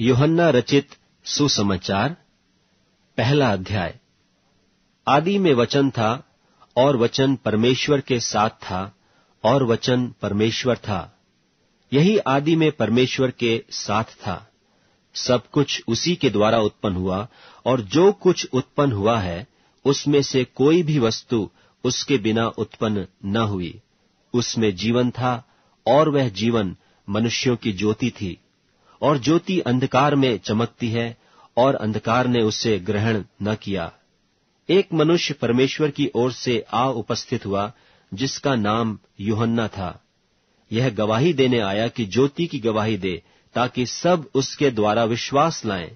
योहन्ना रचित सुसमाचार पहला अध्याय आदि में वचन था और वचन परमेश्वर के साथ था और वचन परमेश्वर था यही आदि में परमेश्वर के साथ था सब कुछ उसी के द्वारा उत्पन्न हुआ और जो कुछ उत्पन्न हुआ है उसमें से कोई भी वस्तु उसके बिना उत्पन्न न हुई उसमें जीवन था और वह जीवन मनुष्यों की ज्योति थी और ज्योति अंधकार में चमकती है और अंधकार ने उसे ग्रहण न किया एक मनुष्य परमेश्वर की ओर से आ उपस्थित हुआ जिसका नाम युहन्ना था यह गवाही देने आया कि ज्योति की गवाही दे ताकि सब उसके द्वारा विश्वास लाएं।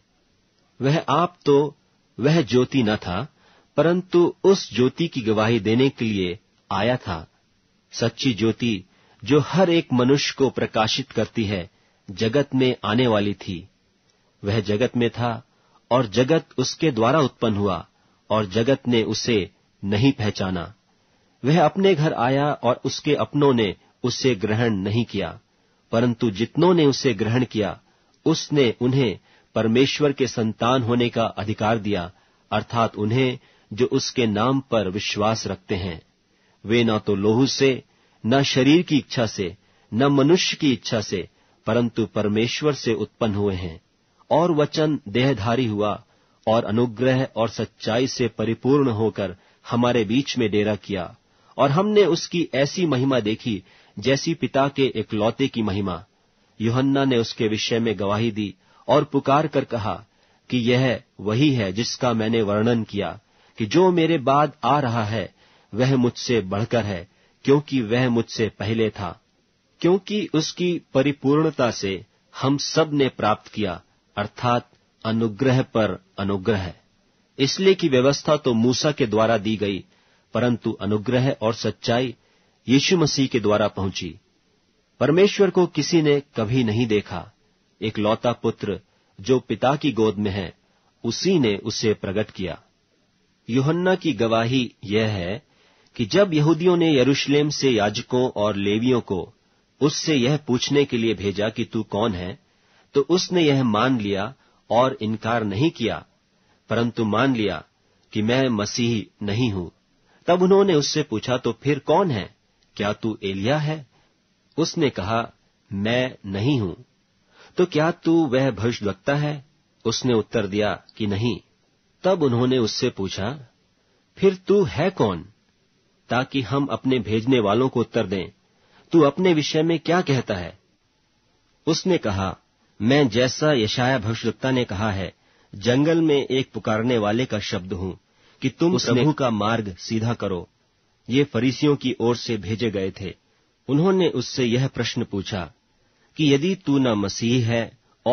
वह आप तो वह ज्योति न था परंतु उस ज्योति की गवाही देने के लिए आया था सच्ची ज्योति जो हर एक मनुष्य को प्रकाशित करती है जगत में आने वाली थी वह जगत में था और जगत उसके द्वारा उत्पन्न हुआ और जगत ने उसे नहीं पहचाना वह अपने घर आया और उसके अपनों ने उसे ग्रहण नहीं किया परंतु जितनों ने उसे ग्रहण किया उसने उन्हें परमेश्वर के संतान होने का अधिकार दिया अर्थात उन्हें जो उसके नाम पर विश्वास रखते हैं वे न तो लोहू से न शरीर की इच्छा से न मनुष्य की इच्छा से परंतु परमेश्वर से उत्पन्न हुए हैं और वचन देहधारी हुआ और अनुग्रह और सच्चाई से परिपूर्ण होकर हमारे बीच में डेरा किया और हमने उसकी ऐसी महिमा देखी जैसी पिता के इकलौते की महिमा युहन्ना ने उसके विषय में गवाही दी और पुकार कर कहा कि यह वही है जिसका मैंने वर्णन किया कि जो मेरे बाद आ रहा है वह मुझसे बढ़कर है क्योंकि वह मुझसे पहले था क्योंकि उसकी परिपूर्णता से हम सब ने प्राप्त किया अर्थात अनुग्रह पर अनुग्रह इसलिए कि व्यवस्था तो मूसा के द्वारा दी गई परंतु अनुग्रह और सच्चाई यीशु मसीह के द्वारा पहुंची परमेश्वर को किसी ने कभी नहीं देखा एक लौता पुत्र जो पिता की गोद में है उसी ने उसे प्रकट किया युहन्ना की गवाही यह है कि जब यहूदियों ने यरूशलेम से याजकों और लेवियों को उससे यह पूछने के लिए भेजा कि तू कौन है तो उसने यह मान लिया और इनकार नहीं किया परंतु मान लिया कि मैं मसीही नहीं हूं तब उन्होंने उससे पूछा तो फिर कौन है क्या तू एलिया है उसने कहा मैं नहीं हूं तो क्या तू वह भविष्यवक्ता है उसने उत्तर दिया कि नहीं तब उन्होंने उससे पूछा फिर तू है कौन ताकि हम अपने भेजने वालों को उत्तर दें तू अपने विषय में क्या कहता है उसने कहा मैं जैसा यशाया भविष्यता ने कहा है जंगल में एक पुकारने वाले का शब्द हूं कि तुम प्रभु का मार्ग सीधा करो ये फरीसियों की ओर से भेजे गए थे उन्होंने उससे यह प्रश्न पूछा कि यदि तू न मसीह है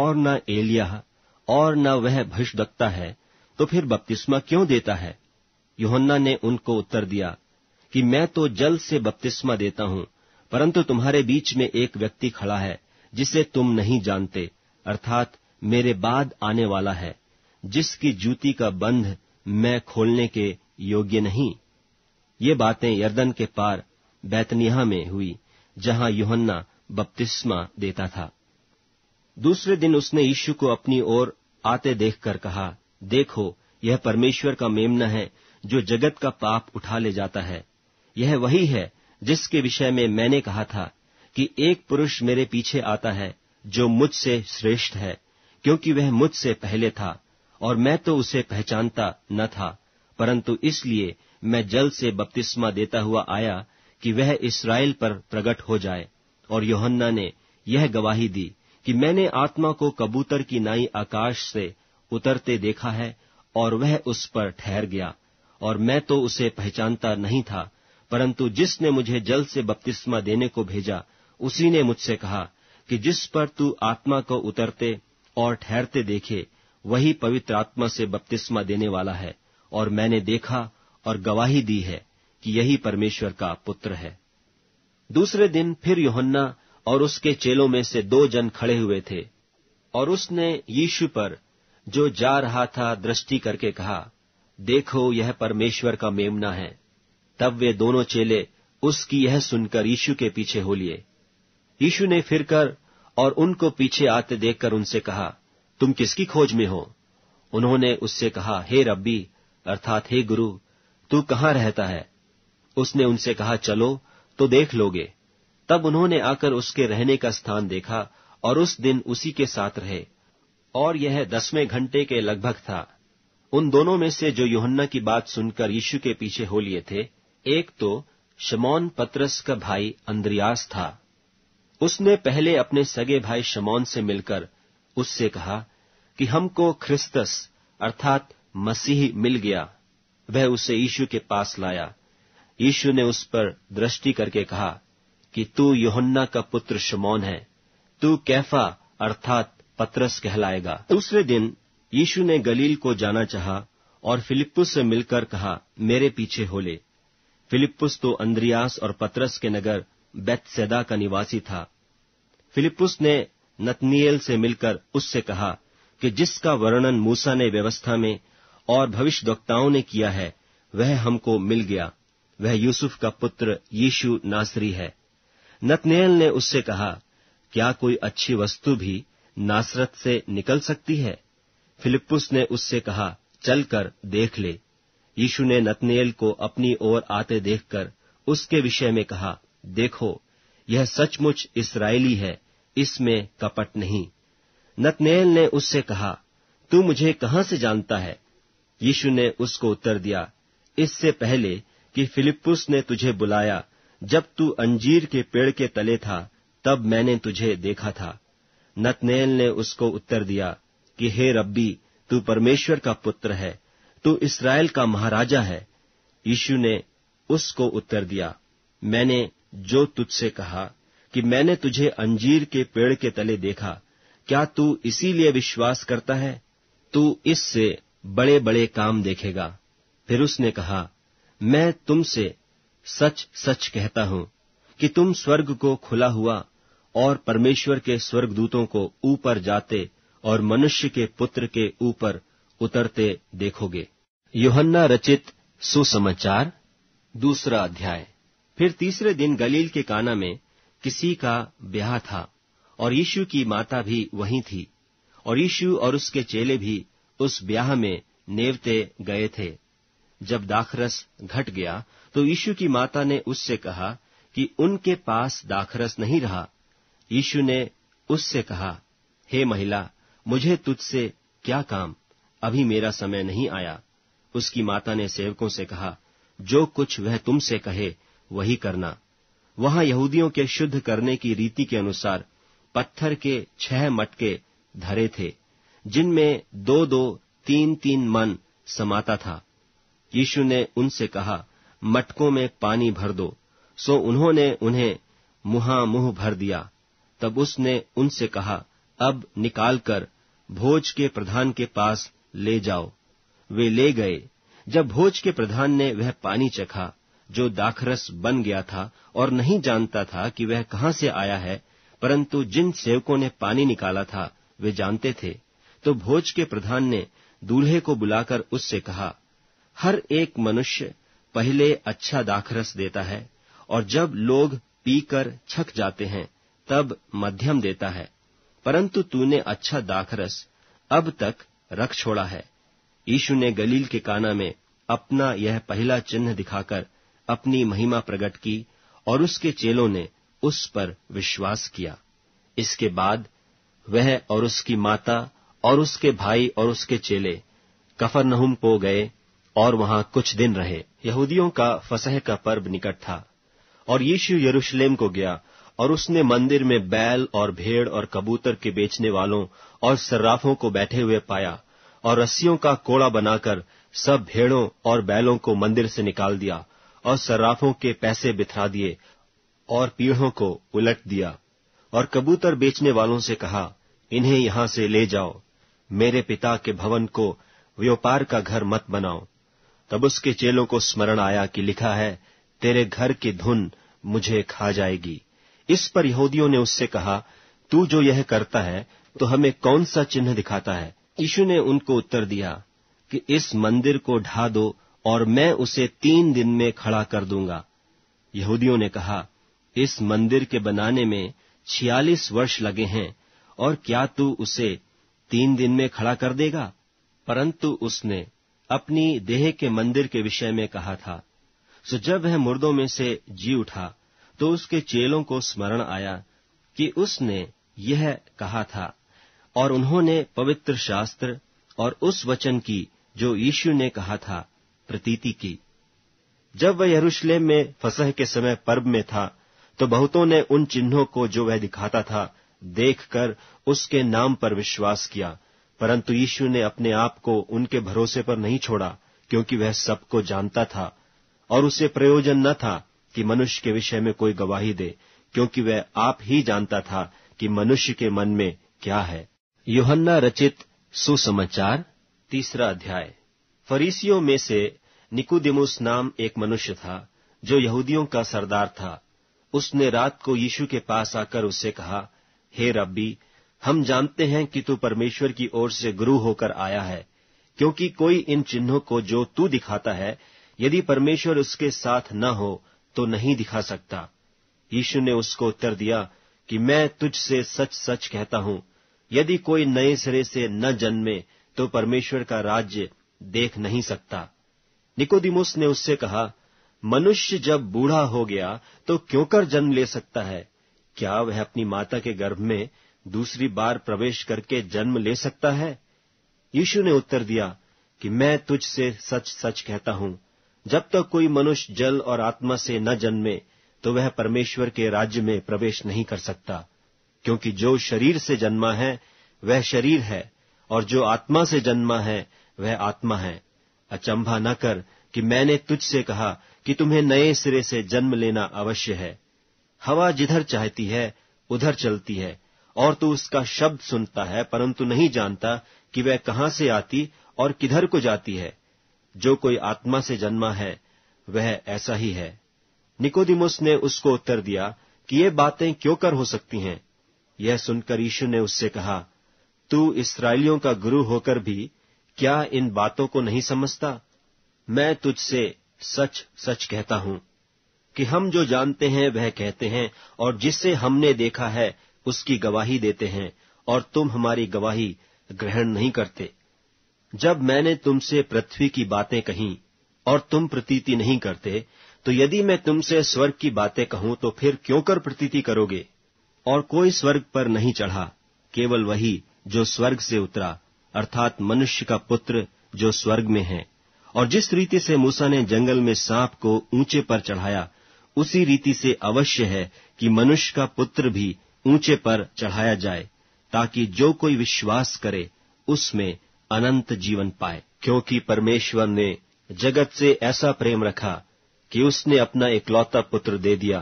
और न एलिया और न वह भविष्यवक्ता है तो फिर बपतिस्मा क्यों देता है योहन्ना ने उनको उत्तर दिया कि मैं तो जल से बपतिस्मा देता हूं परंतु तुम्हारे बीच में एक व्यक्ति खड़ा है जिसे तुम नहीं जानते अर्थात मेरे बाद आने वाला है जिसकी जूती का बंध मैं खोलने के योग्य नहीं ये बातें यर्दन के पार बैतनिया में हुई जहां युहन्ना बपतिस्मा देता था दूसरे दिन उसने यीशु को अपनी ओर आते देखकर कहा देखो यह परमेश्वर का मेमना है जो जगत का पाप उठा ले जाता है यह वही है जिसके विषय में मैंने कहा था कि एक पुरुष मेरे पीछे आता है जो मुझसे श्रेष्ठ है क्योंकि वह मुझसे पहले था और मैं तो उसे पहचानता न था परंतु इसलिए मैं जल से बपतिस्मा देता हुआ आया कि वह इसराइल पर प्रकट हो जाए और योहन्ना ने यह गवाही दी कि मैंने आत्मा को कबूतर की नाई आकाश से उतरते देखा है और वह उस पर ठहर गया और मैं तो उसे पहचानता नहीं था परंतु जिसने मुझे जल से बपतिस्मा देने को भेजा उसी ने मुझसे कहा कि जिस पर तू आत्मा को उतरते और ठहरते देखे वही पवित्र आत्मा से बपतिस्मा देने वाला है और मैंने देखा और गवाही दी है कि यही परमेश्वर का पुत्र है दूसरे दिन फिर योहन्ना और उसके चेलों में से दो जन खड़े हुए थे और उसने यीशु पर जो जा रहा था दृष्टि करके कहा देखो यह परमेश्वर का मेमना है तब वे दोनों चेले उसकी यह सुनकर यीशु के पीछे हो लिए यीशु ने फिरकर और उनको पीछे आते देखकर उनसे कहा तुम किसकी खोज में हो उन्होंने उससे कहा हे रब्बी अर्थात हे गुरु तू कहा रहता है उसने उनसे कहा चलो तो देख लोगे तब उन्होंने आकर उसके रहने का स्थान देखा और उस दिन उसी के साथ रहे और यह दसवें घंटे के लगभग था उन दोनों में से जो योहन्ना की बात सुनकर यीशु के पीछे हो लिए थे एक तो शमौन पत्रस का भाई अंद्रियास था उसने पहले अपने सगे भाई शमौन से मिलकर उससे कहा कि हमको ख्रिस्तस अर्थात मसीह मिल गया वह उसे यीशु के पास लाया यीशु ने उस पर दृष्टि करके कहा कि तू योहन्ना का पुत्र शमौन है तू कैफा अर्थात पत्रस कहलाएगा दूसरे दिन यीशु ने गलील को जाना चाहा और फिलिप्पुस से मिलकर कहा मेरे पीछे हो ले फिलिप्पुस तो अंद्रियास और पतरस के नगर बैतसेदा का निवासी था फिलिपुस ने नतनीएल से मिलकर उससे कहा कि जिसका वर्णन मूसा ने व्यवस्था में और वक्ताओं ने किया है वह हमको मिल गया वह यूसुफ का पुत्र यीशु नासरी है नतनेल ने उससे कहा क्या कोई अच्छी वस्तु भी नासरत से निकल सकती है फिलिप्पुस ने उससे कहा चलकर देख ले यीशु ने नतनेल को अपनी ओर आते देखकर उसके विषय में कहा देखो यह सचमुच इसराइली है इसमें कपट नहीं नतनेल ने उससे कहा तू मुझे कहां से जानता है यीशु ने उसको उत्तर दिया इससे पहले कि फिलिप्पुस ने तुझे बुलाया जब तू अंजीर के पेड़ के तले था तब मैंने तुझे देखा था नतनेल ने उसको उत्तर दिया कि हे रब्बी तू परमेश्वर का पुत्र है तू इसराइल का महाराजा है यीशु ने उसको उत्तर दिया मैंने जो तुझसे कहा कि मैंने तुझे अंजीर के पेड़ के तले देखा क्या तू इसीलिए विश्वास करता है तू इससे बड़े बड़े काम देखेगा फिर उसने कहा मैं तुमसे सच सच कहता हूं कि तुम स्वर्ग को खुला हुआ और परमेश्वर के स्वर्गदूतों को ऊपर जाते और मनुष्य के पुत्र के ऊपर उतरते देखोगे योहन्ना रचित सुसमाचार दूसरा अध्याय फिर तीसरे दिन गलील के काना में किसी का ब्याह था और यीशु की माता भी वहीं थी और यीशु और उसके चेले भी उस ब्याह में नेवते गए थे जब दाखरस घट गया तो यीशु की माता ने उससे कहा कि उनके पास दाखरस नहीं रहा यीशु ने उससे कहा हे महिला मुझे तुझसे क्या काम अभी मेरा समय नहीं आया उसकी माता ने सेवकों से कहा जो कुछ वह तुमसे कहे वही करना वहां यहूदियों के शुद्ध करने की रीति के अनुसार पत्थर के छह मटके धरे थे जिनमें दो दो तीन तीन मन समाता था यीशु ने उनसे कहा मटकों में पानी भर दो सो उन्होंने उन्हें मुहा मुंह भर दिया तब उसने उनसे कहा अब निकालकर भोज के प्रधान के पास ले जाओ वे ले गए जब भोज के प्रधान ने वह पानी चखा जो दाखरस बन गया था और नहीं जानता था कि वह कहां से आया है परंतु जिन सेवकों ने पानी निकाला था वे जानते थे तो भोज के प्रधान ने दूल्हे को बुलाकर उससे कहा हर एक मनुष्य पहले अच्छा दाखरस देता है और जब लोग पीकर छक जाते हैं तब मध्यम देता है परंतु तूने अच्छा दाखरस अब तक रख छोड़ा है यीशु ने गलील के काना में अपना यह पहला चिन्ह दिखाकर अपनी महिमा प्रकट की और उसके चेलों ने उस पर विश्वास किया इसके बाद वह और उसकी माता और उसके भाई और उसके चेले कफरनहुम को गए और वहां कुछ दिन रहे यहूदियों का फसह का पर्व निकट था और यीशु यरूशलेम को गया और उसने मंदिर में बैल और भेड़ और कबूतर के बेचने वालों और सर्राफों को बैठे हुए पाया और रस्सियों का कोड़ा बनाकर सब भेड़ों और बैलों को मंदिर से निकाल दिया और सर्राफों के पैसे बिथरा दिए और पीढ़ों को उलट दिया और कबूतर बेचने वालों से कहा इन्हें यहां से ले जाओ मेरे पिता के भवन को व्यापार का घर मत बनाओ तब उसके चेलों को स्मरण आया कि लिखा है तेरे घर की धुन मुझे खा जाएगी इस पर यहूदियों ने उससे कहा तू जो यह करता है तो हमें कौन सा चिन्ह दिखाता है यीशु ने उनको उत्तर दिया कि इस मंदिर को ढा दो और मैं उसे तीन दिन में खड़ा कर दूंगा यहूदियों ने कहा इस मंदिर के बनाने में छियालीस वर्ष लगे हैं और क्या तू उसे तीन दिन में खड़ा कर देगा परंतु उसने अपनी देह के मंदिर के विषय में कहा था सो जब वह मुर्दों में से जी उठा तो उसके चेलों को स्मरण आया कि उसने यह कहा था और उन्होंने पवित्र शास्त्र और उस वचन की जो यीशु ने कहा था प्रतीति की जब वह यरूशलेम में फसह के समय पर्व में था तो बहुतों ने उन चिन्हों को जो वह दिखाता था देखकर उसके नाम पर विश्वास किया परंतु यीशु ने अपने आप को उनके भरोसे पर नहीं छोड़ा क्योंकि वह सबको जानता था और उसे प्रयोजन न था कि मनुष्य के विषय में कोई गवाही दे क्योंकि वह आप ही जानता था कि मनुष्य के मन में क्या है योहन्ना रचित सुसमाचार तीसरा अध्याय फरीसियों में से निकुदिमुस नाम एक मनुष्य था जो यहूदियों का सरदार था उसने रात को यीशु के पास आकर उससे कहा हे रब्बी हम जानते हैं कि तू परमेश्वर की ओर से गुरु होकर आया है क्योंकि कोई इन चिन्हों को जो तू दिखाता है यदि परमेश्वर उसके साथ न हो तो नहीं दिखा सकता यीशु ने उसको उत्तर दिया कि मैं तुझसे सच सच कहता हूं यदि कोई नए सिरे से न जन्मे तो परमेश्वर का राज्य देख नहीं सकता निकोदिमुस ने उससे कहा मनुष्य जब बूढ़ा हो गया तो क्यों कर जन्म ले सकता है क्या वह अपनी माता के गर्भ में दूसरी बार प्रवेश करके जन्म ले सकता है यीशु ने उत्तर दिया कि मैं तुझसे सच सच कहता हूं जब तक कोई मनुष्य जल और आत्मा से न जन्मे तो वह परमेश्वर के राज्य में प्रवेश नहीं कर सकता क्योंकि जो शरीर से जन्मा है वह शरीर है और जो आत्मा से जन्मा है वह आत्मा है अचंभा न कर कि मैंने तुझसे कहा कि तुम्हें नए सिरे से जन्म लेना अवश्य है हवा जिधर चाहती है उधर चलती है और तू तो उसका शब्द सुनता है परंतु नहीं जानता कि वह कहां से आती और किधर को जाती है जो कोई आत्मा से जन्मा है वह ऐसा ही है निकोदिमुस ने उसको उत्तर दिया कि ये बातें क्यों कर हो सकती हैं यह सुनकर यीशु ने उससे कहा तू इसराइलियों का गुरु होकर भी क्या इन बातों को नहीं समझता मैं तुझसे सच सच कहता हूं कि हम जो जानते हैं वह कहते हैं और जिससे हमने देखा है उसकी गवाही देते हैं और तुम हमारी गवाही ग्रहण नहीं करते जब मैंने तुमसे पृथ्वी की बातें कही और तुम प्रतीति नहीं करते तो यदि मैं तुमसे स्वर्ग की बातें कहूं तो फिर क्यों कर प्रतीति करोगे और कोई स्वर्ग पर नहीं चढ़ा केवल वही जो स्वर्ग से उतरा अर्थात मनुष्य का पुत्र जो स्वर्ग में है और जिस रीति से मूसा ने जंगल में सांप को ऊंचे पर चढ़ाया उसी रीति से अवश्य है कि मनुष्य का पुत्र भी ऊंचे पर चढ़ाया जाए ताकि जो कोई विश्वास करे उसमें अनंत जीवन पाए क्योंकि परमेश्वर ने जगत से ऐसा प्रेम रखा कि उसने अपना इकलौता पुत्र दे दिया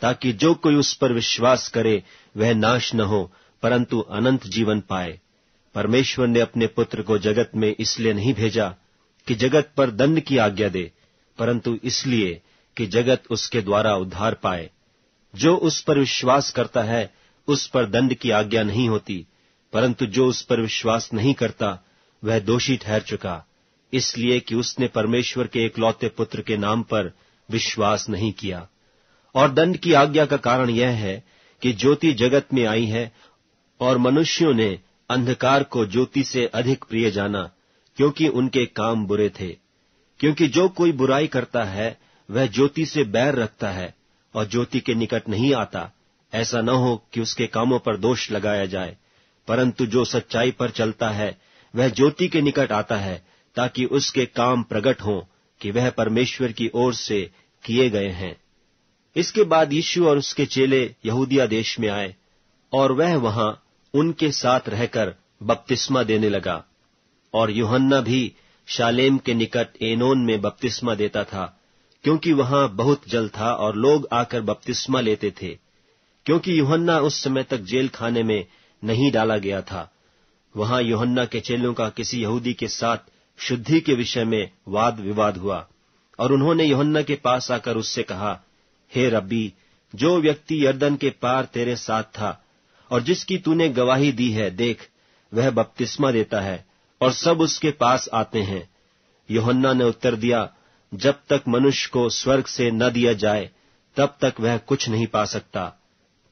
ताकि जो कोई उस पर विश्वास करे वह नाश न हो परंतु अनंत जीवन पाए परमेश्वर ने अपने पुत्र को जगत में इसलिए नहीं भेजा कि जगत पर दंड की आज्ञा दे परंतु इसलिए कि जगत उसके द्वारा उद्धार पाए जो उस पर विश्वास करता है उस पर दंड की आज्ञा नहीं होती परंतु जो उस पर विश्वास नहीं करता वह दोषी ठहर चुका इसलिए कि उसने परमेश्वर के एकलौते पुत्र के नाम पर विश्वास नहीं किया और दंड की आज्ञा का कारण यह है कि ज्योति जगत में आई है और मनुष्यों ने अंधकार को ज्योति से अधिक प्रिय जाना क्योंकि उनके काम बुरे थे क्योंकि जो कोई बुराई करता है वह ज्योति से बैर रखता है और ज्योति के निकट नहीं आता ऐसा न हो कि उसके कामों पर दोष लगाया जाए परंतु जो सच्चाई पर चलता है वह ज्योति के निकट आता है ताकि उसके काम प्रकट हों कि वह परमेश्वर की ओर से किए गए हैं इसके बाद यीशु और उसके चेले यहूदिया देश में आए और वह वहां उनके साथ रहकर बपतिस्मा देने लगा और युहन्ना भी शालेम के निकट एनोन में बपतिस्मा देता था क्योंकि वहां बहुत जल था और लोग आकर बपतिस्मा लेते थे क्योंकि यूहन्ना उस समय तक जेल खाने में नहीं डाला गया था वहां योहन्ना के चेलों का किसी यहूदी के साथ शुद्धि के विषय में वाद विवाद हुआ और उन्होंने योहन्ना के पास आकर उससे कहा हे रब्बी जो व्यक्ति यर्दन के पार तेरे साथ था और जिसकी तूने गवाही दी है देख वह बपतिस्मा देता है और सब उसके पास आते हैं योहन्ना ने उत्तर दिया जब तक मनुष्य को स्वर्ग से न दिया जाए तब तक वह कुछ नहीं पा सकता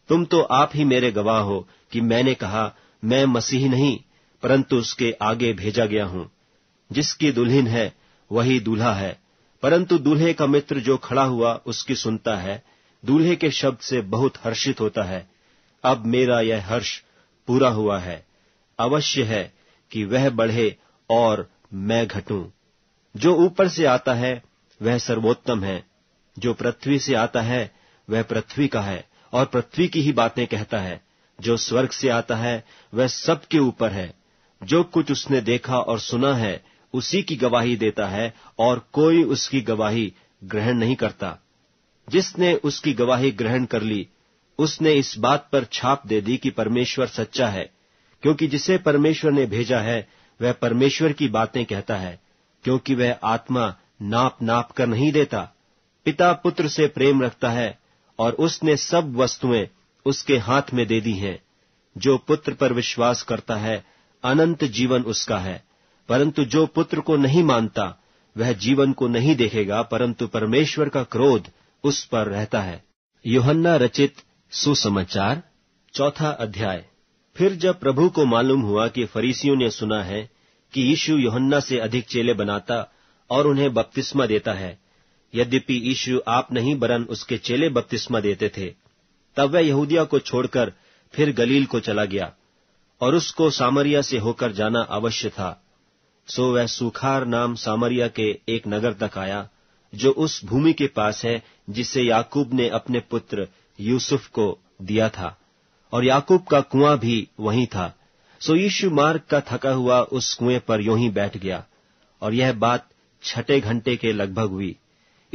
तुम तो आप ही मेरे गवाह हो कि मैंने कहा मैं मसीह नहीं परंतु उसके आगे भेजा गया हूं जिसकी दुल्हन है वही दूल्हा है परंतु दूल्हे का मित्र जो खड़ा हुआ उसकी सुनता है दूल्हे के शब्द से बहुत हर्षित होता है अब मेरा यह हर्ष पूरा हुआ है अवश्य है कि वह बढ़े और मैं घटूं जो ऊपर से आता है वह सर्वोत्तम है जो पृथ्वी से आता है वह पृथ्वी का है और पृथ्वी की ही बातें कहता है जो स्वर्ग से आता है वह सबके ऊपर है जो कुछ उसने देखा और सुना है उसी की गवाही देता है और कोई उसकी गवाही ग्रहण नहीं करता जिसने उसकी गवाही ग्रहण कर ली उसने इस बात पर छाप दे दी कि परमेश्वर सच्चा है क्योंकि जिसे परमेश्वर ने भेजा है वह परमेश्वर की बातें कहता है क्योंकि वह आत्मा नाप नाप कर नहीं देता पिता पुत्र से प्रेम रखता है और उसने सब वस्तुएं उसके हाथ में दे दी हैं जो पुत्र पर विश्वास करता है अनंत जीवन उसका है परंतु जो पुत्र को नहीं मानता वह जीवन को नहीं देखेगा परंतु परमेश्वर का क्रोध उस पर रहता है योहन्ना रचित सुसमाचार चौथा अध्याय फिर जब प्रभु को मालूम हुआ कि फरीसियों ने सुना है कि यीशु योहन्ना से अधिक चेले बनाता और उन्हें बपतिस्मा देता है यद्यपि यीशु आप नहीं बरन उसके चेले बपतिस्मा देते थे तब वह यहूदिया को छोड़कर फिर गलील को चला गया और उसको सामरिया से होकर जाना अवश्य था सो वह सुखार नाम सामरिया के एक नगर तक आया जो उस भूमि के पास है जिसे याकूब ने अपने पुत्र यूसुफ को दिया था और याकूब का कुआं भी वहीं था सो यीशु मार्ग का थका हुआ उस कुएं पर यूं ही बैठ गया और यह बात छठे घंटे के लगभग हुई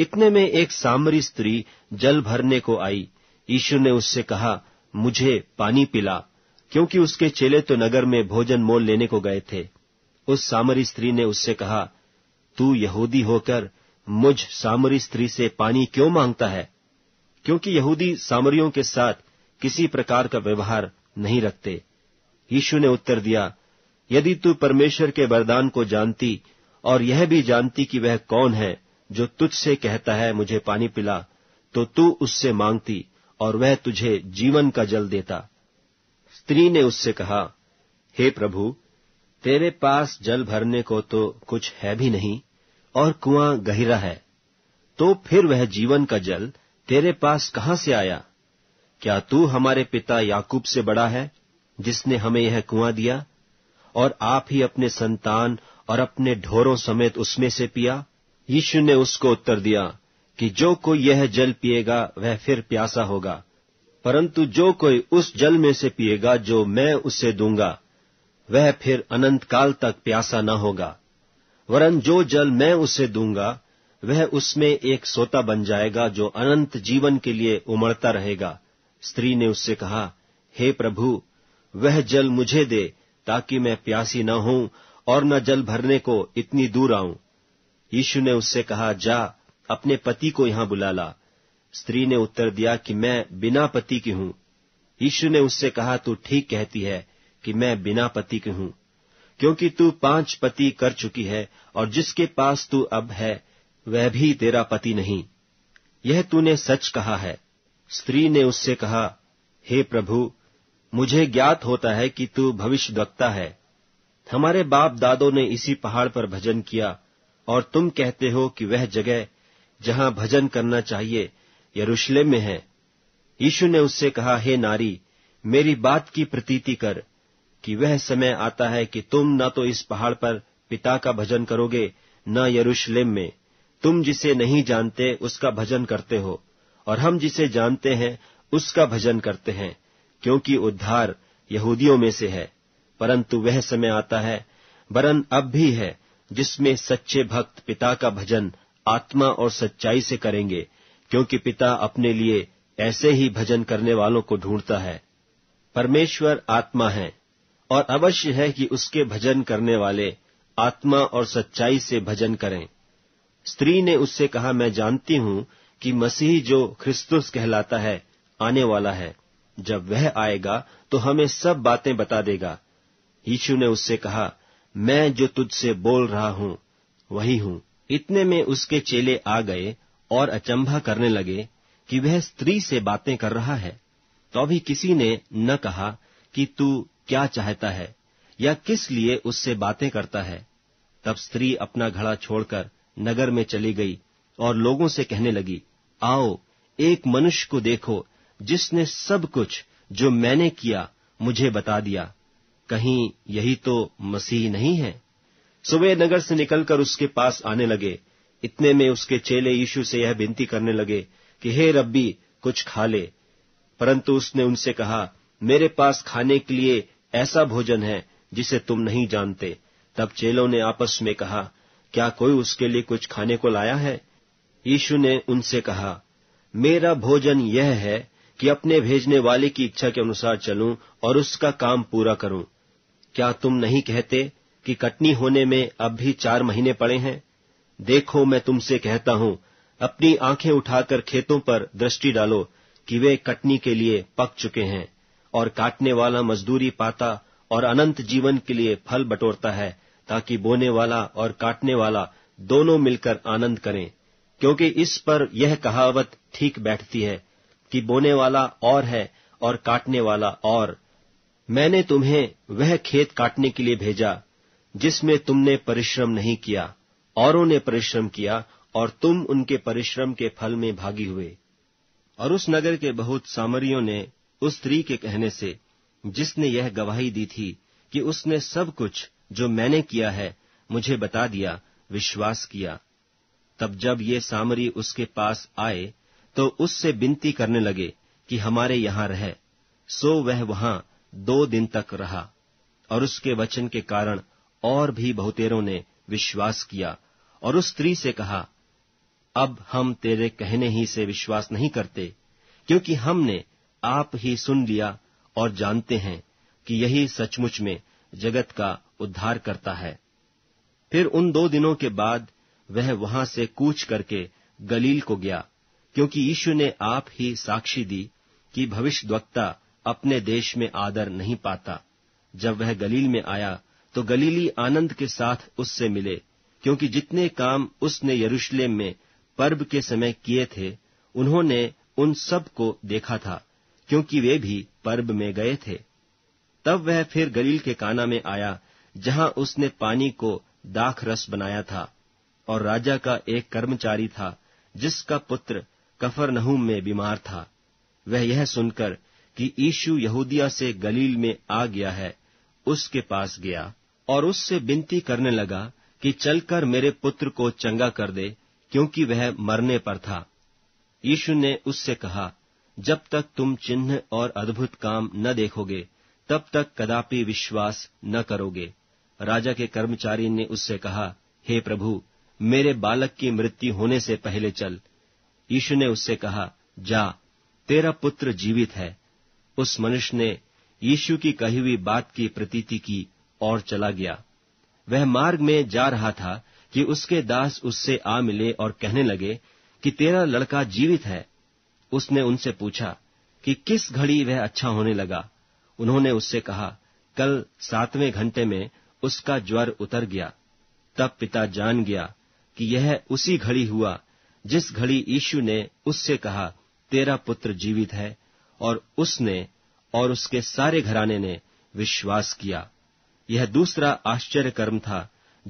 इतने में एक सामरी स्त्री जल भरने को आई यीशु ने उससे कहा मुझे पानी पिला क्योंकि उसके चेले तो नगर में भोजन मोल लेने को गए थे उस सामरी स्त्री ने उससे कहा तू यहूदी होकर मुझ सामरी स्त्री से पानी क्यों मांगता है क्योंकि यहूदी सामरियों के साथ किसी प्रकार का व्यवहार नहीं रखते यीशु ने उत्तर दिया यदि तू परमेश्वर के वरदान को जानती और यह भी जानती कि वह कौन है जो तुझसे कहता है मुझे पानी पिला तो तू उससे मांगती और वह तुझे जीवन का जल देता स्त्री ने उससे कहा हे प्रभु तेरे पास जल भरने को तो कुछ है भी नहीं और कुआं गहरा है तो फिर वह जीवन का जल तेरे पास कहां से आया क्या तू हमारे पिता याकूब से बड़ा है जिसने हमें यह कुआं दिया और आप ही अपने संतान और अपने ढोरों समेत उसमें से पिया यीशु ने उसको उत्तर दिया कि जो कोई यह जल पिएगा वह फिर प्यासा होगा परंतु जो कोई उस जल में से पिएगा जो मैं उसे दूंगा वह फिर अनंत काल तक प्यासा न होगा वरन जो जल मैं उसे दूंगा वह उसमें एक सोता बन जाएगा जो अनंत जीवन के लिए उमड़ता रहेगा स्त्री ने उससे कहा हे प्रभु वह जल मुझे दे ताकि मैं प्यासी न हूं और न जल भरने को इतनी दूर आऊं यीशु ने उससे कहा जा अपने पति को यहां बुला ला स्त्री ने उत्तर दिया कि मैं बिना पति की हूं यीशु ने उससे कहा तू ठीक कहती है कि मैं बिना पति की हूं क्योंकि तू पांच पति कर चुकी है और जिसके पास तू अब है वह भी तेरा पति नहीं यह तूने सच कहा है स्त्री ने उससे कहा हे प्रभु मुझे ज्ञात होता है कि तू भविष्यवक्ता है हमारे बाप दादों ने इसी पहाड़ पर भजन किया और तुम कहते हो कि वह जगह जहां भजन करना चाहिए यरूशलेम में है यीशु ने उससे कहा हे नारी मेरी बात की प्रतीति कर कि वह समय आता है कि तुम न तो इस पहाड़ पर पिता का भजन करोगे न यरूशलेम में तुम जिसे नहीं जानते उसका भजन करते हो और हम जिसे जानते हैं उसका भजन करते हैं क्योंकि उद्धार यहूदियों में से है परंतु वह समय आता है वरन अब भी है जिसमें सच्चे भक्त पिता का भजन आत्मा और सच्चाई से करेंगे क्योंकि पिता अपने लिए ऐसे ही भजन करने वालों को ढूंढता है परमेश्वर आत्मा है और अवश्य है कि उसके भजन करने वाले आत्मा और सच्चाई से भजन करें स्त्री ने उससे कहा मैं जानती हूं कि मसीह जो ख्रिस्तुस कहलाता है आने वाला है जब वह आएगा तो हमें सब बातें बता देगा यीशु ने उससे कहा मैं जो तुझसे बोल रहा हूं वही हूं इतने में उसके चेले आ गए और अचंभा करने लगे कि वह स्त्री से बातें कर रहा है तो भी किसी ने न कहा कि तू क्या चाहता है या किस लिए उससे बातें करता है तब स्त्री अपना घड़ा छोड़कर नगर में चली गई और लोगों से कहने लगी आओ एक मनुष्य को देखो जिसने सब कुछ जो मैंने किया मुझे बता दिया कहीं यही तो मसीह नहीं है सुबह नगर से निकलकर उसके पास आने लगे इतने में उसके चेले यीशु से यह विनती करने लगे कि हे रब्बी कुछ खा ले परंतु उसने उनसे कहा मेरे पास खाने के लिए ऐसा भोजन है जिसे तुम नहीं जानते तब चेलों ने आपस में कहा क्या कोई उसके लिए कुछ खाने को लाया है यीशु ने उनसे कहा मेरा भोजन यह है कि अपने भेजने वाले की इच्छा के अनुसार चलूं और उसका काम पूरा करूं क्या तुम नहीं कहते कि कटनी होने में अब भी चार महीने पड़े हैं देखो मैं तुमसे कहता हूं अपनी आंखें उठाकर खेतों पर दृष्टि डालो कि वे कटनी के लिए पक चुके हैं और काटने वाला मजदूरी पाता और अनंत जीवन के लिए फल बटोरता है ताकि बोने वाला और काटने वाला दोनों मिलकर आनंद करें क्योंकि इस पर यह कहावत ठीक बैठती है कि बोने वाला और है और काटने वाला और मैंने तुम्हें वह खेत काटने के लिए भेजा जिसमें तुमने परिश्रम नहीं किया औरों ने परिश्रम किया और तुम उनके परिश्रम के फल में भागी हुए और उस नगर के बहुत सामरियों ने उस स्त्री के कहने से जिसने यह गवाही दी थी कि उसने सब कुछ जो मैंने किया है मुझे बता दिया विश्वास किया तब जब ये सामरी उसके पास आए तो उससे विनती करने लगे कि हमारे यहां रहे सो वह वहां दो दिन तक रहा और उसके वचन के कारण और भी बहुतेरों ने विश्वास किया और उस स्त्री से कहा अब हम तेरे कहने ही से विश्वास नहीं करते क्योंकि हमने आप ही सुन लिया और जानते हैं कि यही सचमुच में जगत का उद्धार करता है फिर उन दो दिनों के बाद वह वहां से कूच करके गलील को गया क्योंकि यीशु ने आप ही साक्षी दी कि भविष्यद्वक्ता अपने देश में आदर नहीं पाता जब वह गलील में आया तो गलीली आनंद के साथ उससे मिले क्योंकि जितने काम उसने यरूशलेम में पर्व के समय किए थे उन्होंने उन सब को देखा था क्योंकि वे भी पर्व में गए थे तब वह फिर गलील के काना में आया जहां उसने पानी को दाख रस बनाया था और राजा का एक कर्मचारी था जिसका पुत्र कफरनहूम में बीमार था वह यह सुनकर कि यीशु यहूदिया से गलील में आ गया है उसके पास गया और उससे विनती करने लगा कि चलकर मेरे पुत्र को चंगा कर दे क्योंकि वह मरने पर था यीशु ने उससे कहा जब तक तुम चिन्ह और अद्भुत काम न देखोगे तब तक कदापि विश्वास न करोगे राजा के कर्मचारी ने उससे कहा हे प्रभु मेरे बालक की मृत्यु होने से पहले चल यीशु ने उससे कहा जा तेरा पुत्र जीवित है उस मनुष्य ने यीशु की कही हुई बात की प्रतीति की और चला गया वह मार्ग में जा रहा था कि उसके दास उससे आ मिले और कहने लगे कि तेरा लड़का जीवित है उसने उनसे पूछा कि किस घड़ी वह अच्छा होने लगा उन्होंने उससे कहा कल सातवें घंटे में उसका ज्वर उतर गया तब पिता जान गया कि यह उसी घड़ी हुआ जिस घड़ी यीशु ने उससे कहा तेरा पुत्र जीवित है और उसने और उसके सारे घराने ने विश्वास किया यह दूसरा आश्चर्य कर्म था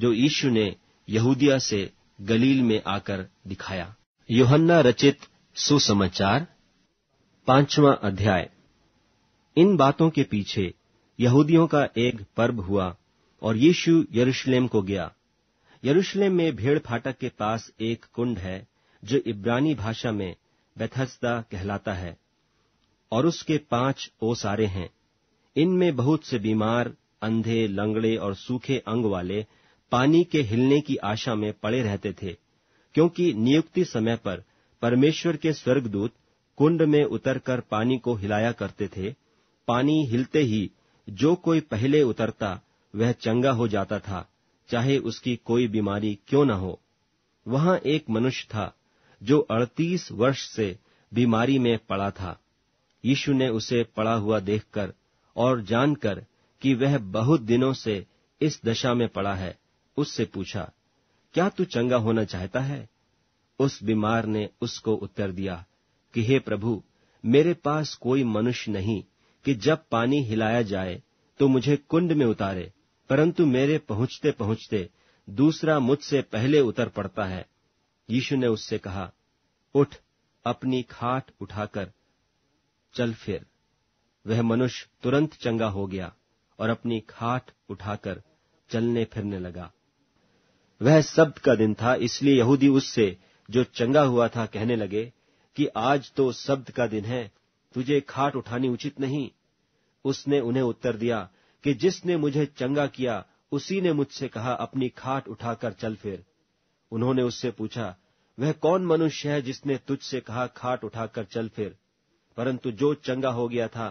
जो यीशु ने यहूदिया से गलील में आकर दिखाया योहन्ना रचित सुसमाचार पांचवा अध्याय इन बातों के पीछे यहूदियों का एक पर्व हुआ और यीशु यरूशलेम को गया यरूशलेम में भेड़ फाटक के पास एक कुंड है जो इब्रानी भाषा में बेथस्ता कहलाता है और उसके पांच ओसारे हैं इनमें बहुत से बीमार अंधे लंगड़े और सूखे अंग वाले पानी के हिलने की आशा में पड़े रहते थे क्योंकि नियुक्ति समय पर परमेश्वर के स्वर्गदूत कुंड में उतरकर पानी को हिलाया करते थे पानी हिलते ही जो कोई पहले उतरता वह चंगा हो जाता था चाहे उसकी कोई बीमारी क्यों न हो वहां एक मनुष्य था जो अड़तीस वर्ष से बीमारी में पड़ा था यीशु ने उसे पड़ा हुआ देखकर और जानकर कि वह बहुत दिनों से इस दशा में पड़ा है उससे पूछा क्या तू चंगा होना चाहता है उस बीमार ने उसको उत्तर दिया कि हे प्रभु मेरे पास कोई मनुष्य नहीं कि जब पानी हिलाया जाए तो मुझे कुंड में उतारे परंतु मेरे पहुंचते पहुंचते दूसरा मुझसे पहले उतर पड़ता है यीशु ने उससे कहा उठ अपनी खाट उठाकर चल फिर वह मनुष्य तुरंत चंगा हो गया और अपनी खाट उठाकर चलने फिरने लगा वह शब्द का दिन था इसलिए यहूदी उससे जो चंगा हुआ था कहने लगे कि आज तो शब्द का दिन है तुझे खाट उठानी उचित नहीं उसने उन्हें उत्तर दिया कि जिसने मुझे चंगा किया उसी ने मुझसे कहा अपनी खाट उठाकर चल फिर उन्होंने उससे पूछा वह कौन मनुष्य है जिसने तुझसे कहा खाट उठाकर चल फिर परंतु जो चंगा हो गया था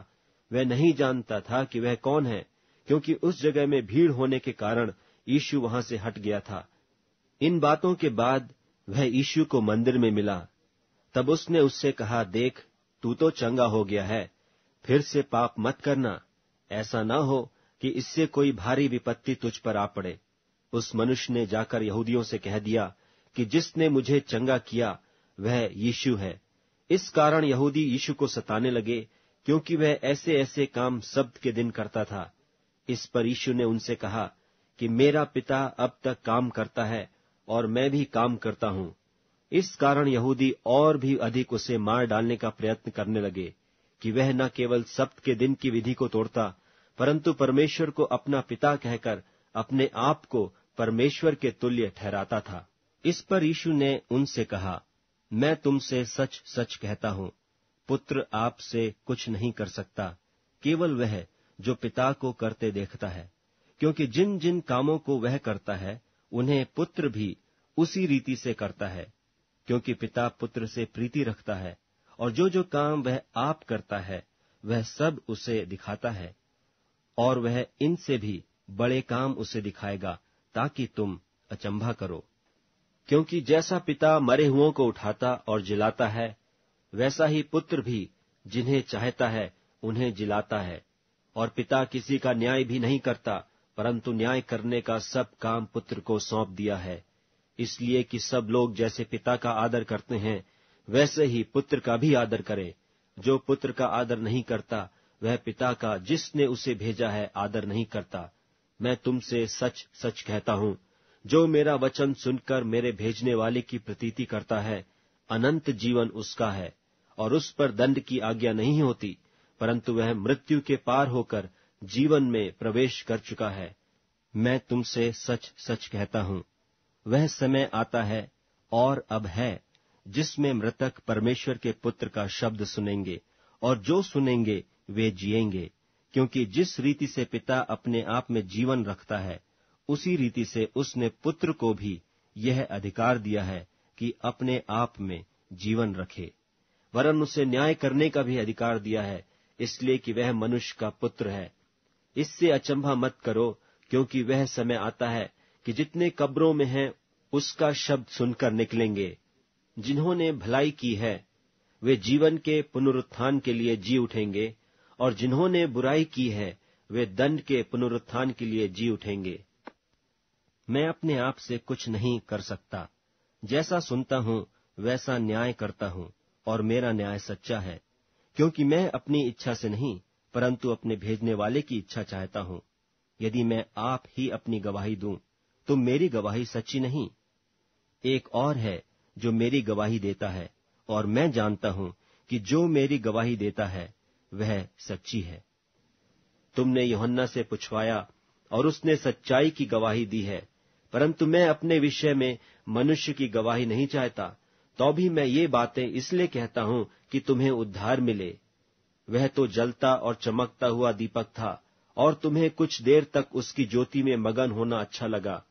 वह नहीं जानता था कि वह कौन है क्योंकि उस जगह में भीड़ होने के कारण यीशु वहां से हट गया था इन बातों के बाद वह यीशु को मंदिर में मिला तब उसने उससे कहा देख तू तो चंगा हो गया है फिर से पाप मत करना ऐसा ना हो कि इससे कोई भारी विपत्ति तुझ पर आ पड़े उस मनुष्य ने जाकर यहूदियों से कह दिया कि जिसने मुझे चंगा किया वह यीशु है इस कारण यहूदी यीशु को सताने लगे क्योंकि वह ऐसे ऐसे काम शब्द के दिन करता था इस पर यीशु ने उनसे कहा कि मेरा पिता अब तक काम करता है और मैं भी काम करता हूं इस कारण यहूदी और भी अधिक उसे मार डालने का प्रयत्न करने लगे कि वह न केवल सप्त के दिन की विधि को तोड़ता परंतु परमेश्वर को अपना पिता कहकर अपने आप को परमेश्वर के तुल्य ठहराता था इस पर यीशु ने उनसे कहा मैं तुमसे सच सच कहता हूं पुत्र आपसे कुछ नहीं कर सकता केवल वह जो पिता को करते देखता है क्योंकि जिन जिन कामों को वह करता है उन्हें पुत्र भी उसी रीति से करता है क्योंकि पिता पुत्र से प्रीति रखता है और जो जो काम वह आप करता है वह सब उसे दिखाता है और वह इनसे भी बड़े काम उसे दिखाएगा ताकि तुम अचंभा करो क्योंकि जैसा पिता मरे हुओं को उठाता और जिलाता है वैसा ही पुत्र भी जिन्हें चाहता है उन्हें जिलाता है और पिता किसी का न्याय भी नहीं करता परंतु न्याय करने का सब काम पुत्र को सौंप दिया है इसलिए कि सब लोग जैसे पिता का आदर करते हैं वैसे ही पुत्र का भी आदर करें जो पुत्र का आदर नहीं करता वह पिता का जिसने उसे भेजा है आदर नहीं करता मैं तुमसे सच सच कहता हूँ जो मेरा वचन सुनकर मेरे भेजने वाले की प्रतीति करता है अनंत जीवन उसका है और उस पर दंड की आज्ञा नहीं होती परंतु वह मृत्यु के पार होकर जीवन में प्रवेश कर चुका है मैं तुमसे सच सच कहता हूं वह समय आता है और अब है जिसमें मृतक परमेश्वर के पुत्र का शब्द सुनेंगे और जो सुनेंगे वे जिएंगे क्योंकि जिस रीति से पिता अपने आप में जीवन रखता है उसी रीति से उसने पुत्र को भी यह अधिकार दिया है कि अपने आप में जीवन रखे वरन उसे न्याय करने का भी अधिकार दिया है इसलिए कि वह मनुष्य का पुत्र है इससे अचंभा मत करो क्योंकि वह समय आता है कि जितने कब्रों में हैं उसका शब्द सुनकर निकलेंगे जिन्होंने भलाई की है वे जीवन के पुनरुत्थान के लिए जी उठेंगे और जिन्होंने बुराई की है वे दंड के पुनरुत्थान के लिए जी उठेंगे मैं अपने आप से कुछ नहीं कर सकता जैसा सुनता हूं वैसा न्याय करता हूं और मेरा न्याय सच्चा है क्योंकि मैं अपनी इच्छा से नहीं परंतु अपने भेजने वाले की इच्छा चाहता हूं यदि मैं आप ही अपनी गवाही दूं तो मेरी गवाही सच्ची नहीं एक और है जो मेरी गवाही देता है और मैं जानता हूं कि जो मेरी गवाही देता है वह सच्ची है तुमने योहन्ना से पूछवाया और उसने सच्चाई की गवाही दी है परंतु मैं अपने विषय में मनुष्य की गवाही नहीं चाहता तो भी मैं ये बातें इसलिए कहता हूं कि तुम्हें उद्धार मिले वह तो जलता और चमकता हुआ दीपक था और तुम्हें कुछ देर तक उसकी ज्योति में मगन होना अच्छा लगा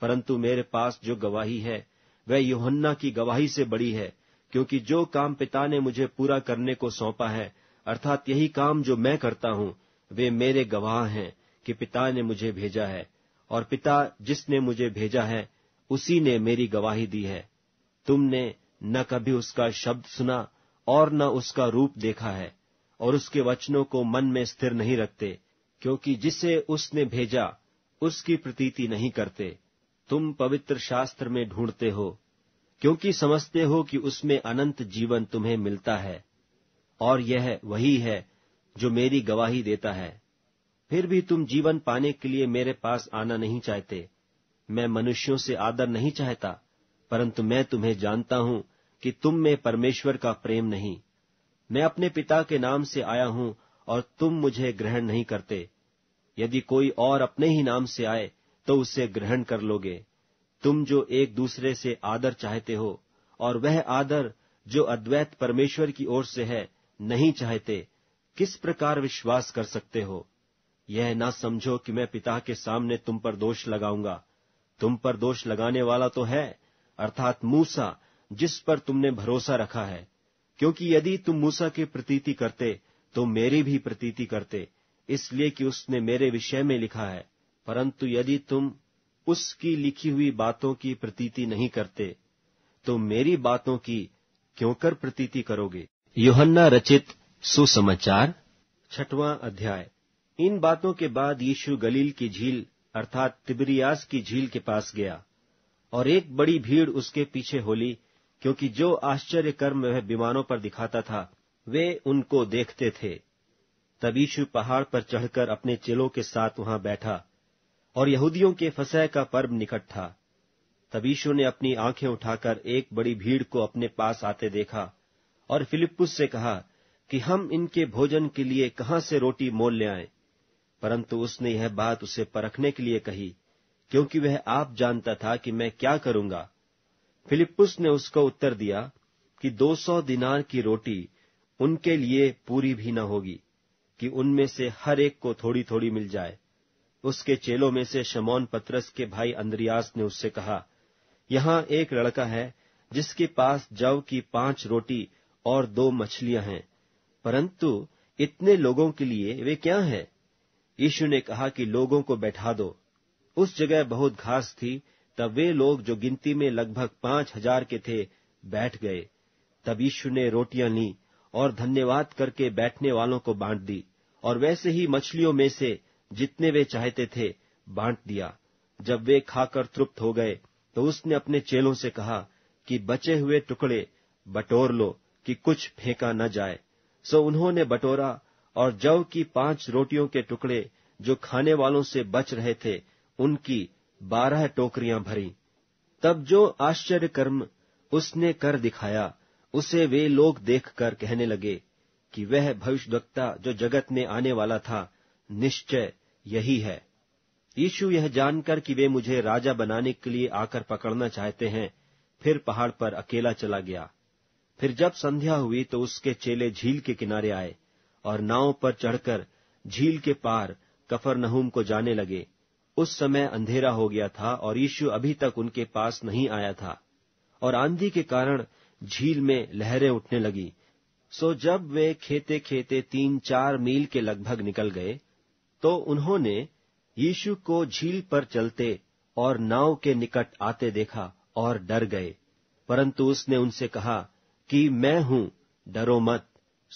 परंतु मेरे पास जो गवाही है वह योहन्ना की गवाही से बड़ी है क्योंकि जो काम पिता ने मुझे पूरा करने को सौंपा है अर्थात यही काम जो मैं करता हूं वे मेरे गवाह हैं कि पिता ने मुझे भेजा है और पिता जिसने मुझे भेजा है उसी ने मेरी गवाही दी है तुमने न कभी उसका शब्द सुना और न उसका रूप देखा है और उसके वचनों को मन में स्थिर नहीं रखते क्योंकि जिसे उसने भेजा उसकी प्रतीति नहीं करते तुम पवित्र शास्त्र में ढूंढते हो क्योंकि समझते हो कि उसमें अनंत जीवन तुम्हें मिलता है और यह वही है जो मेरी गवाही देता है फिर भी तुम जीवन पाने के लिए मेरे पास आना नहीं चाहते मैं मनुष्यों से आदर नहीं चाहता परंतु मैं तुम्हें जानता हूं कि तुम में परमेश्वर का प्रेम नहीं मैं अपने पिता के नाम से आया हूं और तुम मुझे ग्रहण नहीं करते यदि कोई और अपने ही नाम से आए तो उसे ग्रहण कर लोगे तुम जो एक दूसरे से आदर चाहते हो और वह आदर जो अद्वैत परमेश्वर की ओर से है नहीं चाहते किस प्रकार विश्वास कर सकते हो यह ना समझो कि मैं पिता के सामने तुम पर दोष लगाऊंगा तुम पर दोष लगाने वाला तो है अर्थात मूसा जिस पर तुमने भरोसा रखा है क्योंकि यदि तुम मूसा की प्रतीति करते तो मेरी भी प्रतीति करते इसलिए कि उसने मेरे विषय में लिखा है परंतु यदि तुम उसकी लिखी हुई बातों की प्रतीति नहीं करते तो मेरी बातों की क्यों कर प्रतीति करोगे योहन्ना रचित सुसमाचार छठवां अध्याय इन बातों के बाद यीशु गलील की झील अर्थात तिबरियास की झील के पास गया और एक बड़ी भीड़ उसके पीछे होली क्योंकि जो आश्चर्य कर्म वह विमानों पर दिखाता था वे उनको देखते थे तब यीशु पहाड़ पर चढ़कर अपने चेलों के साथ वहां बैठा और यहूदियों के फसह का पर्व निकट था तब यीशु ने अपनी आंखें उठाकर एक बड़ी भीड़ को अपने पास आते देखा और फिलिपुस से कहा कि हम इनके भोजन के लिए कहा से रोटी मोल ले आए परंतु उसने यह बात उसे परखने के लिए कही क्योंकि वह आप जानता था कि मैं क्या करूंगा फिलिपुस ने उसको उत्तर दिया कि दो सौ दिनार की रोटी उनके लिए पूरी भी न होगी कि उनमें से हर एक को थोड़ी थोड़ी मिल जाए उसके चेलों में से शमौन पत्रस के भाई अंद्रियास ने उससे कहा यहाँ एक लड़का है जिसके पास जव की पांच रोटी और दो मछलियां हैं परंतु इतने लोगों के लिए वे क्या है यीशु ने कहा कि लोगों को बैठा दो उस जगह बहुत घास थी तब वे लोग जो गिनती में लगभग पांच हजार के थे बैठ गए तब यीशु ने रोटियां ली और धन्यवाद करके बैठने वालों को बांट दी और वैसे ही मछलियों में से जितने वे चाहते थे बांट दिया जब वे खाकर तृप्त हो गए तो उसने अपने चेलों से कहा कि बचे हुए टुकड़े बटोर लो कि कुछ फेंका न जाए सो उन्होंने बटोरा और जव की पांच रोटियों के टुकड़े जो खाने वालों से बच रहे थे उनकी बारह टोकरियां भरी तब जो आश्चर्य कर्म उसने कर दिखाया उसे वे लोग देखकर कहने लगे कि वह भविष्यवक्ता जो जगत में आने वाला था निश्चय यही है यीशु यह जानकर कि वे मुझे राजा बनाने के लिए आकर पकड़ना चाहते हैं फिर पहाड़ पर अकेला चला गया फिर जब संध्या हुई तो उसके चेले झील के किनारे आए और नाव पर चढ़कर झील के पार कफरनहूम को जाने लगे उस समय अंधेरा हो गया था और यीशु अभी तक उनके पास नहीं आया था और आंधी के कारण झील में लहरें उठने लगी सो जब वे खेते खेते तीन चार मील के लगभग निकल गए तो उन्होंने यीशु को झील पर चलते और नाव के निकट आते देखा और डर गए परंतु उसने उनसे कहा कि मैं हूं डरो मत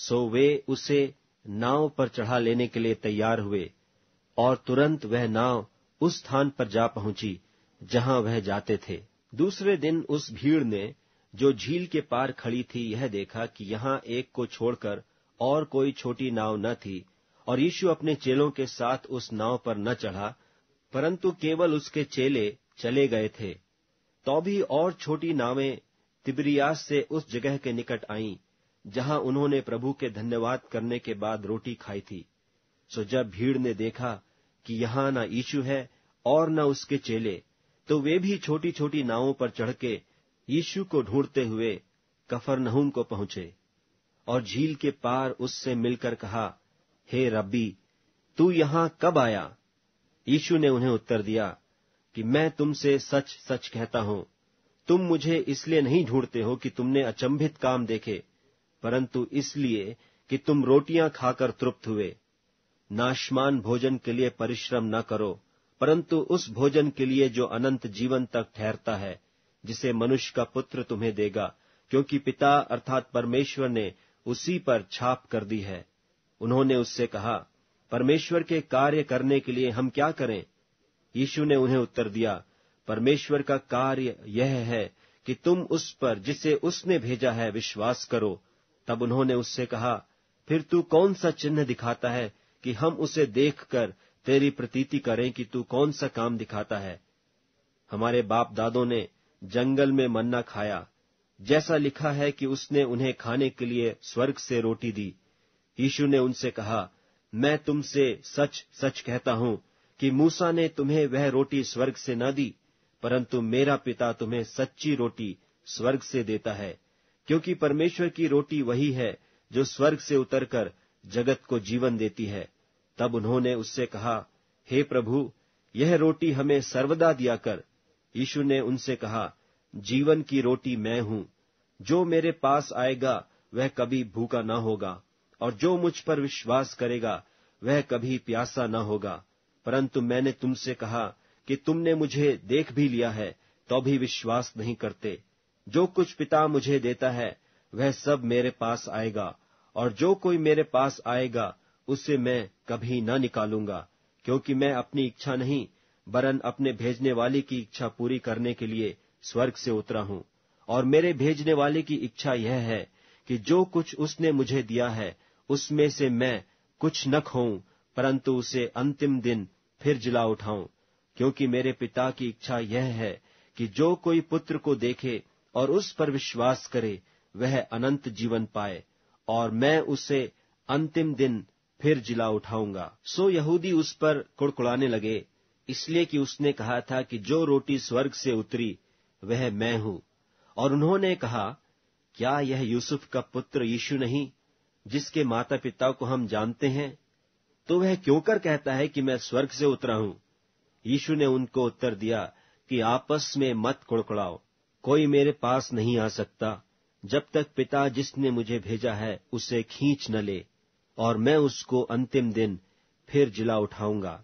सो वे उसे नाव पर चढ़ा लेने के लिए तैयार हुए और तुरंत वह नाव उस स्थान पर जा पहुंची जहां वह जाते थे दूसरे दिन उस भीड़ ने जो झील के पार खड़ी थी यह देखा कि यहां एक को छोड़कर और कोई छोटी नाव न थी और यीशु अपने चेलों के साथ उस नाव पर न चढ़ा परंतु केवल उसके चेले चले गए थे तो भी और छोटी नावें तिबरियास से उस जगह के निकट आईं जहां उन्होंने प्रभु के धन्यवाद करने के बाद रोटी खाई थी सो जब भीड़ ने देखा कि यहां न यीशु है और न उसके चेले तो वे भी छोटी छोटी नावों पर चढ़ के यीशु को ढूंढते हुए कफरनहूम को पहुंचे और झील के पार उससे मिलकर कहा हे रब्बी तू यहां कब आया यीशु ने उन्हें उत्तर दिया कि मैं तुमसे सच सच कहता हूं तुम मुझे इसलिए नहीं ढूंढते हो कि तुमने अचंभित काम देखे परंतु इसलिए कि तुम रोटियां खाकर तृप्त हुए नाशमान भोजन के लिए परिश्रम न करो परंतु उस भोजन के लिए जो अनंत जीवन तक ठहरता है जिसे मनुष्य का पुत्र तुम्हें देगा क्योंकि पिता अर्थात परमेश्वर ने उसी पर छाप कर दी है उन्होंने उससे कहा परमेश्वर के कार्य करने के लिए हम क्या करें यीशु ने उन्हें उत्तर दिया परमेश्वर का कार्य यह है कि तुम उस पर जिसे उसने भेजा है विश्वास करो तब उन्होंने उससे कहा फिर तू कौन सा चिन्ह दिखाता है कि हम उसे देखकर तेरी प्रतीति करें कि तू कौन सा काम दिखाता है हमारे बाप दादों ने जंगल में मन्ना खाया जैसा लिखा है कि उसने उन्हें खाने के लिए स्वर्ग से रोटी दी यीशु ने उनसे कहा मैं तुमसे सच सच कहता हूं कि मूसा ने तुम्हें वह रोटी स्वर्ग से न दी परंतु मेरा पिता तुम्हें सच्ची रोटी स्वर्ग से देता है क्योंकि परमेश्वर की रोटी वही है जो स्वर्ग से उतरकर जगत को जीवन देती है तब उन्होंने उससे कहा हे प्रभु यह रोटी हमें सर्वदा दिया कर यीशु ने उनसे कहा जीवन की रोटी मैं हूं जो मेरे पास आएगा वह कभी भूखा न होगा और जो मुझ पर विश्वास करेगा वह कभी प्यासा न होगा परंतु मैंने तुमसे कहा कि तुमने मुझे देख भी लिया है तो भी विश्वास नहीं करते जो कुछ पिता मुझे देता है वह सब मेरे पास आएगा और जो कोई मेरे पास आएगा उसे मैं कभी न निकालूंगा क्योंकि मैं अपनी इच्छा नहीं वरन अपने भेजने वाले की इच्छा पूरी करने के लिए स्वर्ग से उतरा हूं और मेरे भेजने वाले की इच्छा यह है कि जो कुछ उसने मुझे दिया है उसमें से मैं कुछ न खोऊं परंतु उसे अंतिम दिन फिर जिला उठाऊं क्योंकि मेरे पिता की इच्छा यह है कि जो कोई पुत्र को देखे और उस पर विश्वास करे वह अनंत जीवन पाए और मैं उसे अंतिम दिन फिर जिला उठाऊंगा सो यहूदी उस पर कुड़कुड़ाने लगे इसलिए कि उसने कहा था कि जो रोटी स्वर्ग से उतरी वह मैं हूं और उन्होंने कहा क्या यह यूसुफ का पुत्र यीशु नहीं जिसके माता पिता को हम जानते हैं तो वह क्यों कर कहता है कि मैं स्वर्ग से उतरा हूं यीशु ने उनको उत्तर दिया कि आपस में मत कुड़कुड़ाओ कोई मेरे पास नहीं आ सकता जब तक पिता जिसने मुझे भेजा है उसे खींच न ले और मैं उसको अंतिम दिन फिर जिला उठाऊंगा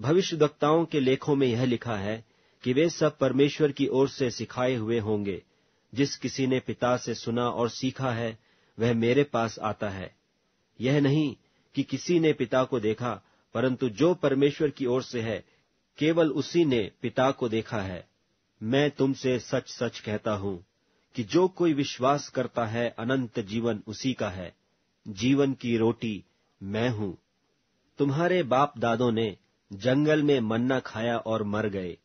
भविष्य वक्ताओं के लेखों में यह लिखा है कि वे सब परमेश्वर की ओर से सिखाए हुए होंगे जिस किसी ने पिता से सुना और सीखा है वह मेरे पास आता है यह नहीं कि किसी ने पिता को देखा परंतु जो परमेश्वर की ओर से है केवल उसी ने पिता को देखा है मैं तुमसे सच सच कहता हूं कि जो कोई विश्वास करता है अनंत जीवन उसी का है जीवन की रोटी मैं हूं तुम्हारे बाप दादों ने जंगल में मन्ना खाया और मर गए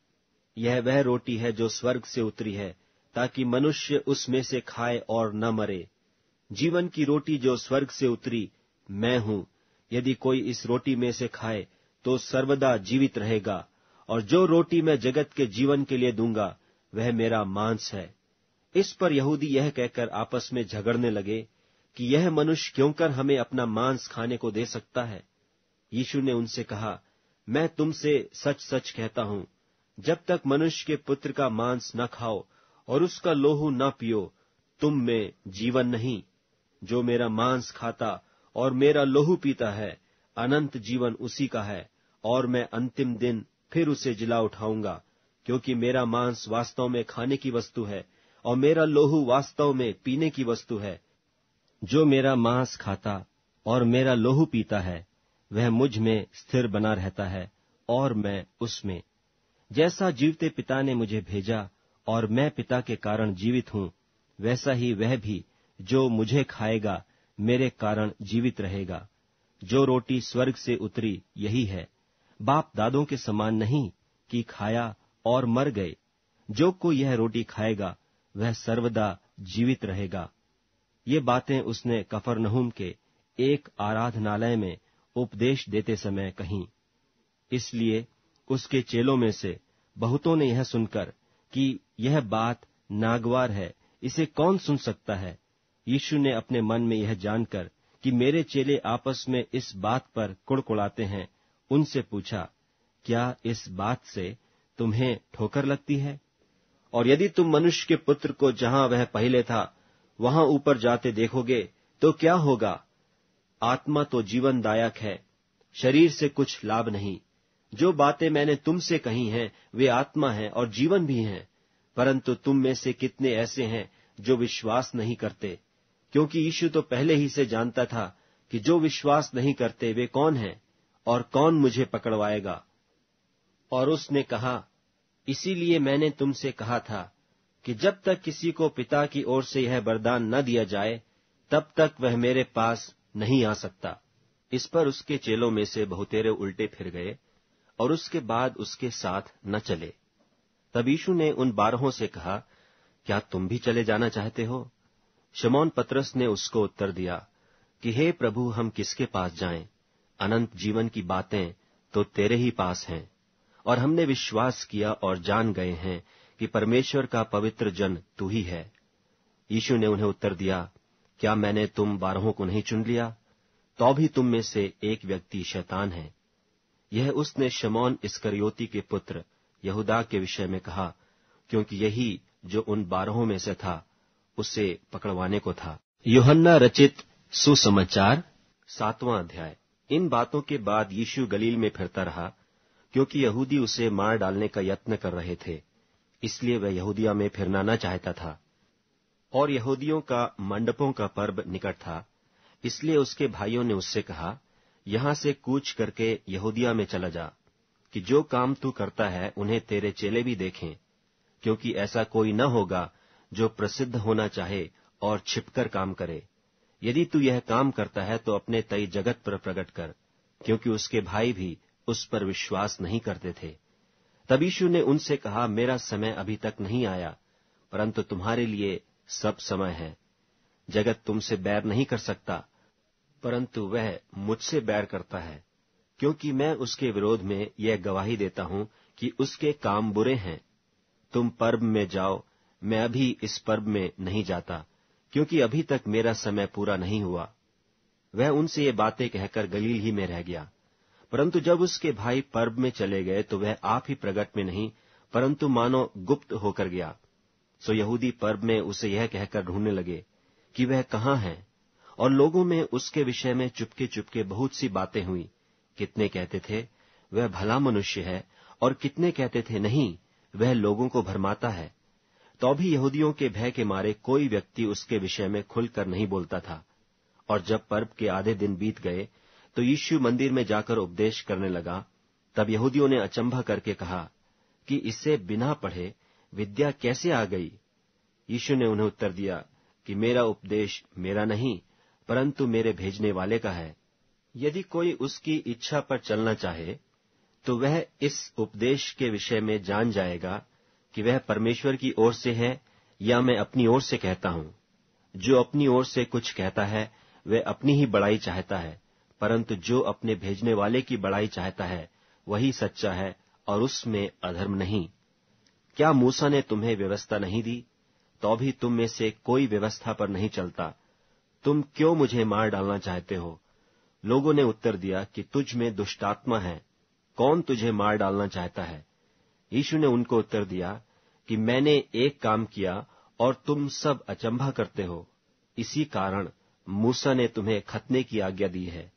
यह वह रोटी है जो स्वर्ग से उतरी है ताकि मनुष्य उसमें से खाए और न मरे जीवन की रोटी जो स्वर्ग से उतरी मैं हूं यदि कोई इस रोटी में से खाए तो सर्वदा जीवित रहेगा और जो रोटी मैं जगत के जीवन के लिए दूंगा वह मेरा मांस है इस पर यहूदी यह कहकर आपस में झगड़ने लगे कि यह मनुष्य क्यों कर हमें अपना मांस खाने को दे सकता है यीशु ने उनसे कहा मैं तुमसे सच सच कहता हूं जब तक मनुष्य के पुत्र का मांस न खाओ और उसका लोहू न पियो तुम में जीवन नहीं जो मेरा मांस खाता और मेरा लोहू पीता है अनंत जीवन उसी का है और मैं अंतिम दिन फिर उसे जिला उठाऊंगा क्योंकि मेरा मांस वास्तव में खाने की वस्तु है और मेरा लोहू वास्तव में पीने की वस्तु है जो मेरा मांस खाता और मेरा लोहू पीता है वह मुझ में स्थिर बना रहता है और मैं उसमें जैसा जीवते पिता ने मुझे भेजा और मैं पिता के कारण जीवित हूं वैसा ही वह भी जो मुझे खाएगा मेरे कारण जीवित रहेगा जो रोटी स्वर्ग से उतरी यही है बाप दादों के समान नहीं कि खाया और मर गए जो कोई यह रोटी खाएगा वह सर्वदा जीवित रहेगा ये बातें उसने कफरनहूम के एक आराधनालय में उपदेश देते समय कही इसलिए उसके चेलों में से बहुतों ने यह सुनकर कि यह बात नागवार है इसे कौन सुन सकता है यीशु ने अपने मन में यह जानकर कि मेरे चेले आपस में इस बात पर कुड़कुड़ाते हैं उनसे पूछा क्या इस बात से तुम्हें ठोकर लगती है और यदि तुम मनुष्य के पुत्र को जहां वह पहले था वहां ऊपर जाते देखोगे तो क्या होगा आत्मा तो जीवनदायक है शरीर से कुछ लाभ नहीं जो बातें मैंने तुमसे कही हैं वे आत्मा हैं और जीवन भी हैं परंतु तुम में से कितने ऐसे हैं जो विश्वास नहीं करते क्योंकि यीशु तो पहले ही से जानता था कि जो विश्वास नहीं करते वे कौन हैं और कौन मुझे पकड़वाएगा और उसने कहा इसीलिए मैंने तुमसे कहा था कि जब तक किसी को पिता की ओर से यह वरदान न दिया जाए तब तक वह मेरे पास नहीं आ सकता इस पर उसके चेलों में से बहुतेरे उल्टे फिर गए और उसके बाद उसके साथ न चले तब यीशु ने उन बारहों से कहा क्या तुम भी चले जाना चाहते हो शमौन पत्रस ने उसको उत्तर दिया कि हे प्रभु हम किसके पास जाएं? अनंत जीवन की बातें तो तेरे ही पास हैं और हमने विश्वास किया और जान गए हैं कि परमेश्वर का पवित्र जन तू ही है यीशु ने उन्हें उत्तर दिया क्या मैंने तुम बारहों को नहीं चुन लिया तो भी तुम में से एक व्यक्ति शैतान है यह उसने शमौन इसकरियोती के पुत्र यहूदा के विषय में कहा क्योंकि यही जो उन बारहों में से था उसे पकड़वाने को था योहन्ना रचित सुसमाचार सातवां अध्याय इन बातों के बाद यीशु गलील में फिरता रहा क्योंकि यहूदी उसे मार डालने का यत्न कर रहे थे इसलिए वह यहूदिया में फिरना न चाहता था और यहूदियों का मंडपों का पर्व निकट था इसलिए उसके भाइयों ने उससे कहा यहां से कूच करके यहूदिया में चला जा कि जो काम तू करता है उन्हें तेरे चेले भी देखें क्योंकि ऐसा कोई न होगा जो प्रसिद्ध होना चाहे और छिपकर काम करे यदि तू यह काम करता है तो अपने तई जगत पर प्रकट कर क्योंकि उसके भाई भी उस पर विश्वास नहीं करते थे तब यीशु ने उनसे कहा मेरा समय अभी तक नहीं आया परंतु तुम्हारे लिए सब समय है जगत तुमसे बैर नहीं कर सकता परंतु वह मुझसे बैर करता है क्योंकि मैं उसके विरोध में यह गवाही देता हूं कि उसके काम बुरे हैं तुम पर्व में जाओ मैं अभी इस पर्व में नहीं जाता क्योंकि अभी तक मेरा समय पूरा नहीं हुआ वह उनसे ये बातें कहकर गलील ही में रह गया परंतु जब उसके भाई पर्व में चले गए तो वह आप ही प्रकट में नहीं परंतु मानो गुप्त होकर गया सो यहूदी पर्व में उसे यह कहकर ढूंढने लगे कि वह कहा है और लोगों में उसके विषय में चुपके चुपके बहुत सी बातें हुई कितने कहते थे वह भला मनुष्य है और कितने कहते थे नहीं वह लोगों को भरमाता है तो भी यहूदियों के भय के मारे कोई व्यक्ति उसके विषय में खुलकर नहीं बोलता था और जब पर्व के आधे दिन बीत गए तो यीशु मंदिर में जाकर उपदेश करने लगा तब यहूदियों ने अचंभा करके कहा कि इससे बिना पढ़े विद्या कैसे आ गई यीशु ने उन्हें उत्तर दिया कि मेरा उपदेश मेरा नहीं परंतु मेरे भेजने वाले का है यदि कोई उसकी इच्छा पर चलना चाहे तो वह इस उपदेश के विषय में जान जाएगा कि वह परमेश्वर की ओर से है या मैं अपनी ओर से कहता हूं जो अपनी ओर से कुछ कहता है वह अपनी ही बड़ाई चाहता है परंतु जो अपने भेजने वाले की बड़ाई चाहता है वही सच्चा है और उसमें अधर्म नहीं क्या मूसा ने तुम्हें व्यवस्था नहीं दी तो भी तुम में से कोई व्यवस्था पर नहीं चलता तुम क्यों मुझे मार डालना चाहते हो लोगों ने उत्तर दिया कि तुझ में दुष्टात्मा है कौन तुझे मार डालना चाहता है यीशु ने उनको उत्तर दिया कि मैंने एक काम किया और तुम सब अचंभा करते हो इसी कारण मूसा ने तुम्हें खतने की आज्ञा दी है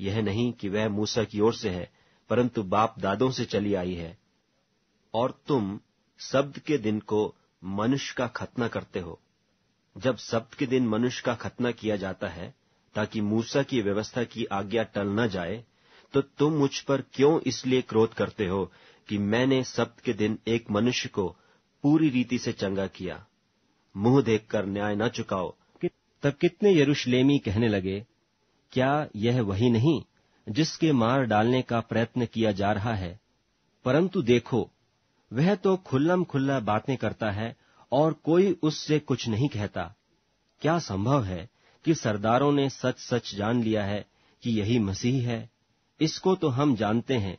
यह नहीं कि वह मूसा की ओर से है परंतु बाप दादों से चली आई है और तुम शब्द के दिन को मनुष्य का खतना करते हो जब शब्द के दिन मनुष्य का खतना किया जाता है ताकि मूसा की व्यवस्था की आज्ञा टल न जाए तो तुम मुझ पर क्यों इसलिए क्रोध करते हो कि मैंने शब्द के दिन एक मनुष्य को पूरी रीति से चंगा किया मुंह देखकर न्याय न चुकाओ तब कितने यरूशलेमी कहने लगे क्या यह वही नहीं जिसके मार डालने का प्रयत्न किया जा रहा है परंतु देखो वह तो खुल्लम खुल्ला बातें करता है और कोई उससे कुछ नहीं कहता क्या संभव है कि सरदारों ने सच सच जान लिया है कि यही मसीह है इसको तो हम जानते हैं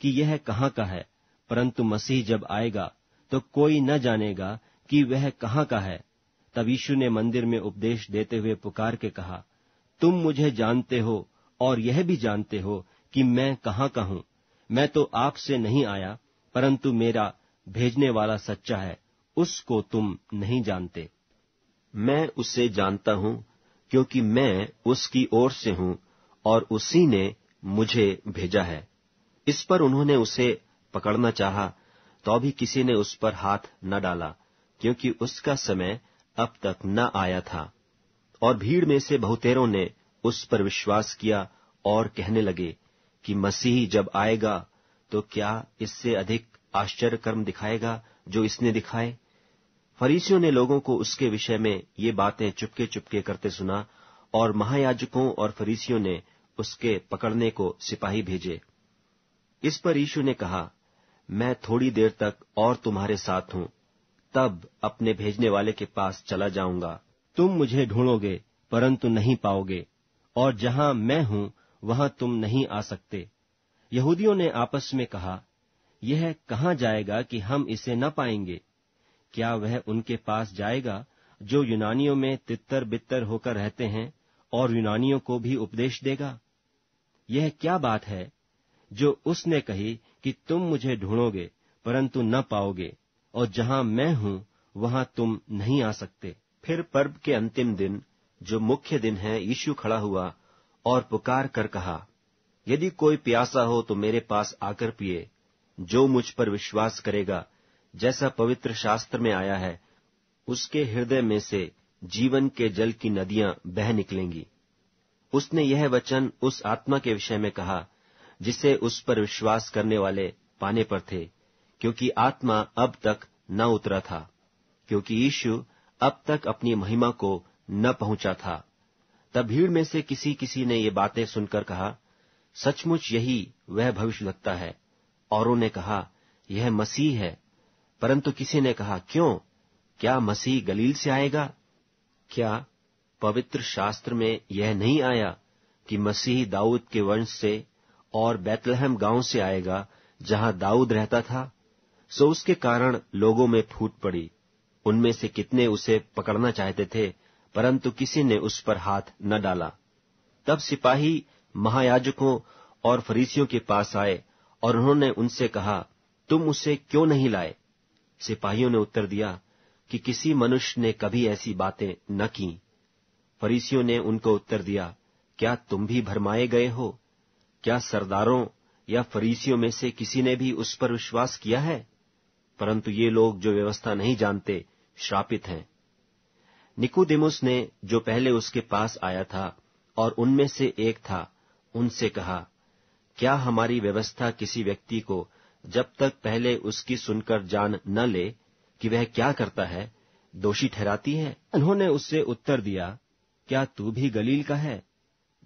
कि यह कहाँ का है परंतु मसीह जब आएगा तो कोई न जानेगा कि वह कहाँ का है तब यीशु ने मंदिर में उपदेश देते हुए पुकार के कहा तुम मुझे जानते हो और यह भी जानते हो कि मैं कहाँ का हूं मैं तो आपसे नहीं आया परंतु मेरा भेजने वाला सच्चा है उसको तुम नहीं जानते मैं उसे जानता हूं क्योंकि मैं उसकी ओर से हूं और उसी ने मुझे भेजा है इस पर उन्होंने उसे पकड़ना चाहा तो भी किसी ने उस पर हाथ न डाला क्योंकि उसका समय अब तक न आया था और भीड़ में से बहुतेरों ने उस पर विश्वास किया और कहने लगे कि मसीह जब आएगा तो क्या इससे अधिक आश्चर्य कर्म दिखाएगा जो इसने दिखाए फरीसियों ने लोगों को उसके विषय में ये बातें चुपके चुपके करते सुना और महायाजकों और फरीसियों ने उसके पकड़ने को सिपाही भेजे इस पर यीशु ने कहा मैं थोड़ी देर तक और तुम्हारे साथ हूं तब अपने भेजने वाले के पास चला जाऊंगा तुम मुझे ढूंढोगे परंतु नहीं पाओगे और जहां मैं हूं वहां तुम नहीं आ सकते यहूदियों ने आपस में कहा यह कहा जाएगा कि हम इसे न पाएंगे क्या वह उनके पास जाएगा जो यूनानियों में तितर बितर होकर रहते हैं और यूनानियों को भी उपदेश देगा यह क्या बात है जो उसने कही कि तुम मुझे ढूंढोगे परंतु न पाओगे और जहां मैं हूं वहां तुम नहीं आ सकते फिर पर्व के अंतिम दिन जो मुख्य दिन है यीशु खड़ा हुआ और पुकार कर कहा यदि कोई प्यासा हो तो मेरे पास आकर पिए जो मुझ पर विश्वास करेगा जैसा पवित्र शास्त्र में आया है उसके हृदय में से जीवन के जल की नदियां बह निकलेंगी उसने यह वचन उस आत्मा के विषय में कहा जिसे उस पर विश्वास करने वाले पाने पर थे क्योंकि आत्मा अब तक न उतरा था क्योंकि यीशु अब तक अपनी महिमा को न पहुंचा था तब भीड़ में से किसी किसी ने ये बातें सुनकर कहा सचमुच यही वह भविष्य लगता है औरों ने कहा यह मसीह है परंतु किसी ने कहा क्यों क्या मसीह गलील से आएगा क्या पवित्र शास्त्र में यह नहीं आया कि मसीह दाऊद के वंश से और बैतलहम गांव से आएगा जहां दाऊद रहता था सो उसके कारण लोगों में फूट पड़ी उनमें से कितने उसे पकड़ना चाहते थे परंतु किसी ने उस पर हाथ न डाला तब सिपाही महायाजकों और फरीसियों के पास आए और उन्होंने उनसे कहा तुम उसे क्यों नहीं लाए सिपाहियों ने उत्तर दिया कि किसी मनुष्य ने कभी ऐसी बातें न की फरीसियों ने उनको उत्तर दिया क्या तुम भी भरमाए गए हो क्या सरदारों या फरीसियों में से किसी ने भी उस पर विश्वास किया है परंतु ये लोग जो व्यवस्था नहीं जानते श्रापित हैं निकुदिमुस ने जो पहले उसके पास आया था और उनमें से एक था उनसे कहा क्या हमारी व्यवस्था किसी व्यक्ति को जब तक पहले उसकी सुनकर जान न ले कि वह क्या करता है दोषी ठहराती है उन्होंने उससे उत्तर दिया क्या तू भी गलील का है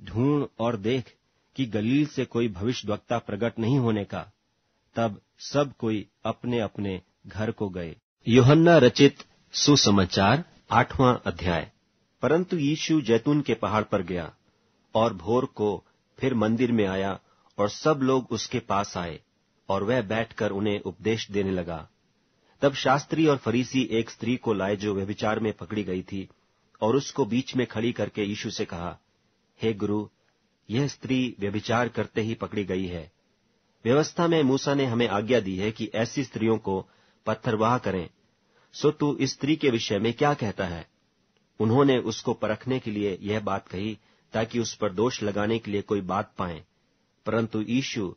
ढूंढ और देख कि गलील से कोई भविष्यवक्ता प्रकट नहीं होने का तब सब कोई अपने अपने घर को गए योहन्ना रचित सुसमाचार आठवां अध्याय परंतु यीशु जैतून के पहाड़ पर गया और भोर को फिर मंदिर में आया और सब लोग उसके पास आए और वह बैठकर उन्हें उपदेश देने लगा तब शास्त्री और फरीसी एक स्त्री को लाए जो व्यभिचार में पकड़ी गई थी और उसको बीच में खड़ी करके यीशु से कहा हे गुरु यह स्त्री व्यभिचार करते ही पकड़ी गई है व्यवस्था में मूसा ने हमें आज्ञा दी है कि ऐसी स्त्रियों को पत्थरवाह करें सो तू इस स्त्री के विषय में क्या कहता है उन्होंने उसको परखने के लिए यह बात कही ताकि उस पर दोष लगाने के लिए कोई बात पाए परंतु ईशु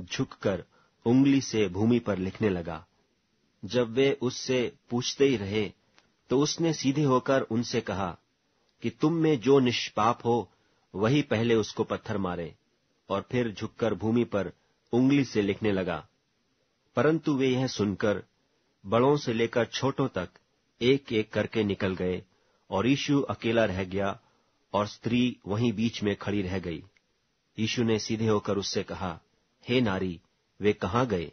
झुककर उंगली से भूमि पर लिखने लगा जब वे उससे पूछते ही रहे तो उसने सीधे होकर उनसे कहा कि तुम में जो निष्पाप हो वही पहले उसको पत्थर मारे और फिर झुककर भूमि पर उंगली से लिखने लगा परंतु वे यह सुनकर बड़ों से लेकर छोटों तक एक एक करके निकल गए और यीशु अकेला रह गया और स्त्री वहीं बीच में खड़ी रह गई यीशु ने सीधे होकर उससे कहा हे नारी वे कहा गए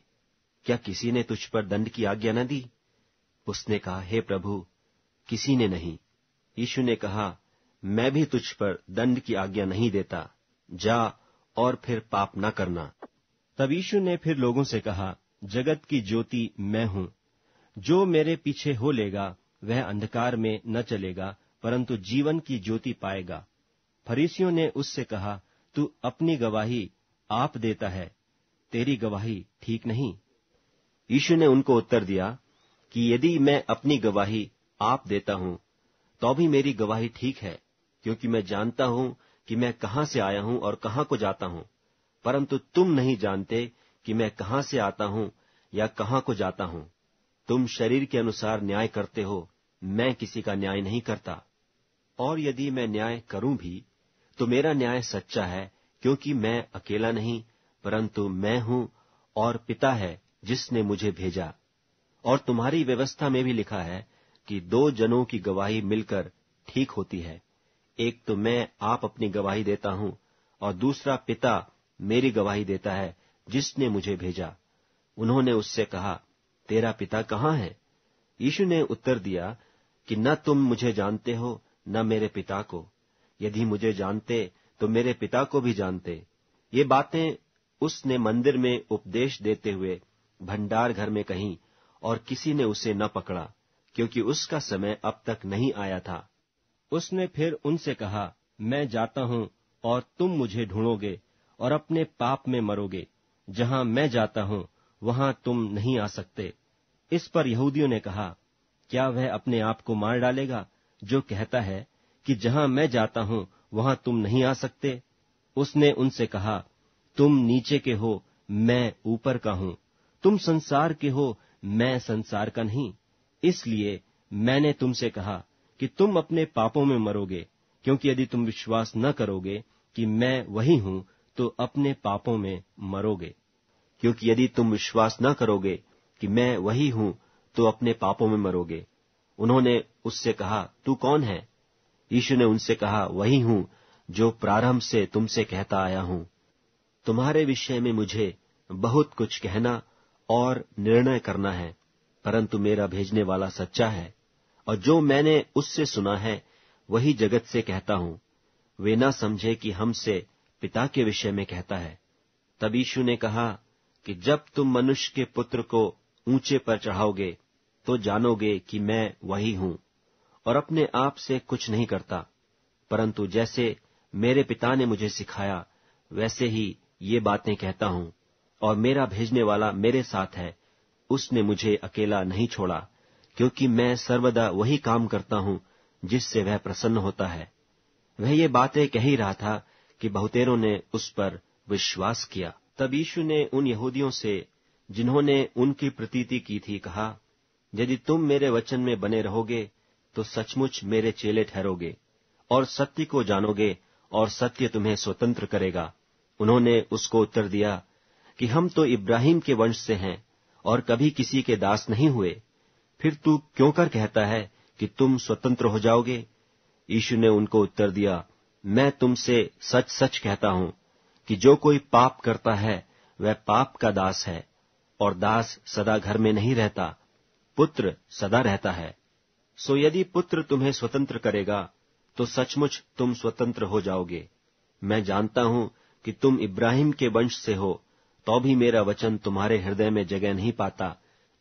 क्या किसी ने तुझ पर दंड की आज्ञा न दी उसने कहा हे प्रभु किसी ने नहीं यीशु ने कहा मैं भी तुझ पर दंड की आज्ञा नहीं देता जा और फिर पाप न करना तब यीशु ने फिर लोगों से कहा जगत की ज्योति मैं हूं जो मेरे पीछे हो लेगा वह अंधकार में न चलेगा परंतु जीवन की ज्योति पाएगा फरीसियों ने उससे कहा तू अपनी गवाही आप देता है तेरी गवाही ठीक नहीं यीशु ने उनको उत्तर दिया कि यदि मैं अपनी गवाही आप देता हूं तो भी मेरी गवाही ठीक है क्योंकि मैं जानता हूं कि मैं कहां से आया हूं और कहां को जाता हूं परंतु तुम नहीं जानते कि मैं कहां से आता हूं या कहां को जाता हूं तुम शरीर के अनुसार न्याय करते हो मैं किसी का न्याय नहीं करता और यदि मैं न्याय करूं भी तो मेरा न्याय सच्चा है क्योंकि मैं अकेला नहीं परंतु मैं हूं और पिता है जिसने मुझे भेजा और तुम्हारी व्यवस्था में भी लिखा है कि दो जनों की गवाही मिलकर ठीक होती है एक तो मैं आप अपनी गवाही देता हूं और दूसरा पिता मेरी गवाही देता है जिसने मुझे भेजा उन्होंने उससे कहा तेरा पिता कहाँ है यीशु ने उत्तर दिया कि न तुम मुझे जानते हो न मेरे पिता को यदि मुझे जानते तो मेरे पिता को भी जानते ये बातें उसने मंदिर में उपदेश देते हुए भंडार घर में कही और किसी ने उसे न पकड़ा क्योंकि उसका समय अब तक नहीं आया था उसने फिर उनसे कहा मैं जाता हूँ और तुम मुझे ढूंढोगे और अपने पाप में मरोगे जहां मैं जाता हूं वहां तुम नहीं आ सकते इस पर यहूदियों ने कहा क्या वह अपने आप को मार डालेगा जो कहता है कि जहां मैं जाता हूं वहां तुम नहीं आ सकते उसने उनसे कहा तुम नीचे के हो मैं ऊपर का हूं तुम संसार के हो मैं संसार का नहीं इसलिए मैंने तुमसे कहा कि तुम अपने पापों में मरोगे क्योंकि यदि तुम विश्वास न करोगे कि मैं वही हूं तो अपने पापों में मरोगे क्योंकि यदि तुम विश्वास न करोगे कि मैं वही हूं तो अपने पापों में मरोगे उन्होंने उससे कहा तू कौन है यीशु ने उनसे कहा वही हूं जो प्रारंभ से तुमसे कहता आया हूं तुम्हारे विषय में मुझे बहुत कुछ कहना और निर्णय करना है परंतु मेरा भेजने वाला सच्चा है और जो मैंने उससे सुना है वही जगत से कहता हूं वे न समझे कि हमसे पिता के विषय में कहता है तब यीशु ने कहा कि जब तुम मनुष्य के पुत्र को ऊंचे पर चढ़ाओगे तो जानोगे कि मैं वही हूं और अपने आप से कुछ नहीं करता परंतु जैसे मेरे पिता ने मुझे सिखाया वैसे ही ये बातें कहता हूं और मेरा भेजने वाला मेरे साथ है उसने मुझे अकेला नहीं छोड़ा क्योंकि मैं सर्वदा वही काम करता हूं जिससे वह प्रसन्न होता है वह ये बातें कह ही रहा था कि बहुतेरों ने उस पर विश्वास किया तब यीशु ने उन यहूदियों से जिन्होंने उनकी प्रतीति की थी कहा यदि तुम मेरे वचन में बने रहोगे तो सचमुच मेरे चेले ठहरोगे और सत्य को जानोगे और सत्य तुम्हें स्वतंत्र करेगा उन्होंने उसको उत्तर दिया कि हम तो इब्राहिम के वंश से हैं और कभी किसी के दास नहीं हुए फिर तू क्यों कर कहता है कि तुम स्वतंत्र हो जाओगे यीशु ने उनको उत्तर दिया मैं तुमसे सच सच कहता हूं कि जो कोई पाप करता है वह पाप का दास है और दास सदा घर में नहीं रहता पुत्र सदा रहता है सो यदि पुत्र तुम्हें स्वतंत्र करेगा तो सचमुच तुम स्वतंत्र हो जाओगे मैं जानता हूं कि तुम इब्राहिम के वंश से हो तो भी मेरा वचन तुम्हारे हृदय में जगह नहीं पाता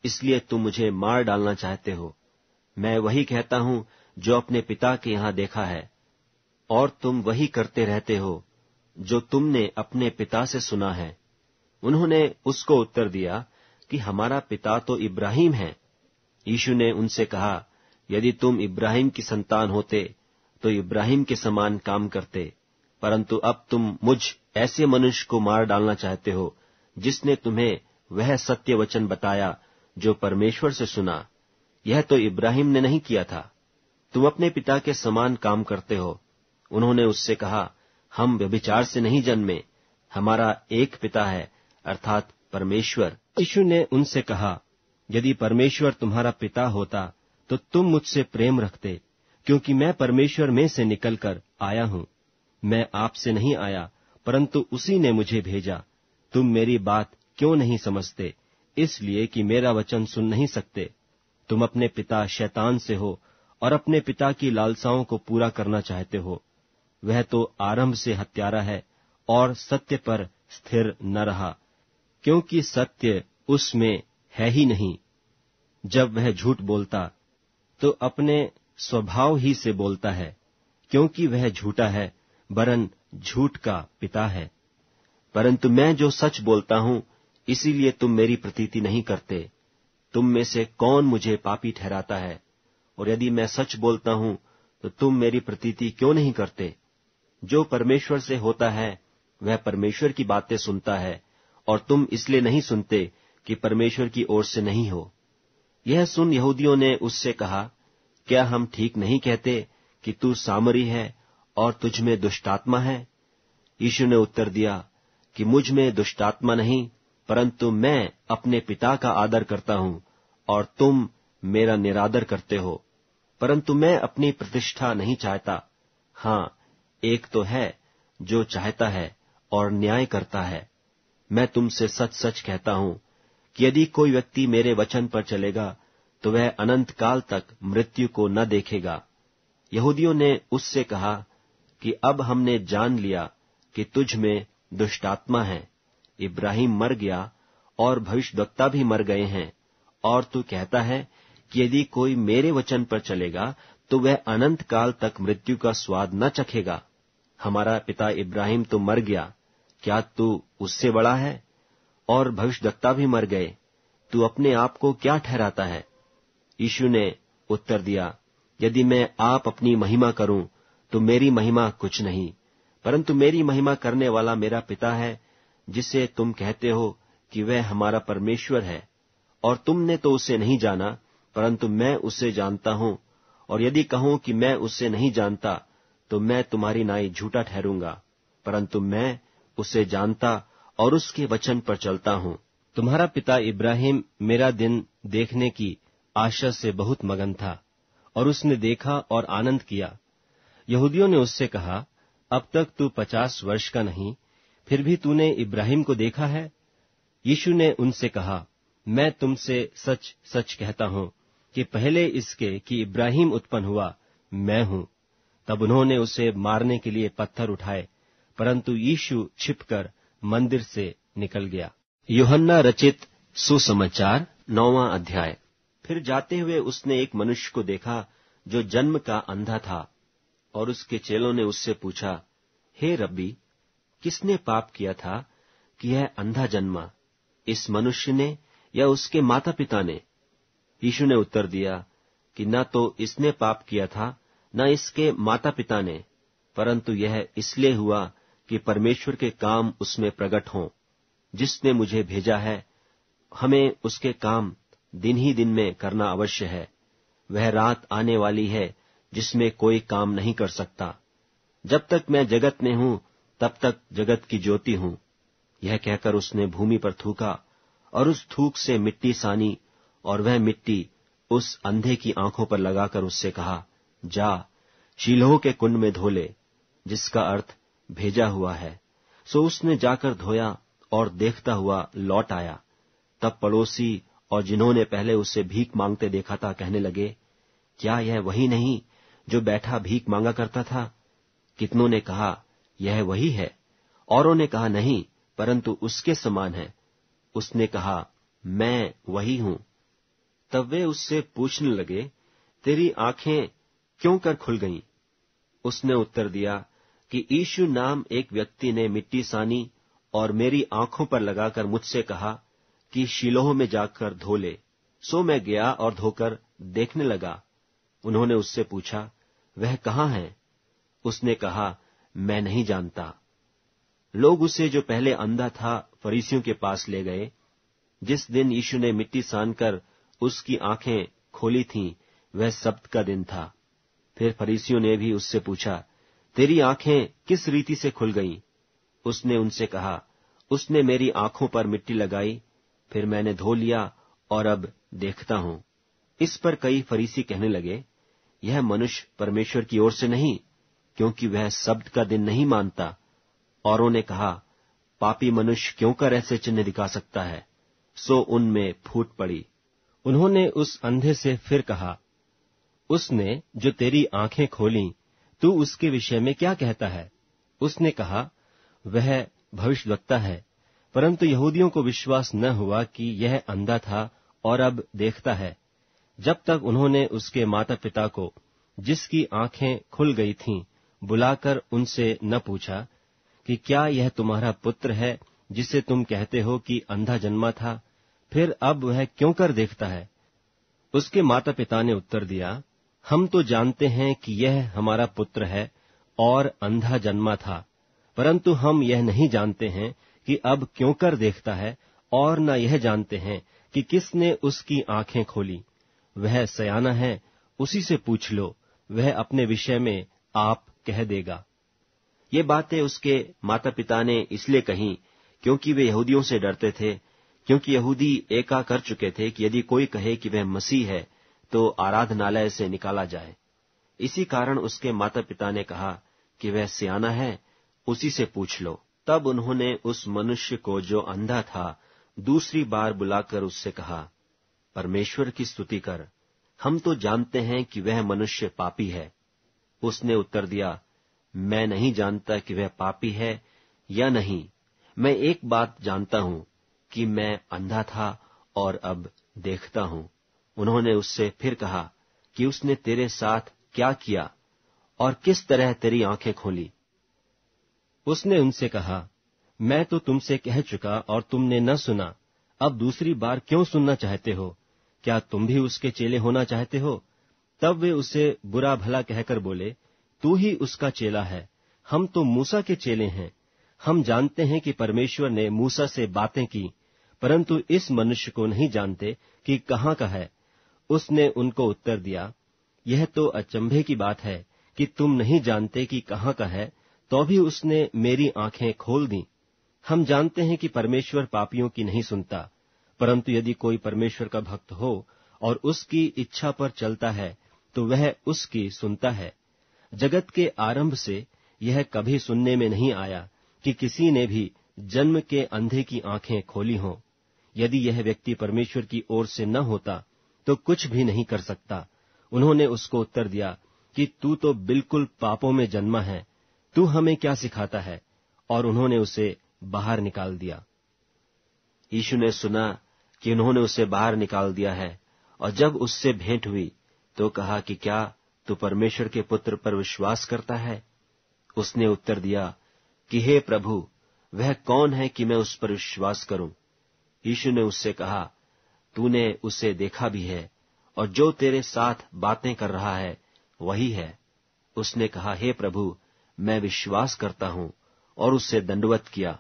इसलिए तुम मुझे मार डालना चाहते हो मैं वही कहता हूं जो अपने पिता के यहां देखा है और तुम वही करते रहते हो जो तुमने अपने पिता से सुना है उन्होंने उसको उत्तर दिया कि हमारा पिता तो इब्राहिम है यीशु ने उनसे कहा यदि तुम इब्राहिम की संतान होते तो इब्राहिम के समान काम करते परंतु अब तुम मुझ ऐसे मनुष्य को मार डालना चाहते हो जिसने तुम्हें वह सत्य वचन बताया जो परमेश्वर से सुना यह तो इब्राहिम ने नहीं किया था तुम अपने पिता के समान काम करते हो उन्होंने उससे कहा हम व्यभिचार से नहीं जन्मे हमारा एक पिता है अर्थात परमेश्वर यीशु ने उनसे कहा यदि परमेश्वर तुम्हारा पिता होता तो तुम मुझसे प्रेम रखते क्योंकि मैं परमेश्वर में से निकलकर आया हूं मैं आपसे नहीं आया परंतु उसी ने मुझे भेजा तुम मेरी बात क्यों नहीं समझते इसलिए कि मेरा वचन सुन नहीं सकते तुम अपने पिता शैतान से हो और अपने पिता की लालसाओं को पूरा करना चाहते हो वह तो आरंभ से हत्यारा है और सत्य पर स्थिर न रहा क्योंकि सत्य उसमें है ही नहीं जब वह झूठ बोलता तो अपने स्वभाव ही से बोलता है क्योंकि वह झूठा है वरन झूठ का पिता है परंतु मैं जो सच बोलता हूं इसीलिए तुम मेरी प्रतीति नहीं करते तुम में से कौन मुझे पापी ठहराता है और यदि मैं सच बोलता हूं तो तुम मेरी प्रतीति क्यों नहीं करते जो परमेश्वर से होता है वह परमेश्वर की बातें सुनता है और तुम इसलिए नहीं सुनते कि परमेश्वर की ओर से नहीं हो यह सुन यहूदियों ने उससे कहा क्या हम ठीक नहीं कहते कि तू सामरी है और तुझ में दुष्टात्मा है यीशु ने उत्तर दिया कि मुझ में दुष्टात्मा नहीं परंतु मैं अपने पिता का आदर करता हूं और तुम मेरा निरादर करते हो परंतु मैं अपनी प्रतिष्ठा नहीं चाहता हाँ एक तो है जो चाहता है और न्याय करता है मैं तुमसे सच सच कहता हूं कि यदि कोई व्यक्ति मेरे वचन पर चलेगा तो वह अनंत काल तक मृत्यु को न देखेगा यहूदियों ने उससे कहा कि अब हमने जान लिया कि तुझ में दुष्टात्मा है इब्राहिम मर गया और भविष्यवक्ता भी मर गए हैं और तू कहता है कि यदि कोई मेरे वचन पर चलेगा तो वह अनंत काल तक मृत्यु का स्वाद न चखेगा हमारा पिता इब्राहिम तो मर गया क्या तू उससे बड़ा है और भविष्य दत्ता भी मर गए तू अपने आप को क्या ठहराता है यीशु ने उत्तर दिया यदि मैं आप अपनी महिमा करूं तो मेरी महिमा कुछ नहीं परंतु मेरी महिमा करने वाला मेरा पिता है जिसे तुम कहते हो कि वह हमारा परमेश्वर है और तुमने तो उसे नहीं जाना परंतु मैं उसे जानता हूं और यदि कहूं कि मैं उसे नहीं जानता तो मैं तुम्हारी नाई झूठा ठहरूंगा परंतु मैं उसे जानता और उसके वचन पर चलता हूँ तुम्हारा पिता इब्राहिम मेरा दिन देखने की आशा से बहुत मगन था और उसने देखा और आनंद किया यहूदियों ने उससे कहा अब तक तू पचास वर्ष का नहीं फिर भी तूने इब्राहिम को देखा है यीशु ने उनसे कहा मैं तुमसे सच सच कहता हूं कि पहले इसके कि इब्राहिम उत्पन्न हुआ मैं हूं तब उन्होंने उसे मारने के लिए पत्थर उठाए परंतु यीशु छिपकर मंदिर से निकल गया योहन्ना रचित सुसमाचार नौवा अध्याय फिर जाते हुए उसने एक मनुष्य को देखा जो जन्म का अंधा था और उसके चेलों ने उससे पूछा हे hey, रब्बी किसने पाप किया था कि यह अंधा जन्मा इस मनुष्य ने या उसके माता पिता ने यीशु ने उत्तर दिया कि न तो इसने पाप किया था न इसके माता पिता ने परंतु यह इसलिए हुआ कि परमेश्वर के काम उसमें प्रकट हों जिसने मुझे भेजा है हमें उसके काम दिन ही दिन में करना अवश्य है वह रात आने वाली है जिसमें कोई काम नहीं कर सकता जब तक मैं जगत में हूं तब तक जगत की ज्योति हूं यह कहकर उसने भूमि पर थूका और उस थूक से मिट्टी सानी और वह मिट्टी उस अंधे की आंखों पर लगाकर उससे कहा जा शीलोह के कुंड में धोले जिसका अर्थ भेजा हुआ है सो उसने जाकर धोया और देखता हुआ लौट आया तब पड़ोसी और जिन्होंने पहले उसे भीख मांगते देखा था कहने लगे क्या यह वही नहीं जो बैठा भीख मांगा करता था कितनों ने कहा यह वही है औरों ने कहा नहीं परंतु उसके समान है उसने कहा मैं वही हूं तब वे उससे पूछने लगे तेरी आंखें क्यों कर खुल गईं? उसने उत्तर दिया कि ईशु नाम एक व्यक्ति ने मिट्टी सानी और मेरी आंखों पर लगाकर मुझसे कहा कि शिलोह में जाकर धो ले सो मैं गया और धोकर देखने लगा उन्होंने उससे पूछा वह कहा है उसने कहा मैं नहीं जानता लोग उसे जो पहले अंधा था फरीसियों के पास ले गए जिस दिन यीशु ने मिट्टी सानकर उसकी आंखें खोली थीं वह सप्त का दिन था फिर फरीसियों ने भी उससे पूछा तेरी आंखें किस रीति से खुल गईं? उसने उनसे कहा उसने मेरी आंखों पर मिट्टी लगाई फिर मैंने धो लिया और अब देखता हूं इस पर कई फरीसी कहने लगे यह मनुष्य परमेश्वर की ओर से नहीं क्योंकि वह शब्द का दिन नहीं मानता औरों ने कहा पापी मनुष्य क्यों कर ऐसे चिन्ह दिखा सकता है सो उनमें फूट पड़ी उन्होंने उस अंधे से फिर कहा उसने जो तेरी आंखें खोली तू उसके विषय में क्या कहता है उसने कहा वह भविष्यवक्ता है परंतु यहूदियों को विश्वास न हुआ कि यह अंधा था और अब देखता है जब तक उन्होंने उसके माता पिता को जिसकी आंखें खुल गई थीं बुलाकर उनसे न पूछा कि क्या यह तुम्हारा पुत्र है जिसे तुम कहते हो कि अंधा जन्मा था फिर अब वह क्यों कर देखता है उसके माता पिता ने उत्तर दिया हम तो जानते हैं कि यह हमारा पुत्र है और अंधा जन्मा था परंतु हम यह नहीं जानते हैं कि अब क्यों कर देखता है और न यह जानते हैं कि किसने उसकी आंखें खोली वह सयाना है उसी से पूछ लो वह अपने विषय में आप कह देगा ये बातें उसके माता पिता ने इसलिए कही क्योंकि वे यहूदियों से डरते थे क्योंकि यहूदी एका कर चुके थे कि यदि कोई कहे कि वह मसीह है तो आराधनालय से निकाला जाए इसी कारण उसके माता पिता ने कहा कि वह सियाना है उसी से पूछ लो तब उन्होंने उस मनुष्य को जो अंधा था दूसरी बार बुलाकर उससे कहा परमेश्वर की स्तुति कर हम तो जानते हैं कि वह मनुष्य पापी है उसने उत्तर दिया मैं नहीं जानता कि वह पापी है या नहीं मैं एक बात जानता हूं कि मैं अंधा था और अब देखता हूं उन्होंने उससे फिर कहा कि उसने तेरे साथ क्या किया और किस तरह तेरी आंखें खोली उसने उनसे कहा मैं तो तुमसे कह चुका और तुमने न सुना अब दूसरी बार क्यों सुनना चाहते हो क्या तुम भी उसके चेले होना चाहते हो तब वे उसे बुरा भला कहकर बोले तू ही उसका चेला है हम तो मूसा के चेले हैं हम जानते हैं कि परमेश्वर ने मूसा से बातें की परंतु इस मनुष्य को नहीं जानते कि कहाँ का है उसने उनको उत्तर दिया यह तो अचंभे की बात है कि तुम नहीं जानते कि कहां का है तो भी उसने मेरी आंखें खोल दी हम जानते हैं कि परमेश्वर पापियों की नहीं सुनता परंतु यदि कोई परमेश्वर का भक्त हो और उसकी इच्छा पर चलता है तो वह उसकी सुनता है जगत के आरंभ से यह कभी सुनने में नहीं आया कि किसी ने भी जन्म के अंधे की आंखें खोली हों यदि यह व्यक्ति परमेश्वर की ओर से न होता तो कुछ भी नहीं कर सकता उन्होंने उसको उत्तर दिया कि तू तो बिल्कुल पापों में जन्मा है तू हमें क्या सिखाता है और उन्होंने उसे बाहर निकाल दिया यीशु ने सुना कि उन्होंने उसे बाहर निकाल दिया है और जब उससे भेंट हुई तो कहा कि क्या तू परमेश्वर के पुत्र पर विश्वास करता है उसने उत्तर दिया कि हे प्रभु वह कौन है कि मैं उस पर विश्वास करूं यीशु ने उससे कहा तूने उसे देखा भी है और जो तेरे साथ बातें कर रहा है वही है उसने कहा हे प्रभु मैं विश्वास करता हूं और उससे दंडवत किया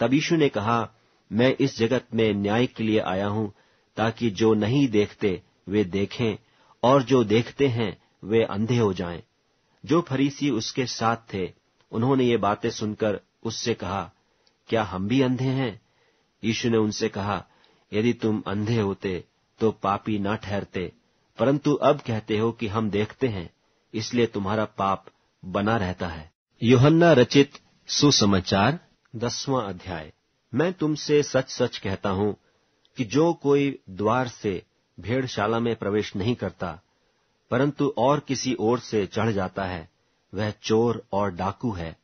तब यीशु ने कहा मैं इस जगत में न्याय के लिए आया हूं ताकि जो नहीं देखते वे देखें और जो देखते हैं वे अंधे हो जाएं। जो फरीसी उसके साथ थे उन्होंने ये बातें सुनकर उससे कहा क्या हम भी अंधे हैं यीशु ने उनसे कहा यदि तुम अंधे होते तो पापी न ठहरते परंतु अब कहते हो कि हम देखते हैं इसलिए तुम्हारा पाप बना रहता है योहन्ना रचित सुसमाचार दसवां अध्याय मैं तुमसे सच सच कहता हूं कि जो कोई द्वार से भेड़शाला में प्रवेश नहीं करता परंतु और किसी ओर से चढ़ जाता है वह चोर और डाकू है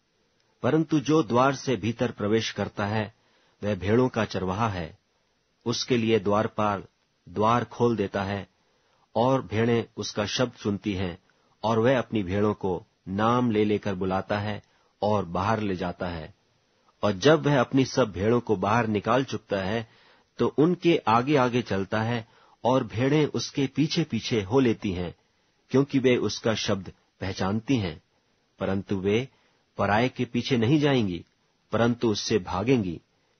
परंतु जो द्वार से भीतर प्रवेश करता है वह भेड़ों का चरवाहा है उसके लिए द्वारपाल द्वार खोल देता है और भेड़ें उसका शब्द सुनती हैं और वह अपनी भेड़ों को नाम ले लेकर बुलाता है और बाहर ले जाता है और जब वह अपनी सब भेड़ों को बाहर निकाल चुकता है तो उनके आगे आगे चलता है और भेड़ें उसके पीछे पीछे हो लेती हैं क्योंकि वे उसका शब्द पहचानती हैं परंतु वे पराये के पीछे नहीं जाएंगी परंतु उससे भागेंगी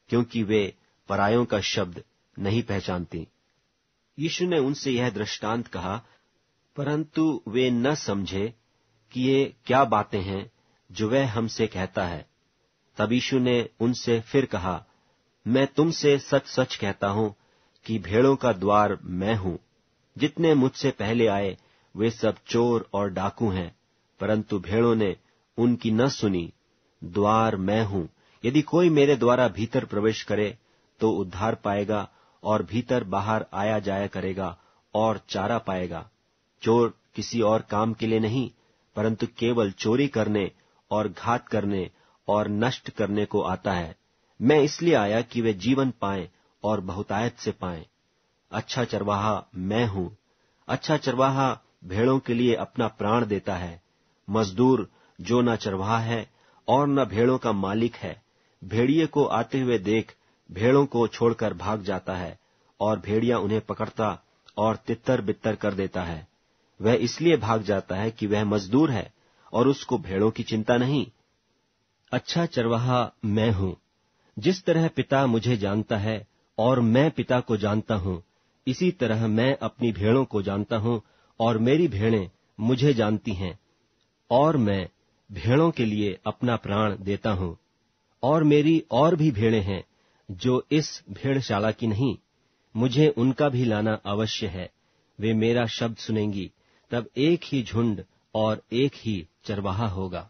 क्योंकि वे परायों का शब्द नहीं पहचानती यीशु ने उनसे यह दृष्टांत कहा परंतु वे न समझे कि ये क्या बातें हैं जो वह हमसे कहता है तब यीशु ने उनसे फिर कहा मैं तुमसे सच सच कहता हूं कि भेड़ों का द्वार मैं हूं जितने मुझसे पहले आए वे सब चोर और डाकू हैं परंतु भेड़ों ने उनकी न सुनी द्वार मैं हूं यदि कोई मेरे द्वारा भीतर प्रवेश करे तो उद्धार पाएगा और भीतर बाहर आया जाया करेगा और चारा पाएगा चोर किसी और काम के लिए नहीं परंतु केवल चोरी करने और घात करने और नष्ट करने को आता है मैं इसलिए आया कि वे जीवन पाए और बहुतायत से पाए अच्छा चरवाहा मैं हूं अच्छा चरवाहा भेड़ों के लिए अपना प्राण देता है मजदूर जो न चरवाहा है और न भेड़ों का मालिक है भेड़िए को आते हुए देख भेड़ों को छोड़कर भाग जाता है और भेड़िया उन्हें पकड़ता और तितर बितर कर देता है वह इसलिए भाग जाता है कि वह मजदूर है और उसको भेड़ों की चिंता नहीं अच्छा चरवाहा मैं हूं जिस तरह पिता मुझे जानता है और मैं पिता को जानता हूं इसी तरह मैं अपनी भेड़ों को जानता हूं और मेरी भेड़ें मुझे जानती हैं और मैं भेड़ों के लिए अपना प्राण देता हूं और मेरी और भी भेड़ें हैं जो इस भेड़शाला की नहीं मुझे उनका भी लाना अवश्य है वे मेरा शब्द सुनेंगी तब एक ही झुंड और एक ही चरवाहा होगा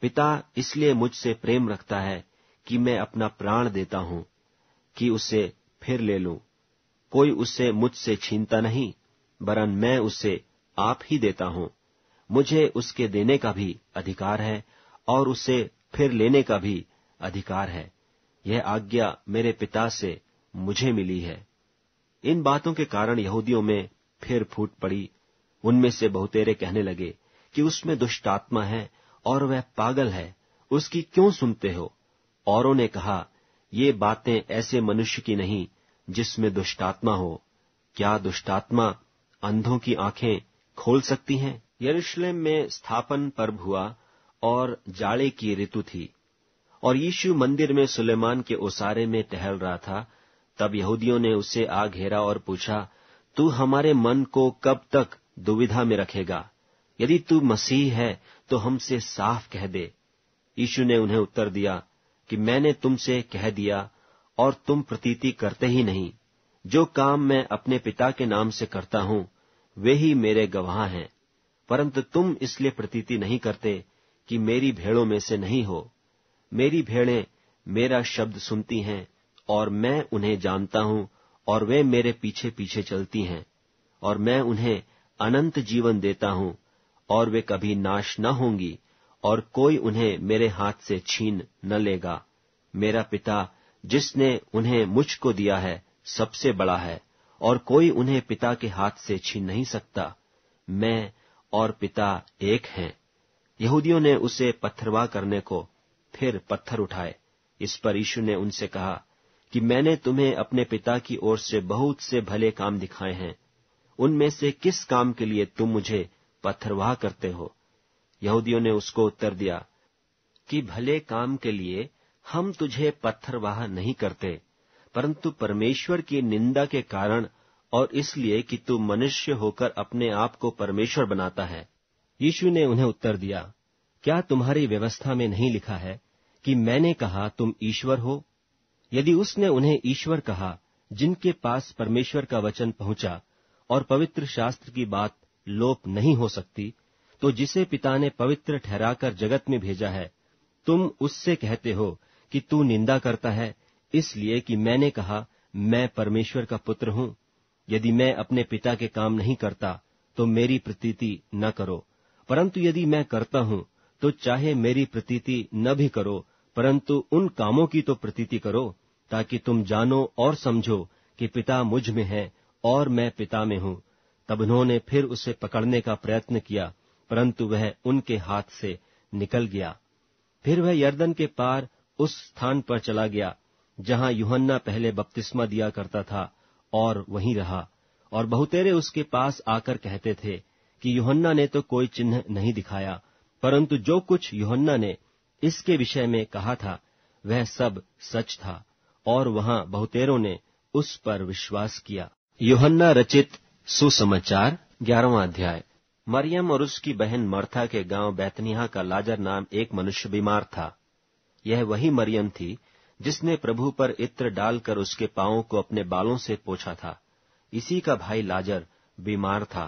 पिता इसलिए मुझसे प्रेम रखता है कि मैं अपना प्राण देता हूं कि उसे फिर ले लूं कोई उसे मुझसे छीनता नहीं वरन मैं उसे आप ही देता हूं मुझे उसके देने का भी अधिकार है और उसे फिर लेने का भी अधिकार है यह आज्ञा मेरे पिता से मुझे मिली है इन बातों के कारण यहूदियों में फिर फूट पड़ी उनमें से बहुतेरे कहने लगे कि उसमें दुष्ट आत्मा है और वह पागल है उसकी क्यों सुनते हो औरों ने कहा ये बातें ऐसे मनुष्य की नहीं जिसमें दुष्टात्मा हो क्या दुष्टात्मा अंधों की आंखें खोल सकती हैं यरूशलेम में स्थापन पर्व हुआ और जाड़े की ऋतु थी और यीशु मंदिर में सुलेमान के ओसारे में टहल रहा था तब यहूदियों ने उससे आ घेरा और पूछा तू हमारे मन को कब तक दुविधा में रखेगा यदि तू मसीह है तो हमसे साफ कह दे यीशु ने उन्हें उत्तर दिया कि मैंने तुमसे कह दिया और तुम प्रतीति करते ही नहीं जो काम मैं अपने पिता के नाम से करता हूं वे ही मेरे गवाह हैं परंतु तुम इसलिए प्रतीति नहीं करते कि मेरी भेड़ों में से नहीं हो मेरी भेड़ें मेरा शब्द सुनती हैं और मैं उन्हें जानता हूं और वे मेरे पीछे पीछे चलती हैं और मैं उन्हें अनंत जीवन देता हूं और वे कभी नाश न होंगी और कोई उन्हें मेरे हाथ से छीन न लेगा मेरा पिता जिसने उन्हें मुझको दिया है सबसे बड़ा है और कोई उन्हें पिता के हाथ से छीन नहीं सकता मैं और पिता एक हैं यहूदियों ने उसे पत्थरवा करने को फिर पत्थर उठाए इस पर यीशु ने उनसे कहा कि मैंने तुम्हें अपने पिता की ओर से बहुत से भले काम दिखाए हैं उनमें से किस काम के लिए तुम मुझे पत्थरवाह करते हो यहूदियों ने उसको उत्तर दिया कि भले काम के लिए हम तुझे पत्थरवाह नहीं करते परंतु परमेश्वर की निंदा के कारण और इसलिए कि तू मनुष्य होकर अपने आप को परमेश्वर बनाता है यीशु ने उन्हें उत्तर दिया क्या तुम्हारी व्यवस्था में नहीं लिखा है कि मैंने कहा तुम ईश्वर हो यदि उसने उन्हें ईश्वर कहा जिनके पास परमेश्वर का वचन पहुंचा और पवित्र शास्त्र की बात लोप नहीं हो सकती तो जिसे पिता ने पवित्र ठहराकर जगत में भेजा है तुम उससे कहते हो कि तू निंदा करता है इसलिए कि मैंने कहा मैं परमेश्वर का पुत्र हूं यदि मैं अपने पिता के काम नहीं करता तो मेरी प्रतीति न करो परंतु यदि मैं करता हूं तो चाहे मेरी प्रतीति न भी करो परंतु उन कामों की तो प्रतीति करो ताकि तुम जानो और समझो कि पिता मुझ में है और मैं पिता में हूं तब उन्होंने फिर उसे पकड़ने का प्रयत्न किया परंतु वह उनके हाथ से निकल गया फिर वह यर्दन के पार उस स्थान पर चला गया जहां युहन्ना पहले बपतिस्मा दिया करता था और वहीं रहा और बहुतेरे उसके पास आकर कहते थे कि युहन्ना ने तो कोई चिन्ह नहीं दिखाया परंतु जो कुछ योहन्ना ने इसके विषय में कहा था वह सब सच था और वहां बहुतेरों ने उस पर विश्वास किया योहन्ना रचित सुसमाचार ग्यारहवा अध्याय मरियम और उसकी बहन मर्था के गांव बैतनिहा का लाजर नाम एक मनुष्य बीमार था यह वही मरियम थी जिसने प्रभु पर इत्र डालकर उसके पांवों को अपने बालों से पोछा था इसी का भाई लाजर बीमार था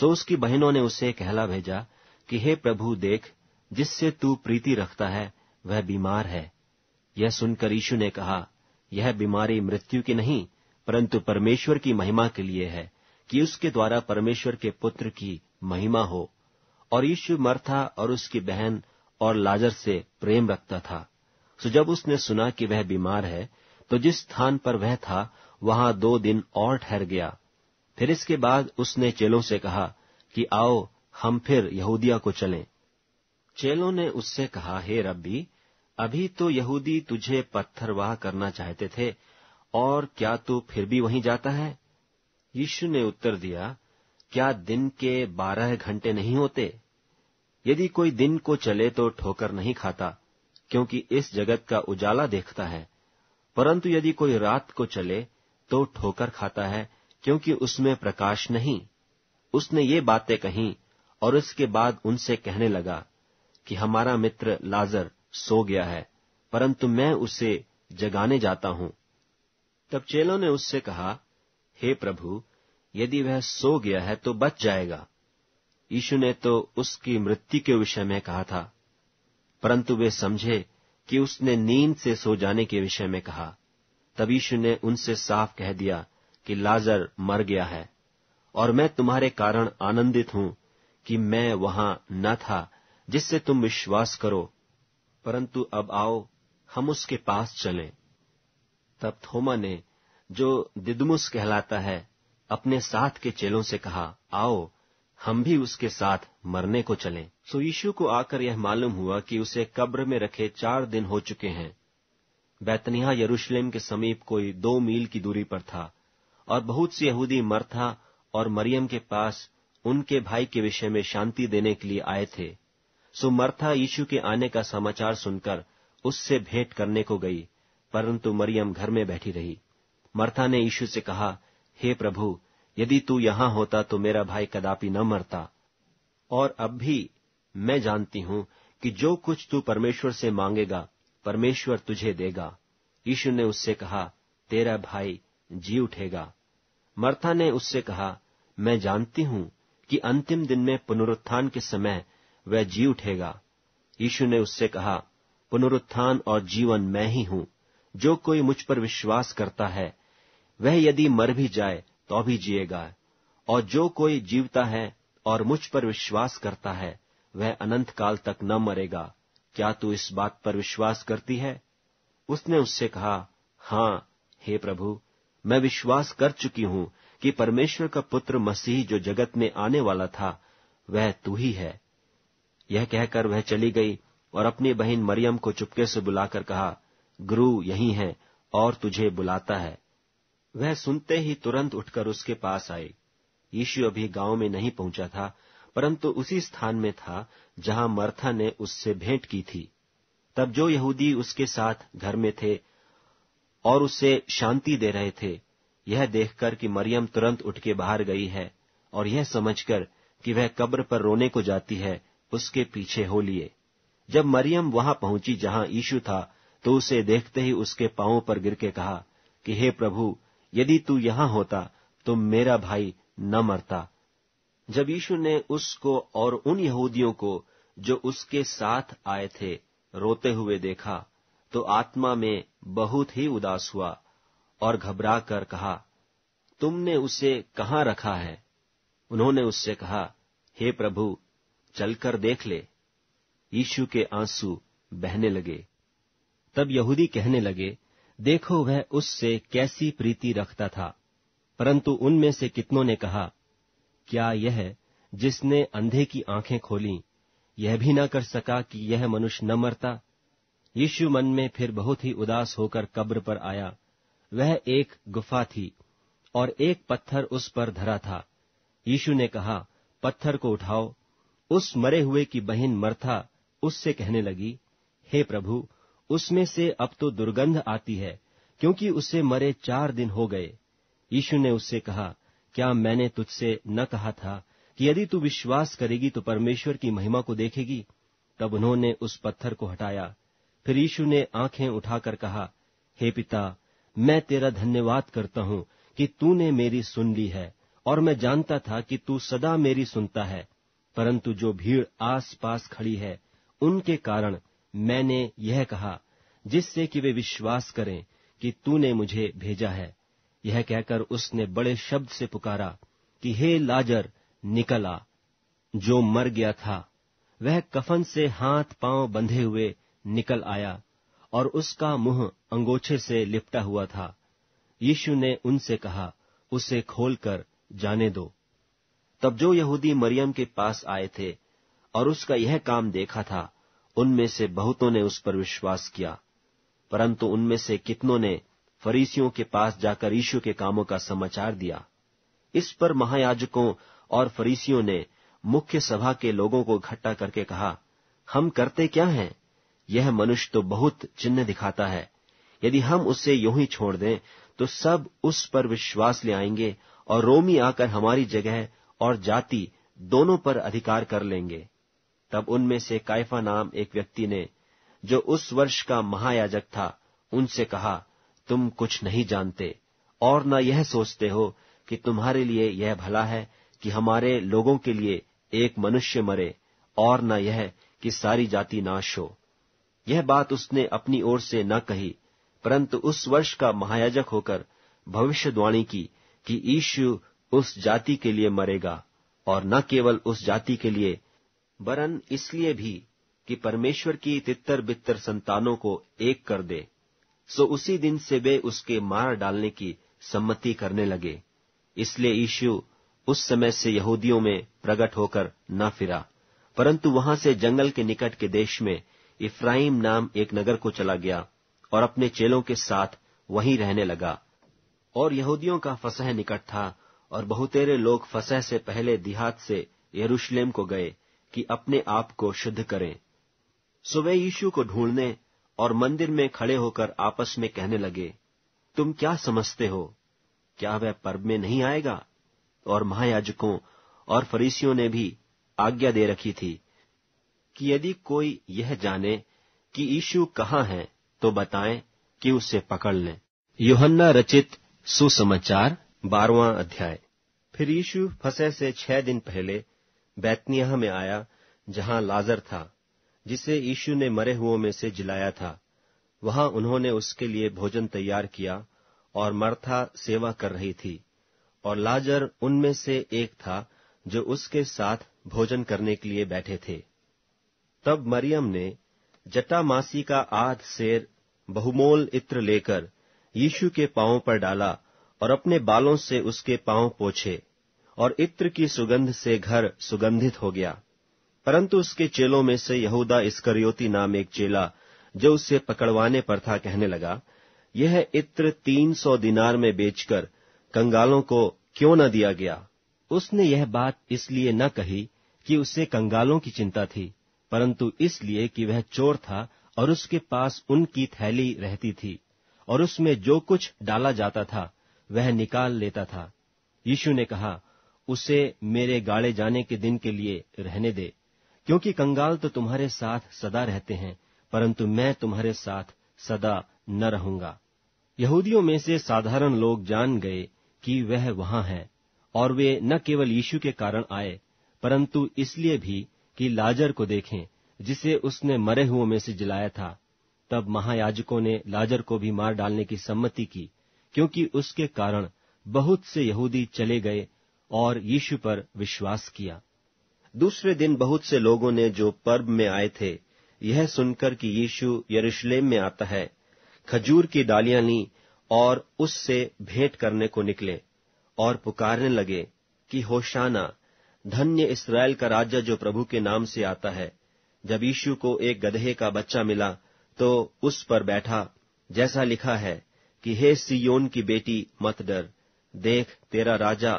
सो उसकी बहनों ने उसे कहला भेजा कि हे प्रभु देख जिससे तू प्रीति रखता है वह बीमार है यह सुनकर यीशु ने कहा यह बीमारी मृत्यु की नहीं परंतु परमेश्वर की महिमा के लिए है कि उसके द्वारा परमेश्वर के पुत्र की महिमा हो और यीशु मर्था और उसकी बहन और लाजर से प्रेम रखता था सो जब उसने सुना कि वह बीमार है तो जिस स्थान पर वह था वहां दो दिन और ठहर गया फिर इसके बाद उसने चेलों से कहा कि आओ हम फिर यहूदिया को चलें चेलों ने उससे कहा हे रब्बी अभी तो यहूदी तुझे पत्थरवाह करना चाहते थे और क्या तू फिर भी वहीं जाता है यीशु ने उत्तर दिया क्या दिन के बारह घंटे नहीं होते यदि कोई दिन को चले तो ठोकर नहीं खाता क्योंकि इस जगत का उजाला देखता है परंतु यदि कोई रात को चले तो ठोकर खाता है क्योंकि उसमें प्रकाश नहीं उसने ये बातें कहीं और इसके बाद उनसे कहने लगा कि हमारा मित्र लाजर सो गया है परंतु मैं उसे जगाने जाता हूं तब चेलों ने उससे कहा हे प्रभु यदि वह सो गया है तो बच जाएगा यीशु ने तो उसकी मृत्यु के विषय में कहा था परंतु वे समझे कि उसने नींद से सो जाने के विषय में कहा तब यीशु ने उनसे साफ कह दिया कि लाजर मर गया है और मैं तुम्हारे कारण आनंदित हूं कि मैं वहां न था जिससे तुम विश्वास करो परंतु अब आओ हम उसके पास चलें तब थोमा ने जो दिदमुस कहलाता है अपने साथ के चेलों से कहा आओ हम भी उसके साथ मरने को चलें। सो यीशु को आकर यह मालूम हुआ कि उसे कब्र में रखे चार दिन हो चुके हैं बैतनिया यरूशलेम के समीप कोई दो मील की दूरी पर था और बहुत सी यहूदी मरथा और मरियम के पास उनके भाई के विषय में शांति देने के लिए आए थे सो मर्था यीशु के आने का समाचार सुनकर उससे भेंट करने को गई परंतु मरियम घर में बैठी रही मर्था ने यीशु से कहा हे प्रभु यदि तू यहां होता तो मेरा भाई कदापि न मरता और अब भी मैं जानती हूं कि जो कुछ तू परमेश्वर से मांगेगा परमेश्वर तुझे देगा यीशु ने उससे कहा तेरा भाई जी उठेगा मर्था ने उससे कहा मैं जानती हूं कि अंतिम दिन में पुनरुत्थान के समय वह जी उठेगा यीशु ने उससे कहा पुनरुत्थान और जीवन मैं ही हूं जो कोई मुझ पर विश्वास करता है वह यदि मर भी जाए तो भी जिएगा और जो कोई जीवता है और मुझ पर विश्वास करता है वह अनंत काल तक न मरेगा क्या तू इस बात पर विश्वास करती है उसने उससे कहा हाँ हे प्रभु मैं विश्वास कर चुकी हूं कि परमेश्वर का पुत्र मसीह जो जगत में आने वाला था वह तू ही है यह कहकर वह चली गई और अपनी बहन मरियम को चुपके से बुलाकर कहा गुरु यही है और तुझे बुलाता है वह सुनते ही तुरंत उठकर उसके पास आई यीशु अभी गांव में नहीं पहुंचा था परंतु उसी स्थान में था जहां मर्था ने उससे भेंट की थी तब जो यहूदी उसके साथ घर में थे और उसे शांति दे रहे थे यह देखकर कि मरियम तुरंत उठ के बाहर गई है और यह समझकर कि वह कब्र पर रोने को जाती है उसके पीछे हो लिए जब मरियम वहां पहुंची जहां ईशु था तो उसे देखते ही उसके पांव पर गिर के कहा कि हे प्रभु यदि तू यहां होता तो मेरा भाई न मरता जब यीशु ने उसको और उन यहूदियों को जो उसके साथ आए थे रोते हुए देखा तो आत्मा में बहुत ही उदास हुआ और घबरा कर कहा तुमने उसे कहां रखा है उन्होंने उससे कहा हे प्रभु चलकर देख ले यीशु के आंसू बहने लगे तब यहूदी कहने लगे देखो वह उससे कैसी प्रीति रखता था परंतु उनमें से कितनों ने कहा क्या यह जिसने अंधे की आंखें खोली यह भी न कर सका कि यह मनुष्य न मरता यीशु मन में फिर बहुत ही उदास होकर कब्र पर आया वह एक गुफा थी और एक पत्थर उस पर धरा था यीशु ने कहा पत्थर को उठाओ उस मरे हुए की बहन मरथा उससे कहने लगी हे प्रभु उसमें से अब तो दुर्गंध आती है क्योंकि उसे मरे चार दिन हो गए यीशु ने उससे कहा क्या मैंने तुझसे न कहा था कि यदि तू विश्वास करेगी तो परमेश्वर की महिमा को देखेगी तब उन्होंने उस पत्थर को हटाया फिर यीशु ने आंखें उठाकर कहा हे पिता मैं तेरा धन्यवाद करता हूँ कि तूने मेरी सुन ली है और मैं जानता था कि तू सदा मेरी सुनता है परंतु जो भीड़ आस पास खड़ी है उनके कारण मैंने यह कहा जिससे कि वे विश्वास करें कि तूने मुझे भेजा है यह कहकर उसने बड़े शब्द से पुकारा कि हे लाजर निकल आ जो मर गया था वह कफन से हाथ पांव बंधे हुए निकल आया और उसका मुंह अंगोछे से लिपटा हुआ था यीशु ने उनसे कहा उसे खोलकर जाने दो तब जो यहूदी मरियम के पास आए थे और उसका यह काम देखा था उनमें से बहुतों ने उस पर विश्वास किया परंतु उनमें से कितनों ने फरीसियों के पास जाकर यीशु के कामों का समाचार दिया इस पर महायाजकों और फरीसियों ने मुख्य सभा के लोगों को इकट्ठा करके कहा हम करते क्या हैं यह मनुष्य तो बहुत चिन्ह दिखाता है यदि हम उसे यू ही छोड़ दें तो सब उस पर विश्वास ले आएंगे और रोमी आकर हमारी जगह और जाति दोनों पर अधिकार कर लेंगे तब उनमें से कायफा नाम एक व्यक्ति ने जो उस वर्ष का महायाजक था उनसे कहा तुम कुछ नहीं जानते और न यह सोचते हो कि तुम्हारे लिए यह भला है कि हमारे लोगों के लिए एक मनुष्य मरे और न यह कि सारी जाति नाश हो यह बात उसने अपनी ओर से न कही परंतु उस वर्ष का महायाजक होकर भविष्यवाणी की कि ईशु उस जाति के लिए मरेगा और न केवल उस जाति के लिए वरन इसलिए भी कि परमेश्वर की तितर बितर संतानों को एक कर दे सो उसी दिन से वे उसके मार डालने की सम्मति करने लगे इसलिए यीशु उस समय से यहूदियों में प्रकट होकर न फिरा परंतु वहां से जंगल के निकट के देश में इफ्राइम नाम एक नगर को चला गया और अपने चेलों के साथ वहीं रहने लगा और यहूदियों का फसह निकट था और बहुतेरे लोग फसह से पहले दिहात से यरूशलेम को गए कि अपने आप को शुद्ध करें सुबह यीशु को ढूंढने और मंदिर में खड़े होकर आपस में कहने लगे तुम क्या समझते हो क्या वह पर्व में नहीं आएगा और महायाजकों और फरीसियों ने भी आज्ञा दे रखी थी कि यदि कोई यह जाने कि यीशु कहाँ है तो बताएं कि उसे पकड़ लें योहन्ना रचित सुसमाचार बारवा अध्याय फिर यीशु फंसे से छह दिन पहले बैतनिया में आया जहां लाजर था जिसे यीशु ने मरे हुओं में से जिलाया था वहां उन्होंने उसके लिए भोजन तैयार किया और मर्था सेवा कर रही थी और लाजर उनमें से एक था जो उसके साथ भोजन करने के लिए बैठे थे तब मरियम ने जटामासी का आध शेर बहुमोल इत्र लेकर यीशु के पांव पर डाला और अपने बालों से उसके पांव पोछे और इत्र की सुगंध से घर सुगंधित हो गया परंतु उसके चेलों में से यहूदा इसकरियोती नाम एक चेला जो उससे पकड़वाने पर था कहने लगा यह इत्र तीन सौ दिनार में बेचकर कंगालों को क्यों न दिया गया उसने यह बात इसलिए न कही कि उससे कंगालों की चिंता थी परंतु इसलिए कि वह चोर था और उसके पास उनकी थैली रहती थी और उसमें जो कुछ डाला जाता था वह निकाल लेता था यीशु ने कहा उसे मेरे गाड़े जाने के दिन के लिए रहने दे क्योंकि कंगाल तो तुम्हारे साथ सदा रहते हैं परंतु मैं तुम्हारे साथ सदा न रहूंगा यहूदियों में से साधारण लोग जान गए कि वह वहां है और वे न केवल यीशु के कारण आए परंतु इसलिए भी कि लाजर को देखें जिसे उसने मरे हुओं में से जलाया था तब महायाजकों ने लाजर को भी मार डालने की सम्मति की क्योंकि उसके कारण बहुत से यहूदी चले गए और यीशु पर विश्वास किया दूसरे दिन बहुत से लोगों ने जो पर्व में आए थे यह सुनकर कि यीशु यरूशलेम में आता है खजूर की डालियां ली और उससे भेंट करने को निकले और पुकारने लगे कि होशाना धन्य इसराइल का राज्य जो प्रभु के नाम से आता है जब यीशु को एक गधे का बच्चा मिला तो उस पर बैठा जैसा लिखा है कि हे सियोन की बेटी मत डर देख तेरा राजा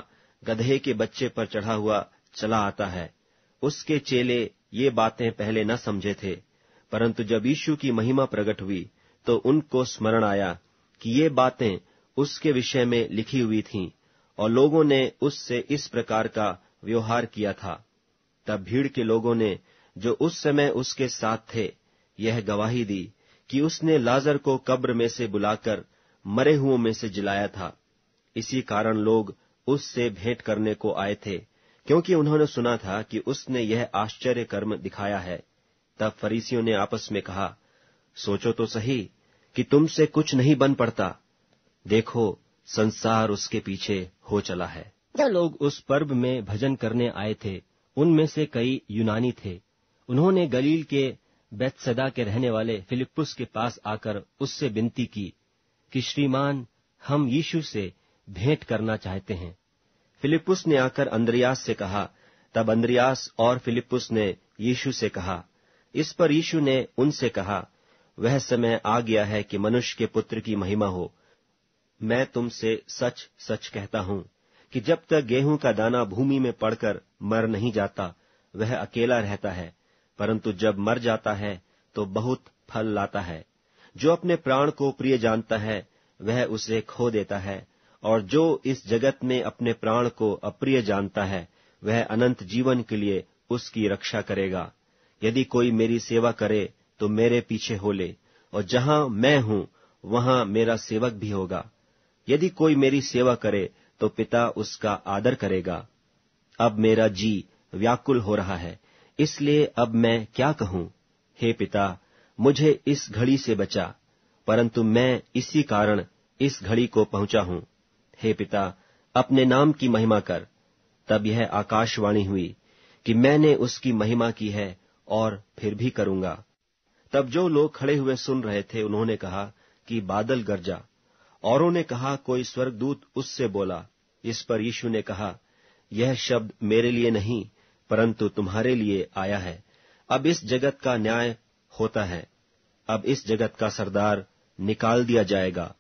गधे के बच्चे पर चढ़ा हुआ चला आता है उसके चेले ये बातें पहले न समझे थे परंतु जब यीशु की महिमा प्रकट हुई तो उनको स्मरण आया कि ये बातें उसके विषय में लिखी हुई थीं और लोगों ने उससे इस प्रकार का व्यवहार किया था तब भीड़ के लोगों ने जो उस समय उसके साथ थे यह गवाही दी कि उसने लाजर को कब्र में से बुलाकर मरे हुओं में से जिलाया था इसी कारण लोग उससे भेंट करने को आए थे क्योंकि उन्होंने सुना था कि उसने यह आश्चर्य कर्म दिखाया है तब फरीसियों ने आपस में कहा सोचो तो सही कि तुमसे कुछ नहीं बन पड़ता देखो संसार उसके पीछे हो चला है जो लोग उस पर्व में भजन करने आए थे उनमें से कई यूनानी थे उन्होंने गलील के बैतसदा के रहने वाले फिलिपुस के पास आकर उससे विनती की कि श्रीमान हम यीशु से भेंट करना चाहते हैं फिलिपुस ने आकर अंद्रयास से कहा तब अंद्रयास और फिलिपुस ने यीशु से कहा इस पर यीशु ने उनसे कहा वह समय आ गया है कि मनुष्य के पुत्र की महिमा हो मैं तुमसे सच सच कहता हूं कि जब तक गेहूं का दाना भूमि में पड़कर मर नहीं जाता वह अकेला रहता है परंतु जब मर जाता है तो बहुत फल लाता है जो अपने प्राण को प्रिय जानता है वह उसे खो देता है और जो इस जगत में अपने प्राण को अप्रिय जानता है वह अनंत जीवन के लिए उसकी रक्षा करेगा यदि कोई मेरी सेवा करे तो मेरे पीछे हो ले और जहां मैं हूं वहां मेरा सेवक भी होगा यदि कोई मेरी सेवा करे तो पिता उसका आदर करेगा अब मेरा जी व्याकुल हो रहा है इसलिए अब मैं क्या कहूं हे पिता मुझे इस घड़ी से बचा परंतु मैं इसी कारण इस घड़ी को पहुंचा हूं हे पिता अपने नाम की महिमा कर तब यह आकाशवाणी हुई कि मैंने उसकी महिमा की है और फिर भी करूंगा तब जो लोग खड़े हुए सुन रहे थे उन्होंने कहा कि बादल गरजा औरों ने कहा कोई स्वर्गदूत उससे बोला इस पर यीशु ने कहा यह शब्द मेरे लिए नहीं परंतु तुम्हारे लिए आया है अब इस जगत का न्याय होता है अब इस जगत का सरदार निकाल दिया जाएगा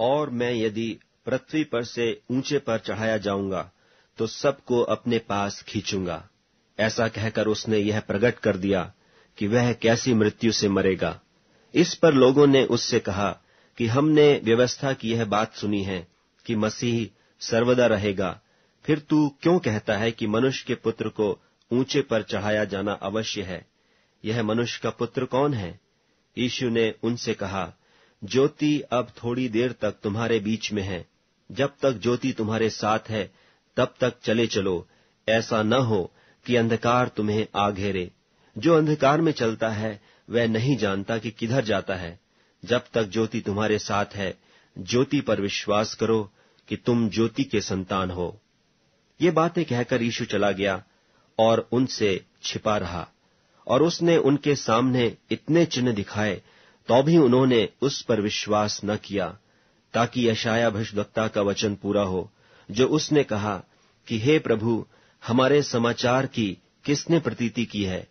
और मैं यदि पृथ्वी पर से ऊंचे पर चढ़ाया जाऊंगा तो सबको अपने पास खींचूंगा ऐसा कहकर उसने यह प्रकट कर दिया कि वह कैसी मृत्यु से मरेगा इस पर लोगों ने उससे कहा कि हमने व्यवस्था की यह बात सुनी है कि मसीह सर्वदा रहेगा फिर तू क्यों कहता है कि मनुष्य के पुत्र को ऊंचे पर चढ़ाया जाना अवश्य है यह मनुष्य का पुत्र कौन है यीशु ने उनसे कहा ज्योति अब थोड़ी देर तक तुम्हारे बीच में है जब तक ज्योति तुम्हारे साथ है तब तक चले चलो ऐसा न हो कि अंधकार तुम्हें आ घेरे जो अंधकार में चलता है वह नहीं जानता कि किधर जाता है जब तक ज्योति तुम्हारे साथ है ज्योति पर विश्वास करो कि तुम ज्योति के संतान हो ये बातें कहकर यीशु चला गया और उनसे छिपा रहा और उसने उनके सामने इतने चिन्ह दिखाए तो भी उन्होंने उस पर विश्वास न किया ताकि यशाया भविष्यवक्ता का वचन पूरा हो जो उसने कहा कि हे प्रभु हमारे समाचार की किसने प्रतीति की है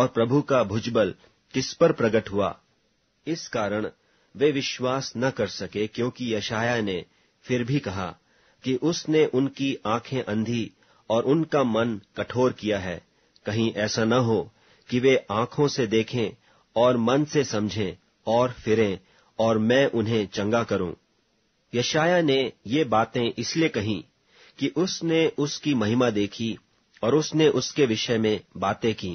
और प्रभु का भुजबल किस पर प्रकट हुआ इस कारण वे विश्वास न कर सके क्योंकि यशाया ने फिर भी कहा कि उसने उनकी आंखें अंधी और उनका मन कठोर किया है कहीं ऐसा न हो कि वे आंखों से देखें और मन से समझें और फिरें और मैं उन्हें चंगा करूं यशाया ने ये बातें इसलिए कही कि उसने उसकी महिमा देखी और उसने उसके विषय में बातें की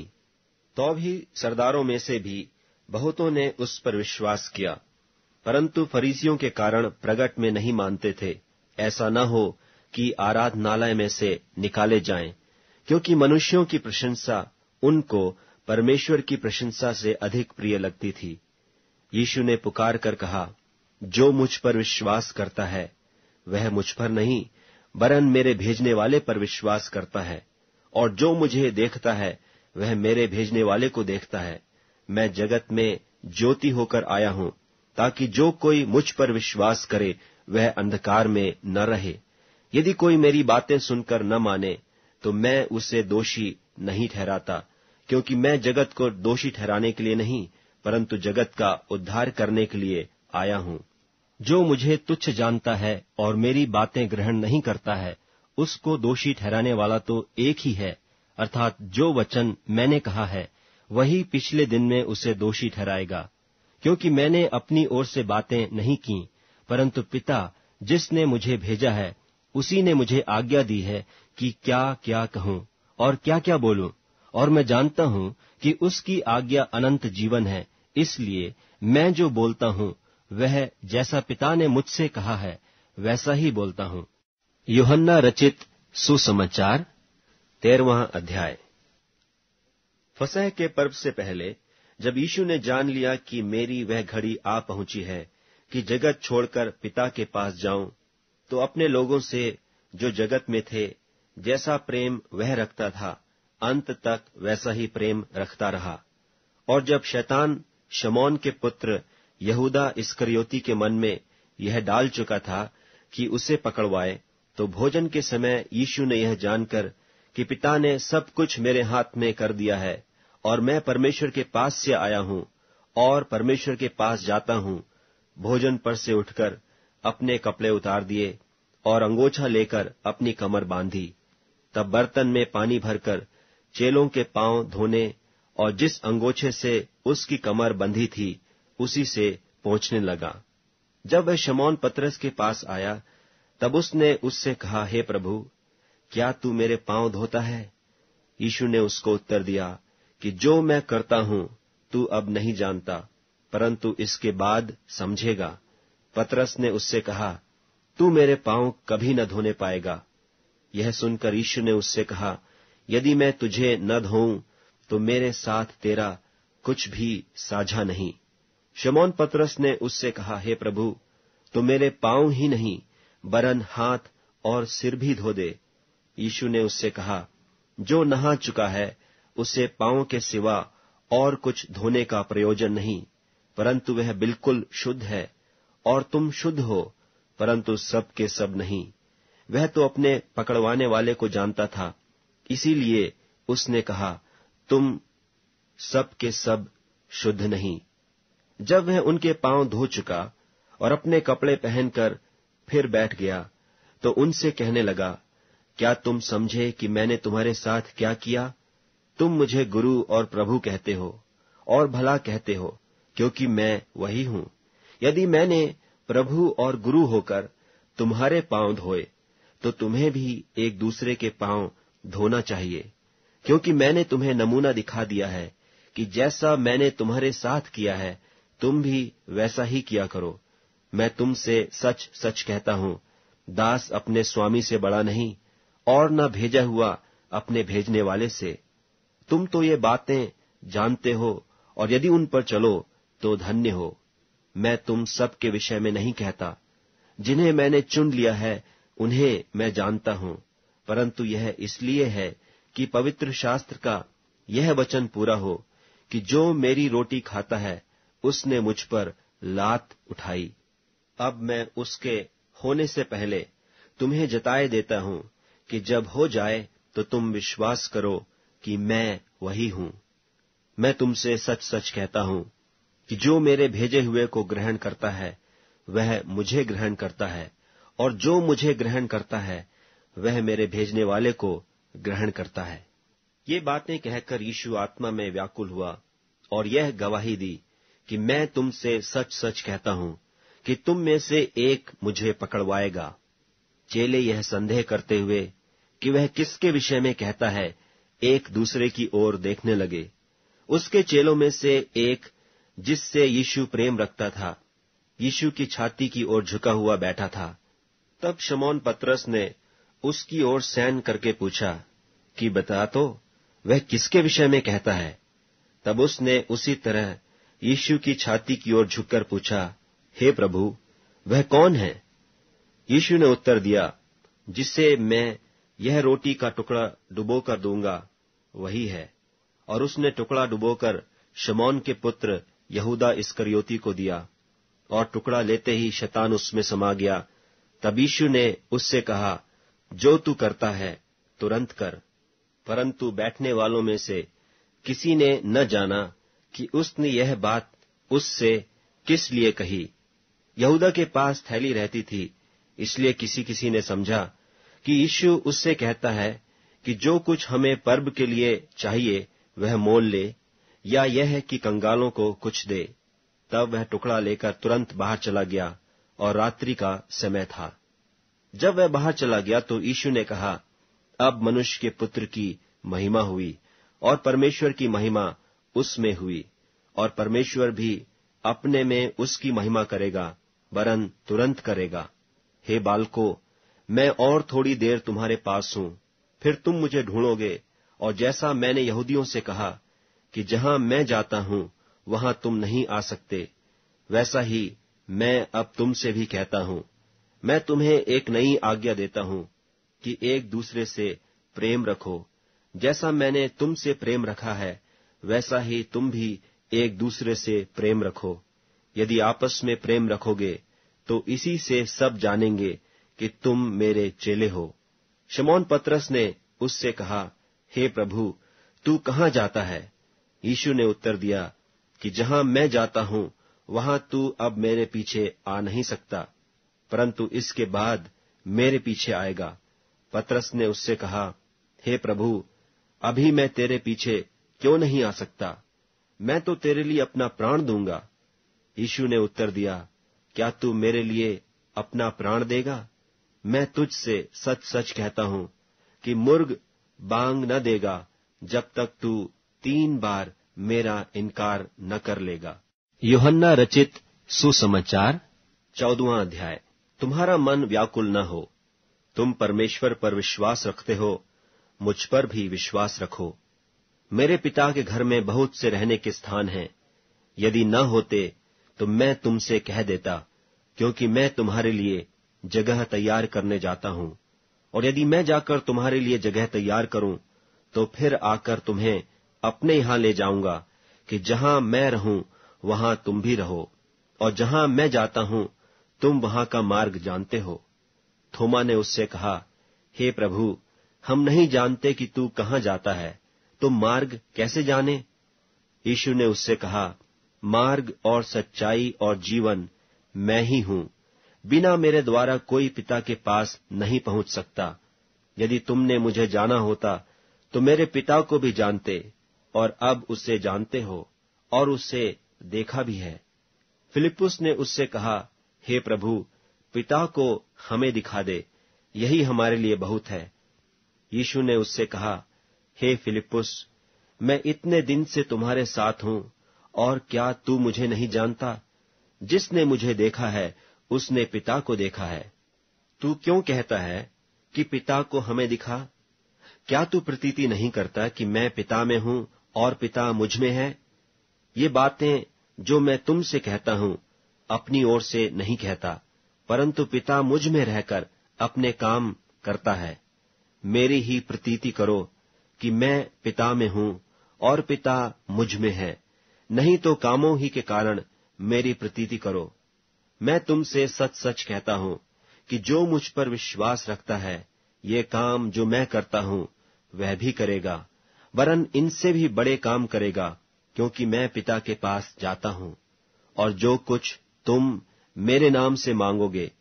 तो भी सरदारों में से भी बहुतों ने उस पर विश्वास किया परंतु फरीसियों के कारण प्रगट में नहीं मानते थे ऐसा न हो कि आराधनालय में से निकाले जाएं, क्योंकि मनुष्यों की प्रशंसा उनको परमेश्वर की प्रशंसा से अधिक प्रिय लगती थी यीशु ने पुकार कर कहा जो मुझ पर विश्वास करता है वह मुझ पर नहीं बरन मेरे भेजने वाले पर विश्वास करता है और जो मुझे देखता है वह मेरे भेजने वाले को देखता है मैं जगत में ज्योति होकर आया हूं ताकि जो कोई मुझ पर विश्वास करे वह अंधकार में न रहे यदि कोई मेरी बातें सुनकर न माने तो मैं उसे दोषी नहीं ठहराता क्योंकि मैं जगत को दोषी ठहराने के लिए नहीं परंतु जगत का उद्धार करने के लिए आया हूं जो मुझे तुच्छ जानता है और मेरी बातें ग्रहण नहीं करता है उसको दोषी ठहराने वाला तो एक ही है अर्थात जो वचन मैंने कहा है वही पिछले दिन में उसे दोषी ठहराएगा क्योंकि मैंने अपनी ओर से बातें नहीं की परंतु पिता जिसने मुझे भेजा है उसी ने मुझे आज्ञा दी है कि क्या क्या कहूं और क्या क्या बोलूं और मैं जानता हूं कि उसकी आज्ञा अनंत जीवन है इसलिए मैं जो बोलता हूं वह जैसा पिता ने मुझसे कहा है वैसा ही बोलता हूं योहन्ना रचित सुसमाचार तेरवा अध्याय फसह के पर्व से पहले जब यीशु ने जान लिया कि मेरी वह घड़ी आ पहुंची है कि जगत छोड़कर पिता के पास जाऊं तो अपने लोगों से जो जगत में थे जैसा प्रेम वह रखता था अंत तक वैसा ही प्रेम रखता रहा और जब शैतान शमौन के पुत्र यहूदा इस्करियोती के मन में यह डाल चुका था कि उसे पकड़वाए तो भोजन के समय यीशु ने यह जानकर कि पिता ने सब कुछ मेरे हाथ में कर दिया है और मैं परमेश्वर के पास से आया हूं और परमेश्वर के पास जाता हूं भोजन पर से उठकर अपने कपड़े उतार दिए और अंगोछा लेकर अपनी कमर बांधी तब बर्तन में पानी भरकर चेलों के पांव धोने और जिस अंगोछे से उसकी कमर बंधी थी उसी से पहुंचने लगा जब वह शमौन पत्रस के पास आया तब उसने उससे कहा हे प्रभु क्या तू मेरे पांव धोता है यीशु ने उसको उत्तर दिया कि जो मैं करता हूं तू अब नहीं जानता परंतु इसके बाद समझेगा पतरस ने उससे कहा तू मेरे पांव कभी न धोने पाएगा यह सुनकर ईश्वर ने उससे कहा यदि मैं तुझे न धोऊं तो मेरे साथ तेरा कुछ भी साझा नहीं शमौन पतरस ने उससे कहा हे प्रभु तो मेरे पांव ही नहीं बरन हाथ और सिर भी धो दे यीशु ने उससे कहा जो नहा चुका है उसे पांव के सिवा और कुछ धोने का प्रयोजन नहीं परंतु वह बिल्कुल शुद्ध है और तुम शुद्ध हो परंतु सब के सब नहीं वह तो अपने पकड़वाने वाले को जानता था इसीलिए उसने कहा तुम सब के सब शुद्ध नहीं जब वह उनके पांव धो चुका और अपने कपड़े पहनकर फिर बैठ गया तो उनसे कहने लगा क्या तुम समझे कि मैंने तुम्हारे साथ क्या किया तुम मुझे गुरु और प्रभु कहते हो और भला कहते हो क्योंकि मैं वही हूं यदि मैंने प्रभु और गुरु होकर तुम्हारे पांव धोए तो तुम्हें भी एक दूसरे के पांव धोना चाहिए क्योंकि मैंने तुम्हें नमूना दिखा दिया है कि जैसा मैंने तुम्हारे साथ किया है तुम भी वैसा ही किया करो मैं तुमसे सच सच कहता हूं दास अपने स्वामी से बड़ा नहीं और न भेजा हुआ अपने भेजने वाले से तुम तो ये बातें जानते हो और यदि उन पर चलो तो धन्य हो मैं तुम सब के विषय में नहीं कहता जिन्हें मैंने चुन लिया है उन्हें मैं जानता हूं परंतु यह इसलिए है कि पवित्र शास्त्र का यह वचन पूरा हो कि जो मेरी रोटी खाता है उसने मुझ पर लात उठाई अब मैं उसके होने से पहले तुम्हें जताए देता हूं कि जब हो जाए तो तुम विश्वास करो कि मैं वही हूं मैं तुमसे सच सच कहता हूं कि जो मेरे भेजे हुए को ग्रहण करता है वह मुझे ग्रहण करता है और जो मुझे ग्रहण करता है वह मेरे भेजने वाले को ग्रहण करता है ये बातें कहकर यीशु आत्मा में व्याकुल हुआ और यह गवाही दी कि मैं तुमसे सच सच कहता हूं कि तुम में से एक मुझे पकड़वाएगा चेले यह संदेह करते हुए कि वह किसके विषय में कहता है एक दूसरे की ओर देखने लगे उसके चेलों में से एक जिससे यीशु प्रेम रखता था यीशु की छाती की ओर झुका हुआ बैठा था तब शमौन पत्रस ने उसकी ओर सैन करके पूछा कि बता तो वह किसके विषय में कहता है तब उसने उसी तरह यीशु की छाती की ओर झुककर पूछा हे प्रभु वह कौन है यीशु ने उत्तर दिया जिसे मैं यह रोटी का टुकड़ा डुबोकर दूंगा वही है और उसने टुकड़ा डुबोकर शमौन के पुत्र यहूदा इसकरियोती को दिया और टुकड़ा लेते ही शैतान उसमें समा गया तब यीशु ने उससे कहा जो तू करता है तुरंत कर परंतु बैठने वालों में से किसी ने न जाना कि उसने यह बात उससे किस लिए कही यहूदा के पास थैली रहती थी इसलिए किसी किसी ने समझा कि यीशु उससे कहता है कि जो कुछ हमें पर्व के लिए चाहिए वह मोल ले या यह है कि कंगालों को कुछ दे तब वह टुकड़ा लेकर तुरंत बाहर चला गया और रात्रि का समय था जब वह बाहर चला गया तो यीशु ने कहा अब मनुष्य के पुत्र की महिमा हुई और परमेश्वर की महिमा उसमें हुई और परमेश्वर भी अपने में उसकी महिमा करेगा वरन तुरंत करेगा हे बालको मैं और थोड़ी देर तुम्हारे पास हूं फिर तुम मुझे ढूंढोगे और जैसा मैंने यहूदियों से कहा कि जहां मैं जाता हूं वहां तुम नहीं आ सकते वैसा ही मैं अब तुमसे भी कहता हूं मैं तुम्हें एक नई आज्ञा देता हूं कि एक दूसरे से प्रेम रखो जैसा मैंने तुमसे प्रेम रखा है वैसा ही तुम भी एक दूसरे से प्रेम रखो यदि आपस में प्रेम रखोगे तो इसी से सब जानेंगे कि तुम मेरे चेले हो शमौन पत्रस ने उससे कहा हे प्रभु तू कहाँ जाता है यीशु ने उत्तर दिया कि जहां मैं जाता हूं वहां तू अब मेरे पीछे आ नहीं सकता परंतु इसके बाद मेरे पीछे आएगा पत्रस ने उससे कहा हे प्रभु अभी मैं तेरे पीछे क्यों नहीं आ सकता मैं तो तेरे लिए अपना प्राण दूंगा यीशु ने उत्तर दिया क्या तू मेरे लिए अपना प्राण देगा मैं तुझसे सच सच कहता हूं कि मुर्ग बांग न देगा जब तक तू तीन बार मेरा इनकार न कर लेगा योहन्ना रचित सुसमाचार चौदवा अध्याय तुम्हारा मन व्याकुल न हो तुम परमेश्वर पर विश्वास रखते हो मुझ पर भी विश्वास रखो मेरे पिता के घर में बहुत से रहने के स्थान हैं यदि न होते तो मैं तुमसे कह देता क्योंकि मैं तुम्हारे लिए जगह तैयार करने जाता हूं और यदि मैं जाकर तुम्हारे लिए जगह तैयार करूं तो फिर आकर तुम्हें अपने यहां ले जाऊंगा कि जहां मैं रहूं वहां तुम भी रहो और जहां मैं जाता हूं तुम वहां का मार्ग जानते हो थोमा ने उससे कहा हे प्रभु हम नहीं जानते कि तू कहां जाता है तो मार्ग कैसे जाने यीशु ने उससे कहा मार्ग और सच्चाई और जीवन मैं ही हूं बिना मेरे द्वारा कोई पिता के पास नहीं पहुंच सकता यदि तुमने मुझे जाना होता तो मेरे पिता को भी जानते और अब उसे जानते हो और उसे देखा भी है फिलिपुस ने उससे कहा हे प्रभु पिता को हमें दिखा दे यही हमारे लिए बहुत है यीशु ने उससे कहा हे फिलिपुस मैं इतने दिन से तुम्हारे साथ हूं और क्या तू मुझे नहीं जानता जिसने मुझे देखा है उसने पिता को देखा है तू क्यों कहता है कि पिता को हमें दिखा क्या तू प्रतीति नहीं करता कि मैं पिता में हूं और पिता मुझ में है ये बातें जो मैं तुमसे कहता हूं अपनी ओर से नहीं कहता परंतु पिता मुझ में रहकर अपने काम करता है मेरी ही प्रतीति करो कि मैं पिता में हूं और पिता मुझ में है नहीं तो कामों ही के कारण मेरी प्रतीति करो मैं तुमसे सच सच कहता हूं कि जो मुझ पर विश्वास रखता है ये काम जो मैं करता हूं वह भी करेगा वरन इनसे भी बड़े काम करेगा क्योंकि मैं पिता के पास जाता हूं और जो कुछ तुम मेरे नाम से मांगोगे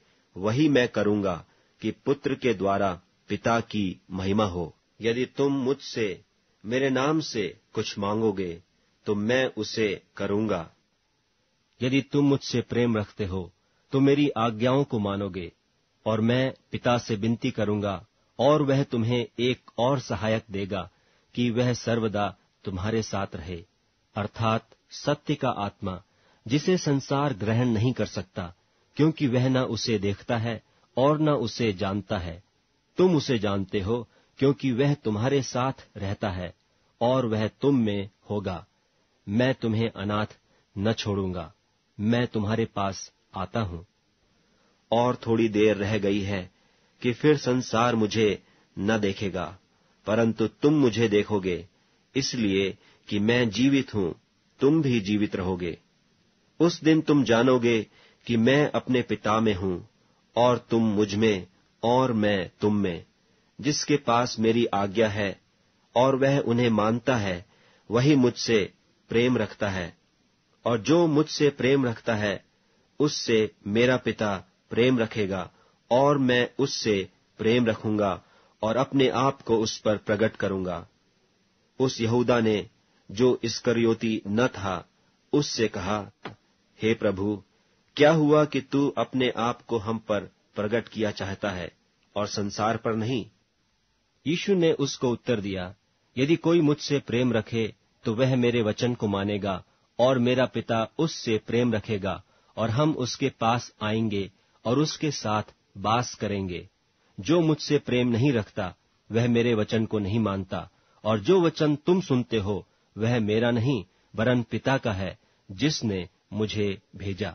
वही मैं करूंगा कि पुत्र के द्वारा पिता की महिमा हो यदि तुम मुझसे मेरे नाम से कुछ मांगोगे तो मैं उसे करूंगा यदि तुम मुझसे प्रेम रखते हो तो मेरी आज्ञाओं को मानोगे और मैं पिता से विनती करूंगा और वह तुम्हें एक और सहायक देगा कि वह सर्वदा तुम्हारे साथ रहे अर्थात सत्य का आत्मा जिसे संसार ग्रहण नहीं कर सकता क्योंकि वह न उसे देखता है और न उसे जानता है तुम उसे जानते हो क्योंकि वह तुम्हारे साथ रहता है और वह तुम में होगा मैं तुम्हें अनाथ न छोड़ूंगा मैं तुम्हारे पास आता हूं और थोड़ी देर रह गई है कि फिर संसार मुझे न देखेगा परंतु तुम मुझे देखोगे इसलिए कि मैं जीवित हूं तुम भी जीवित रहोगे उस दिन तुम जानोगे कि मैं अपने पिता में हूं और तुम मुझ में और मैं तुम में जिसके पास मेरी आज्ञा है और वह उन्हें मानता है वही मुझसे प्रेम रखता है और जो मुझसे प्रेम रखता है उससे मेरा पिता प्रेम रखेगा और मैं उससे प्रेम रखूंगा और अपने आप को उस पर प्रकट करूंगा उस यहूदा ने जो इसकरियोती न था उससे कहा हे प्रभु क्या हुआ कि तू अपने आप को हम पर प्रकट किया चाहता है और संसार पर नहीं यीशु ने उसको उत्तर दिया यदि कोई मुझसे प्रेम रखे तो वह मेरे वचन को मानेगा और मेरा पिता उससे प्रेम रखेगा और हम उसके पास आएंगे और उसके साथ बास करेंगे जो मुझसे प्रेम नहीं रखता वह मेरे वचन को नहीं मानता और जो वचन तुम सुनते हो वह मेरा नहीं वरन पिता का है जिसने मुझे भेजा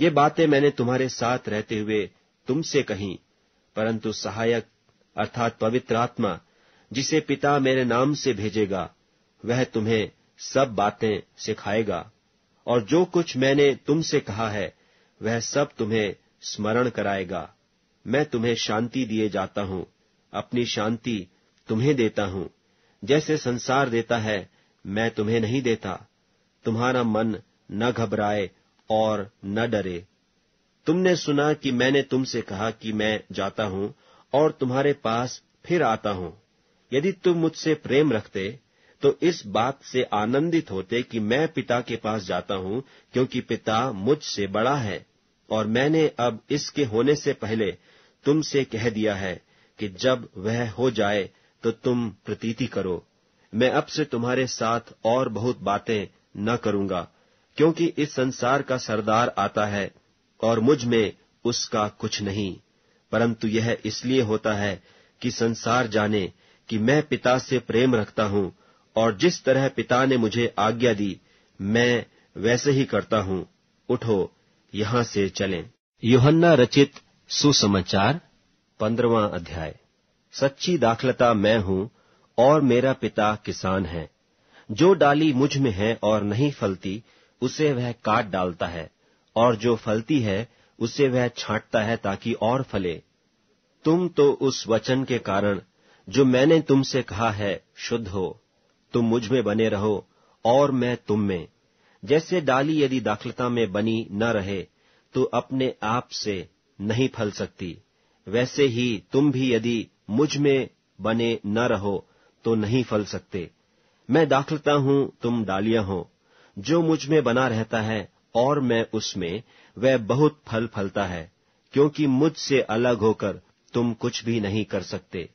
ये बातें मैंने तुम्हारे साथ रहते हुए तुमसे कही परंतु सहायक अर्थात पवित्र आत्मा जिसे पिता मेरे नाम से भेजेगा वह तुम्हें सब बातें सिखाएगा और जो कुछ मैंने तुमसे कहा है वह सब तुम्हें स्मरण कराएगा मैं तुम्हें शांति दिए जाता हूँ अपनी शांति तुम्हें देता हूँ जैसे संसार देता है मैं तुम्हें नहीं देता तुम्हारा मन न घबराए और न डरे तुमने सुना कि मैंने तुमसे कहा कि मैं जाता हूं और तुम्हारे पास फिर आता हूं यदि तुम मुझसे प्रेम रखते तो इस बात से आनंदित होते कि मैं पिता के पास जाता हूं क्योंकि पिता मुझसे बड़ा है और मैंने अब इसके होने से पहले तुमसे कह दिया है कि जब वह हो जाए तो तुम प्रतीति करो मैं अब से तुम्हारे साथ और बहुत बातें न करूंगा क्योंकि इस संसार का सरदार आता है और मुझ में उसका कुछ नहीं परंतु यह इसलिए होता है कि संसार जाने कि मैं पिता से प्रेम रखता हूं और जिस तरह पिता ने मुझे आज्ञा दी मैं वैसे ही करता हूँ उठो यहाँ से चलें। योहन्ना रचित सुसमाचार पंद्रवा अध्याय सच्ची दाखलता मैं हूँ और मेरा पिता किसान है जो डाली मुझ में है और नहीं फलती उसे वह काट डालता है और जो फलती है उसे वह छांटता है ताकि और फले तुम तो उस वचन के कारण जो मैंने तुमसे कहा है शुद्ध हो तुम मुझ में बने रहो और मैं तुम में जैसे डाली यदि दाखलता में बनी न रहे तो अपने आप से नहीं फल सकती वैसे ही तुम भी यदि मुझ में बने न रहो तो नहीं फल सकते मैं दाखलता हूं तुम डालियां हो जो मुझ में बना रहता है और मैं उसमें वह बहुत फल फलता है क्योंकि मुझसे अलग होकर तुम कुछ भी नहीं कर सकते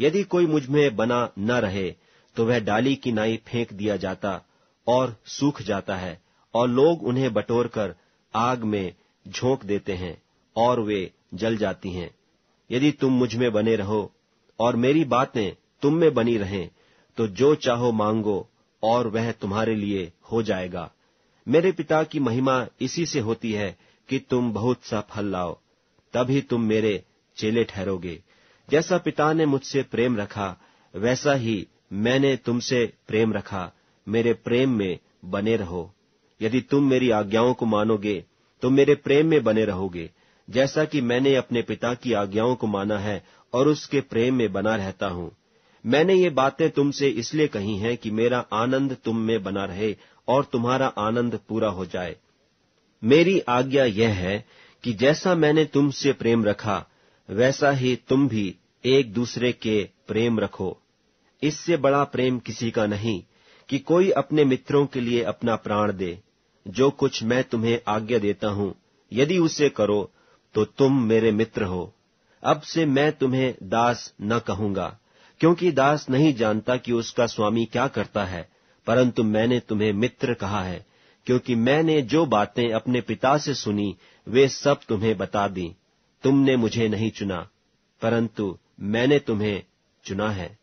यदि कोई मुझ में बना न रहे तो वह डाली की नाई फेंक दिया जाता और सूख जाता है और लोग उन्हें बटोरकर आग में झोंक देते हैं और वे जल जाती हैं यदि तुम मुझ में बने रहो और मेरी बातें तुम में बनी रहें तो जो चाहो मांगो और वह तुम्हारे लिए हो जाएगा मेरे पिता की महिमा इसी से होती है कि तुम बहुत सा फल लाओ तभी तुम मेरे चेले ठहरोगे जैसा पिता ने मुझसे प्रेम रखा वैसा ही मैंने तुमसे प्रेम रखा मेरे प्रेम में बने रहो यदि तुम मेरी आज्ञाओं को मानोगे तो मेरे प्रेम में बने रहोगे जैसा कि मैंने अपने पिता की आज्ञाओं को माना है और उसके प्रेम में बना रहता हूँ मैंने ये बातें तुमसे इसलिए कही हैं कि मेरा आनंद तुम में बना रहे और तुम्हारा आनंद पूरा हो जाए मेरी आज्ञा यह है कि जैसा मैंने तुमसे प्रेम रखा वैसा ही तुम भी एक दूसरे के प्रेम रखो इससे बड़ा प्रेम किसी का नहीं कि कोई अपने मित्रों के लिए अपना प्राण दे जो कुछ मैं तुम्हें आज्ञा देता हूं यदि उसे करो तो तुम मेरे मित्र हो अब से मैं तुम्हें दास न कहूंगा क्योंकि दास नहीं जानता कि उसका स्वामी क्या करता है परंतु मैंने तुम्हें मित्र कहा है क्योंकि मैंने जो बातें अपने पिता से सुनी वे सब तुम्हें बता दी तुमने मुझे नहीं चुना परंतु मैंने तुम्हें चुना है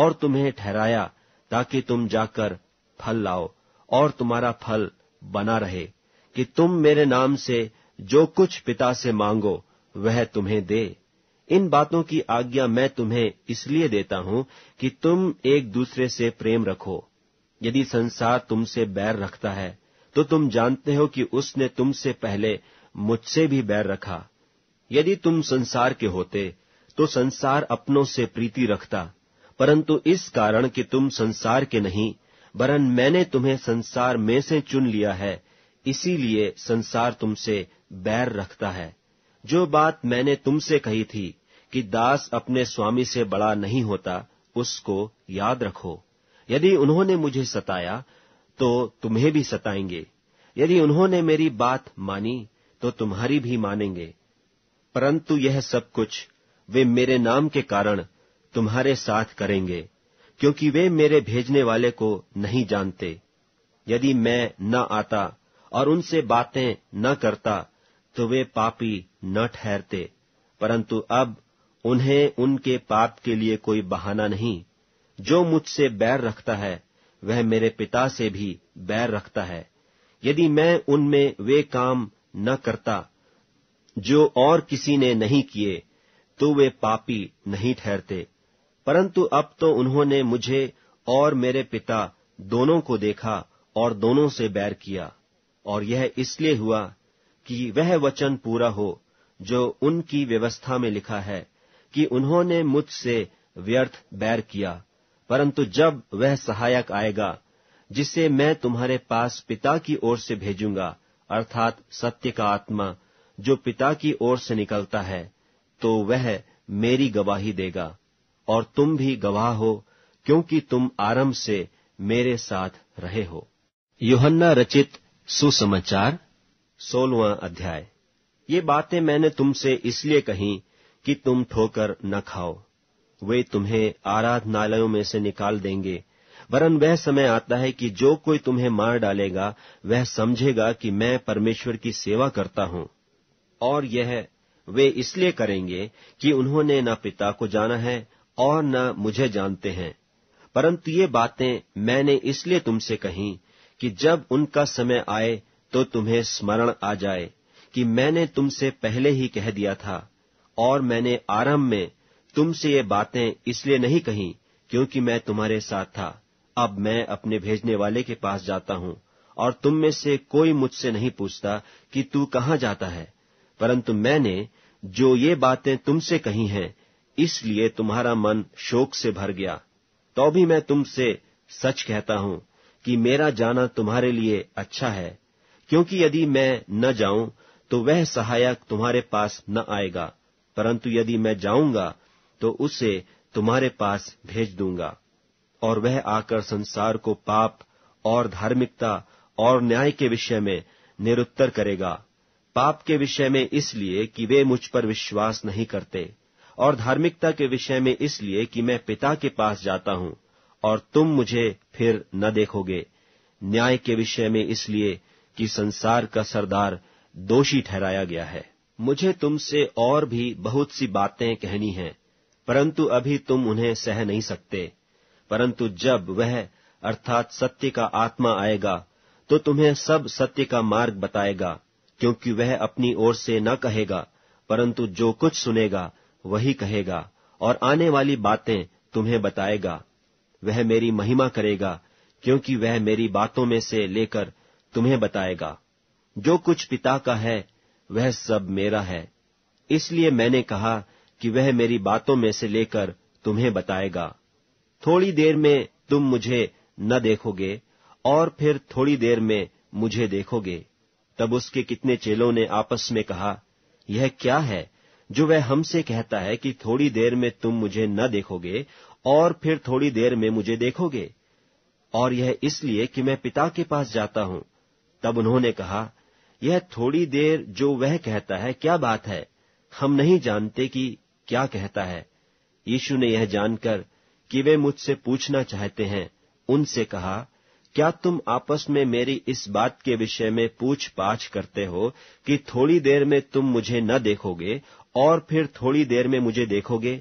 और तुम्हें ठहराया ताकि तुम जाकर फल लाओ और तुम्हारा फल बना रहे कि तुम मेरे नाम से जो कुछ पिता से मांगो वह तुम्हें दे इन बातों की आज्ञा मैं तुम्हें इसलिए देता हूं कि तुम एक दूसरे से प्रेम रखो यदि संसार तुमसे बैर रखता है तो तुम जानते हो कि उसने तुमसे पहले मुझसे भी बैर रखा यदि तुम संसार के होते तो संसार अपनों से प्रीति रखता परंतु इस कारण कि तुम संसार के नहीं वरन मैंने तुम्हें संसार में से चुन लिया है इसीलिए संसार तुमसे बैर रखता है जो बात मैंने तुमसे कही थी कि दास अपने स्वामी से बड़ा नहीं होता उसको याद रखो यदि उन्होंने मुझे सताया तो तुम्हें भी सताएंगे यदि उन्होंने मेरी बात मानी तो तुम्हारी भी मानेंगे परंतु यह सब कुछ वे मेरे नाम के कारण तुम्हारे साथ करेंगे क्योंकि वे मेरे भेजने वाले को नहीं जानते यदि मैं न आता और उनसे बातें न करता तो वे पापी न ठहरते परंतु अब उन्हें उनके पाप के लिए कोई बहाना नहीं जो मुझसे बैर रखता है वह मेरे पिता से भी बैर रखता है यदि मैं उनमें वे काम न करता जो और किसी ने नहीं किए तो वे पापी नहीं ठहरते परंतु अब तो उन्होंने मुझे और मेरे पिता दोनों को देखा और दोनों से बैर किया और यह इसलिए हुआ कि वह वचन पूरा हो जो उनकी व्यवस्था में लिखा है कि उन्होंने मुझसे व्यर्थ बैर किया परंतु जब वह सहायक आएगा जिसे मैं तुम्हारे पास पिता की ओर से भेजूंगा अर्थात सत्य का आत्मा जो पिता की ओर से निकलता है तो वह मेरी गवाही देगा और तुम भी गवाह हो क्योंकि तुम आरंभ से मेरे साथ रहे हो योहन्ना रचित सुसमाचार सोलवा अध्याय ये बातें मैंने तुमसे इसलिए कही कि तुम ठोकर न खाओ वे तुम्हें आराधनालयों में से निकाल देंगे वरन वह समय आता है कि जो कोई तुम्हें मार डालेगा वह समझेगा कि मैं परमेश्वर की सेवा करता हूं और यह वे इसलिए करेंगे कि उन्होंने न पिता को जाना है और न मुझे जानते हैं परंतु ये बातें मैंने इसलिए तुमसे कही कि जब उनका समय आए तो तुम्हें स्मरण आ जाए कि मैंने तुमसे पहले ही कह दिया था और मैंने आरंभ में तुमसे ये बातें इसलिए नहीं कही क्योंकि मैं तुम्हारे साथ था अब मैं अपने भेजने वाले के पास जाता हूं और तुम में से कोई मुझसे नहीं पूछता कि तू कहाँ जाता है परंतु मैंने जो ये बातें तुमसे कही हैं इसलिए तुम्हारा मन शोक से भर गया तो भी मैं तुमसे सच कहता हूं कि मेरा जाना तुम्हारे लिए अच्छा है क्योंकि यदि मैं न जाऊं तो वह सहायक तुम्हारे पास न आएगा परंतु यदि मैं जाऊंगा तो उसे तुम्हारे पास भेज दूंगा और वह आकर संसार को पाप और धार्मिकता और न्याय के विषय में निरुत्तर करेगा पाप के विषय में इसलिए कि वे मुझ पर विश्वास नहीं करते और धार्मिकता के विषय में इसलिए कि मैं पिता के पास जाता हूं और तुम मुझे फिर न देखोगे न्याय के विषय में इसलिए कि संसार का सरदार दोषी ठहराया गया है मुझे तुमसे और भी बहुत सी बातें कहनी हैं परंतु अभी तुम उन्हें सह नहीं सकते परंतु जब वह अर्थात सत्य का आत्मा आएगा तो तुम्हें सब सत्य का मार्ग बताएगा क्योंकि वह अपनी ओर से न कहेगा परंतु जो कुछ सुनेगा वही कहेगा और आने वाली बातें तुम्हें बताएगा वह मेरी महिमा करेगा क्योंकि वह मेरी बातों में से लेकर तुम्हें बताएगा जो कुछ पिता का है वह सब मेरा है इसलिए मैंने कहा कि वह मेरी बातों में से लेकर तुम्हें बताएगा थोड़ी देर में तुम मुझे न देखोगे और फिर थोड़ी देर में मुझे देखोगे तब उसके कितने चेलों ने आपस में कहा यह क्या है जो वह हमसे कहता है कि थोड़ी देर में तुम मुझे न देखोगे और फिर थोड़ी देर में मुझे देखोगे और यह इसलिए कि मैं पिता के पास जाता हूं तब उन्होंने कहा यह थोड़ी देर जो वह कहता है क्या बात है हम नहीं जानते कि क्या कहता है यीशु ने यह जानकर कि वे मुझसे पूछना चाहते हैं उनसे कहा क्या तुम आपस में मेरी इस बात के विषय में पूछ पाछ करते हो कि थोड़ी देर में तुम मुझे न देखोगे और फिर थोड़ी देर में मुझे देखोगे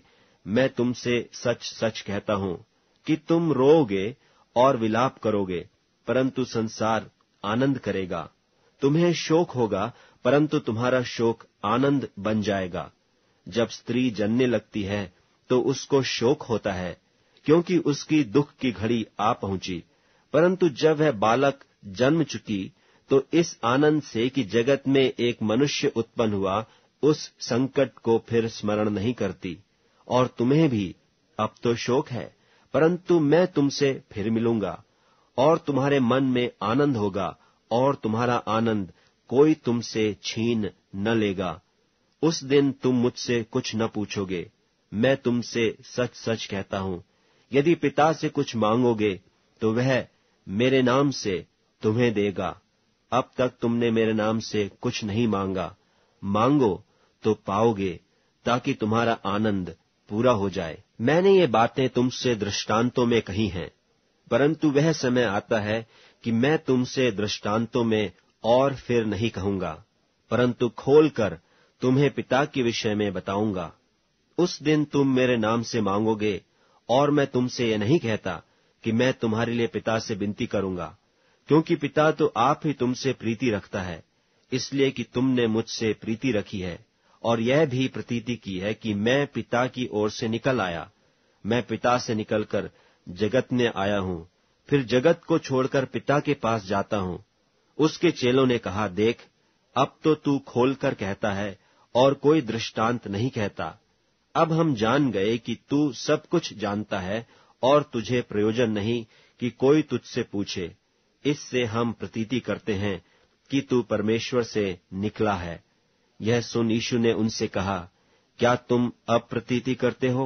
मैं तुमसे सच सच कहता हूं कि तुम रोओगे और विलाप करोगे परंतु संसार आनंद करेगा तुम्हें शोक होगा परंतु तुम्हारा शोक आनंद बन जाएगा जब स्त्री जनने लगती है तो उसको शोक होता है क्योंकि उसकी दुख की घड़ी आ पहुंची परंतु जब वह बालक जन्म चुकी तो इस आनंद से कि जगत में एक मनुष्य उत्पन्न हुआ उस संकट को फिर स्मरण नहीं करती और तुम्हें भी अब तो शोक है परंतु मैं तुमसे फिर मिलूंगा और तुम्हारे मन में आनंद होगा और तुम्हारा आनंद कोई तुमसे छीन न लेगा उस दिन तुम मुझसे कुछ न पूछोगे मैं तुमसे सच सच कहता हूं यदि पिता से कुछ मांगोगे तो वह मेरे नाम से तुम्हें देगा अब तक तुमने मेरे नाम से कुछ नहीं मांगा मांगो तो पाओगे ताकि तुम्हारा आनंद पूरा हो जाए मैंने ये बातें तुमसे दृष्टांतों में कही हैं परंतु वह समय आता है कि मैं तुमसे दृष्टांतों में और फिर नहीं कहूंगा परंतु खोलकर तुम्हें पिता के विषय में बताऊंगा उस दिन तुम मेरे नाम से मांगोगे और मैं तुमसे यह नहीं कहता कि मैं तुम्हारे लिए पिता से विनती करूंगा क्योंकि पिता तो आप ही तुमसे प्रीति रखता है इसलिए कि तुमने मुझसे प्रीति रखी है और यह भी प्रतीति की है कि मैं पिता की ओर से निकल आया मैं पिता से निकलकर जगत में आया हूं फिर जगत को छोड़कर पिता के पास जाता हूं उसके चेलों ने कहा देख अब तो तू खोलकर कहता है और कोई दृष्टांत नहीं कहता अब हम जान गए कि तू सब कुछ जानता है और तुझे प्रयोजन नहीं कि कोई तुझसे पूछे इससे हम प्रतीति करते हैं कि तू परमेश्वर से निकला है यह सुन यीशु ने उनसे कहा क्या तुम अप्रतीति करते हो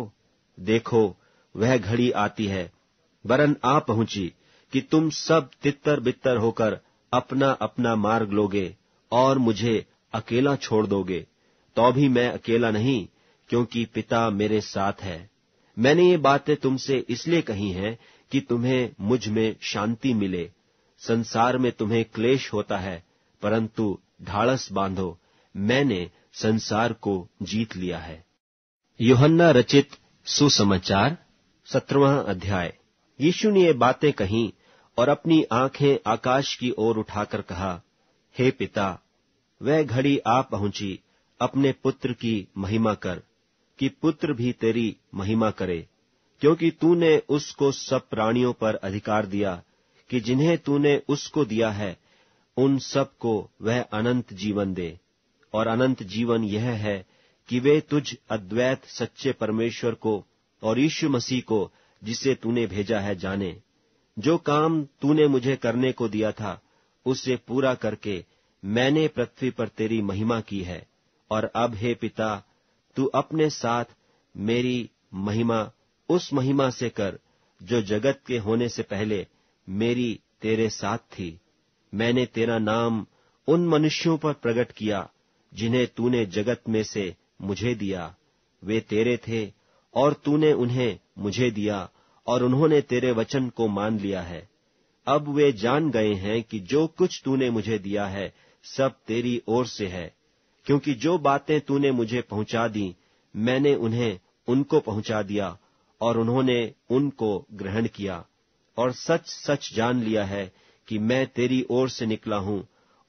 देखो वह घड़ी आती है वरन आ पहुंची कि तुम सब तितर बितर होकर अपना अपना मार्ग लोगे और मुझे अकेला छोड़ दोगे तो भी मैं अकेला नहीं क्योंकि पिता मेरे साथ है मैंने ये बातें तुमसे इसलिए कही हैं कि तुम्हें मुझ में शांति मिले संसार में तुम्हें क्लेश होता है परंतु ढाड़स बांधो मैंने संसार को जीत लिया है योहन्ना रचित सुसमाचार सत्रवा अध्याय यीशु ने ये बातें कही और अपनी आंखें आकाश की ओर उठाकर कहा हे पिता वह घड़ी आ पहुंची अपने पुत्र की महिमा कर कि पुत्र भी तेरी महिमा करे क्योंकि तूने उसको सब प्राणियों पर अधिकार दिया कि जिन्हें तूने उसको दिया है उन सब को वह अनंत जीवन दे और अनंत जीवन यह है कि वे तुझ अद्वैत सच्चे परमेश्वर को और यीशु मसीह को जिसे तूने भेजा है जाने जो काम तूने मुझे करने को दिया था उसे पूरा करके मैंने पृथ्वी पर तेरी महिमा की है और अब हे पिता तू अपने साथ मेरी महिमा उस महिमा से कर जो जगत के होने से पहले मेरी तेरे साथ थी मैंने तेरा नाम उन मनुष्यों पर प्रकट किया जिन्हें तूने जगत में से मुझे दिया वे तेरे थे और तूने उन्हें मुझे दिया और उन्होंने तेरे वचन को मान लिया है अब वे जान गए हैं कि जो कुछ तूने मुझे दिया है सब तेरी ओर से है क्योंकि जो बातें तूने मुझे पहुंचा दी मैंने उन्हें उनको पहुंचा दिया और उन्होंने उनको ग्रहण किया और सच सच जान लिया है कि मैं तेरी ओर से निकला हूं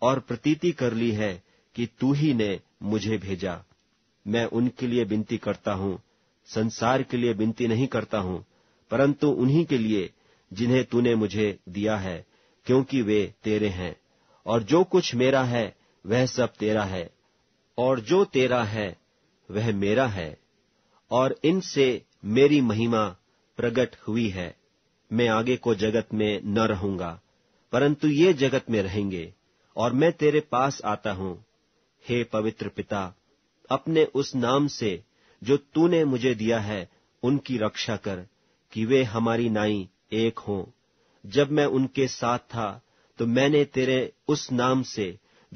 और प्रतीति कर ली है कि तू ही ने मुझे भेजा मैं उनके लिए विनती करता हूं संसार के लिए विनती नहीं करता हूं परंतु उन्हीं के लिए जिन्हें तूने मुझे दिया है क्योंकि वे तेरे हैं और जो कुछ मेरा है वह सब तेरा है और जो तेरा है वह मेरा है और इनसे मेरी महिमा प्रकट हुई है मैं आगे को जगत में न रहूंगा परंतु ये जगत में रहेंगे और मैं तेरे पास आता हूं हे पवित्र पिता अपने उस नाम से जो तूने मुझे दिया है उनकी रक्षा कर कि वे हमारी नाई एक हों जब मैं उनके साथ था तो मैंने तेरे उस नाम से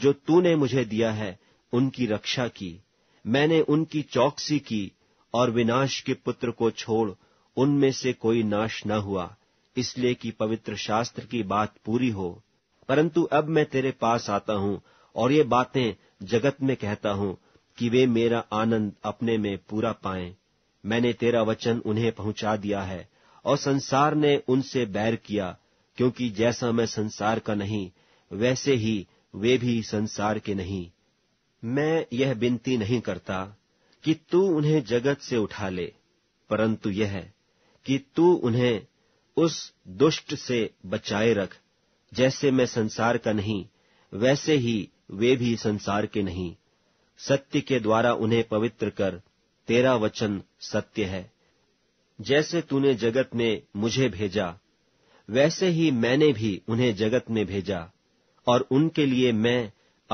जो तूने मुझे दिया है उनकी रक्षा की मैंने उनकी चौकसी की और विनाश के पुत्र को छोड़ उनमें से कोई नाश न हुआ इसलिए कि पवित्र शास्त्र की बात पूरी हो परंतु अब मैं तेरे पास आता हूं और ये बातें जगत में कहता हूं कि वे मेरा आनंद अपने में पूरा पाएं मैंने तेरा वचन उन्हें पहुंचा दिया है और संसार ने उनसे बैर किया क्योंकि जैसा मैं संसार का नहीं वैसे ही वे भी संसार के नहीं मैं यह विनती नहीं करता कि तू उन्हें जगत से उठा ले परंतु यह कि तू उन्हें उस दुष्ट से बचाए रख जैसे मैं संसार का नहीं वैसे ही वे भी संसार के नहीं सत्य के द्वारा उन्हें पवित्र कर तेरा वचन सत्य है जैसे तूने जगत में मुझे भेजा वैसे ही मैंने भी उन्हें जगत में भेजा और उनके लिए मैं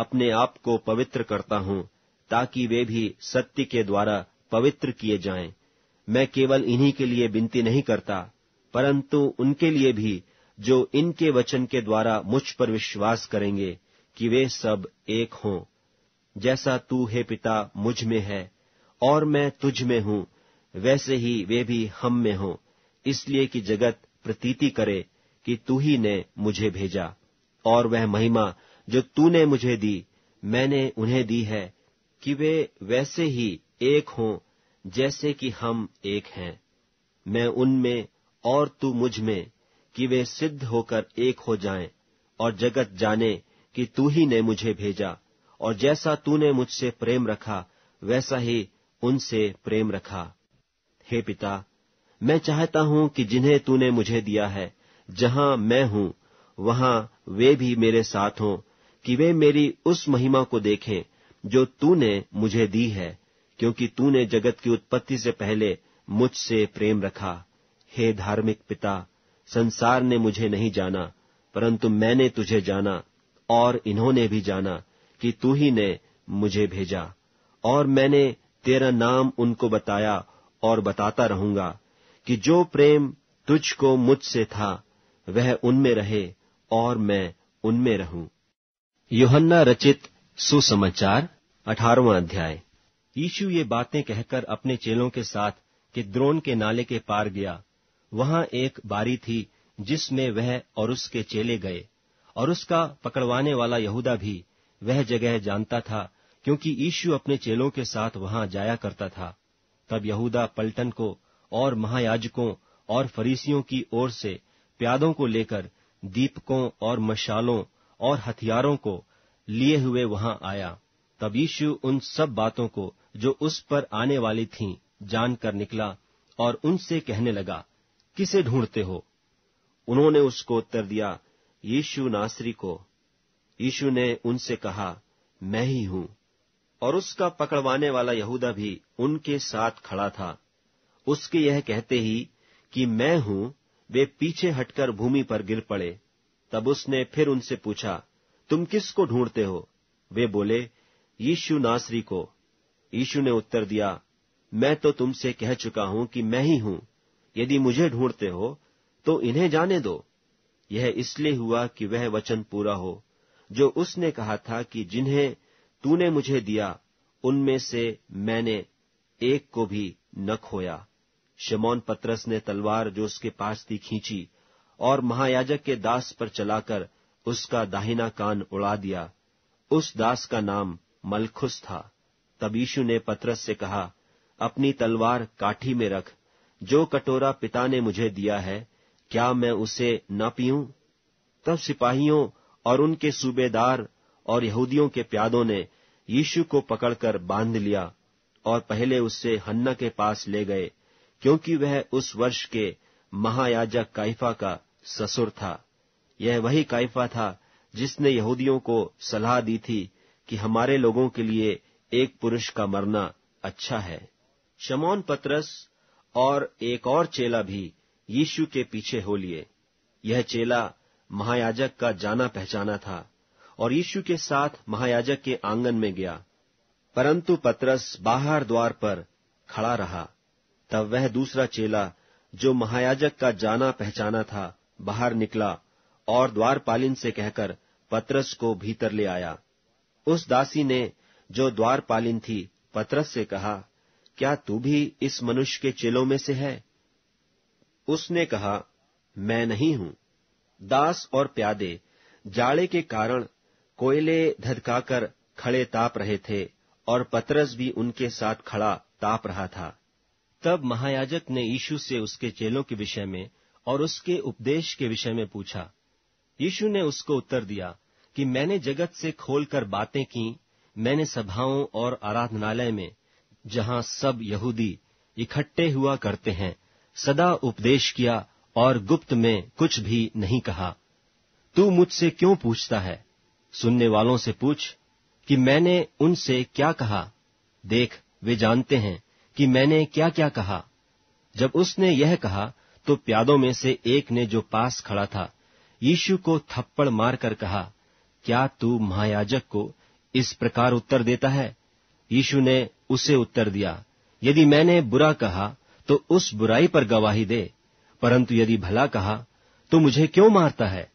अपने आप को पवित्र करता हूं ताकि वे भी सत्य के द्वारा पवित्र किए जाएं। मैं केवल इन्हीं के लिए विनती नहीं करता परंतु उनके लिए भी जो इनके वचन के द्वारा मुझ पर विश्वास करेंगे कि वे सब एक हों जैसा तू हे पिता मुझ में है और मैं तुझ में हूं वैसे ही वे भी हम में हों इसलिए कि जगत प्रतीति करे कि तू ही ने मुझे भेजा और वह महिमा जो तूने मुझे दी मैंने उन्हें दी है कि वे वैसे ही एक हों जैसे कि हम एक हैं मैं उनमें और तू मुझ में कि वे सिद्ध होकर एक हो जाएं और जगत जाने कि तू ही ने मुझे भेजा और जैसा तूने मुझसे प्रेम रखा वैसा ही उनसे प्रेम रखा हे पिता मैं चाहता हूं कि जिन्हें तूने मुझे दिया है जहां मैं हूं वहां वे भी मेरे साथ हों कि वे मेरी उस महिमा को देखें जो तूने मुझे दी है क्योंकि तूने जगत की उत्पत्ति से पहले मुझसे प्रेम रखा हे धार्मिक पिता संसार ने मुझे नहीं जाना परंतु मैंने तुझे जाना और इन्होंने भी जाना कि तू ही ने मुझे भेजा और मैंने तेरा नाम उनको बताया और बताता रहूंगा कि जो प्रेम तुझको मुझसे था वह उनमें रहे और मैं उनमें रहूं योहन्ना रचित सुसमाचार अठारवा अध्याय यीशु ये बातें कहकर अपने चेलों के साथ कि द्रोन के नाले के पार गया वहां एक बारी थी जिसमें वह और उसके चेले गए और उसका पकड़वाने वाला यहूदा भी वह जगह जानता था क्योंकि यीशु अपने चेलों के साथ वहां जाया करता था तब यहूदा पलटन को और महायाजकों और फरीसियों की ओर से प्यादों को लेकर दीपकों और मशालों और हथियारों को लिए हुए वहां आया तब यीशु उन सब बातों को जो उस पर आने वाली थीं जानकर निकला और उनसे कहने लगा किसे ढूंढते हो उन्होंने उसको उत्तर दिया यीशु नासरी को यीशु ने उनसे कहा मैं ही हूं और उसका पकड़वाने वाला यहूदा भी उनके साथ खड़ा था उसके यह कहते ही कि मैं हूं वे पीछे हटकर भूमि पर गिर पड़े तब उसने फिर उनसे पूछा तुम किसको ढूंढते हो वे बोले यीशु नासरी को यीशु ने उत्तर दिया मैं तो तुमसे कह चुका हूं कि मैं ही हूं यदि मुझे ढूंढते हो तो इन्हें जाने दो यह इसलिए हुआ कि वह वचन पूरा हो जो उसने कहा था कि जिन्हें तूने मुझे दिया उनमें से मैंने एक को भी न खोया शमौन पत्रस ने तलवार जो उसके पास थी खींची और महायाजक के दास पर चलाकर उसका दाहिना कान उड़ा दिया उस दास का नाम मलखुस था तब यीशु ने पत्रस से कहा अपनी तलवार काठी में रख जो कटोरा पिता ने मुझे दिया है क्या मैं उसे न पीऊं तब सिपाहियों और उनके सूबेदार और यहूदियों के प्यादों ने यीशु को पकड़कर बांध लिया और पहले उससे हन्ना के पास ले गए क्योंकि वह उस वर्ष के महायाजक काइफा का ससुर था यह वही काइफा था जिसने यहूदियों को सलाह दी थी कि हमारे लोगों के लिए एक पुरुष का मरना अच्छा है शमौन पत्रस और एक और चेला भी यीशु के पीछे हो लिए यह चेला महायाजक का जाना पहचाना था और यीशु के साथ महायाजक के आंगन में गया परंतु पतरस बाहर द्वार पर खड़ा रहा तब वह दूसरा चेला जो महायाजक का जाना पहचाना था बाहर निकला और द्वारपालिन से कहकर पतरस को भीतर ले आया उस दासी ने जो द्वारपालिन थी पतरस से कहा क्या तू भी इस मनुष्य के चेलों में से है उसने कहा मैं नहीं हूं दास और प्यादे जाड़े के कारण कोयले धधकाकर खड़े ताप रहे थे और पतरस भी उनके साथ खड़ा ताप रहा था तब महायाजक ने यीशु से उसके चेलों के विषय में और उसके उपदेश के विषय में पूछा यीशु ने उसको उत्तर दिया कि मैंने जगत से खोलकर बातें की मैंने सभाओं और आराधनालय में जहां सब यहूदी इकट्ठे हुआ करते हैं सदा उपदेश किया और गुप्त में कुछ भी नहीं कहा तू मुझसे क्यों पूछता है सुनने वालों से पूछ कि मैंने उनसे क्या कहा देख वे जानते हैं कि मैंने क्या क्या कहा जब उसने यह कहा तो प्यादों में से एक ने जो पास खड़ा था यीशु को थप्पड़ मारकर कहा क्या तू महायाजक को इस प्रकार उत्तर देता है यीशु ने उसे उत्तर दिया यदि मैंने बुरा कहा तो उस बुराई पर गवाही दे परंतु यदि भला कहा तो मुझे क्यों मारता है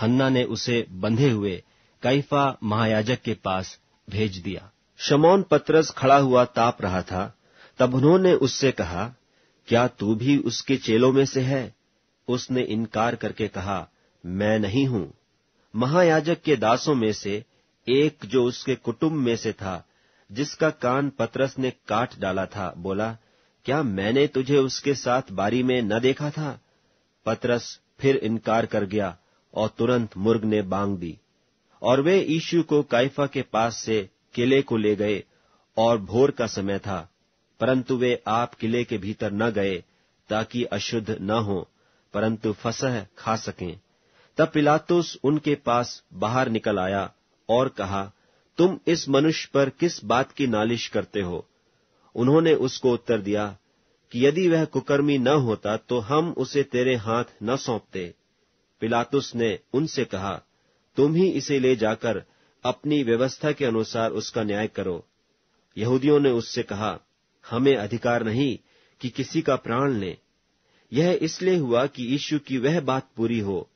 हन्ना ने उसे बंधे हुए कैफा महायाजक के पास भेज दिया शमौन पत्रस खड़ा हुआ ताप रहा था तब उन्होंने उससे कहा क्या तू भी उसके चेलों में से है उसने इनकार करके कहा मैं नहीं हूं महायाजक के दासों में से एक जो उसके कुटुंब में से था जिसका कान पत्रस ने काट डाला था बोला क्या मैंने तुझे उसके साथ बारी में न देखा था पतरस फिर इनकार कर गया और तुरंत मुर्ग ने बांग दी और वे यीशु को काइफा के पास से किले को ले गए और भोर का समय था परंतु वे आप किले के भीतर न गए ताकि अशुद्ध न हो परंतु फसह खा सकें तब पिलातुस उनके पास बाहर निकल आया और कहा तुम इस मनुष्य पर किस बात की नालिश करते हो उन्होंने उसको उत्तर दिया कि यदि वह कुकर्मी न होता तो हम उसे तेरे हाथ न सौंपते पिलातुस ने उनसे कहा तुम ही इसे ले जाकर अपनी व्यवस्था के अनुसार उसका न्याय करो यहूदियों ने उससे कहा हमें अधिकार नहीं कि किसी का प्राण ले यह इसलिए हुआ कि यीशु की वह बात पूरी हो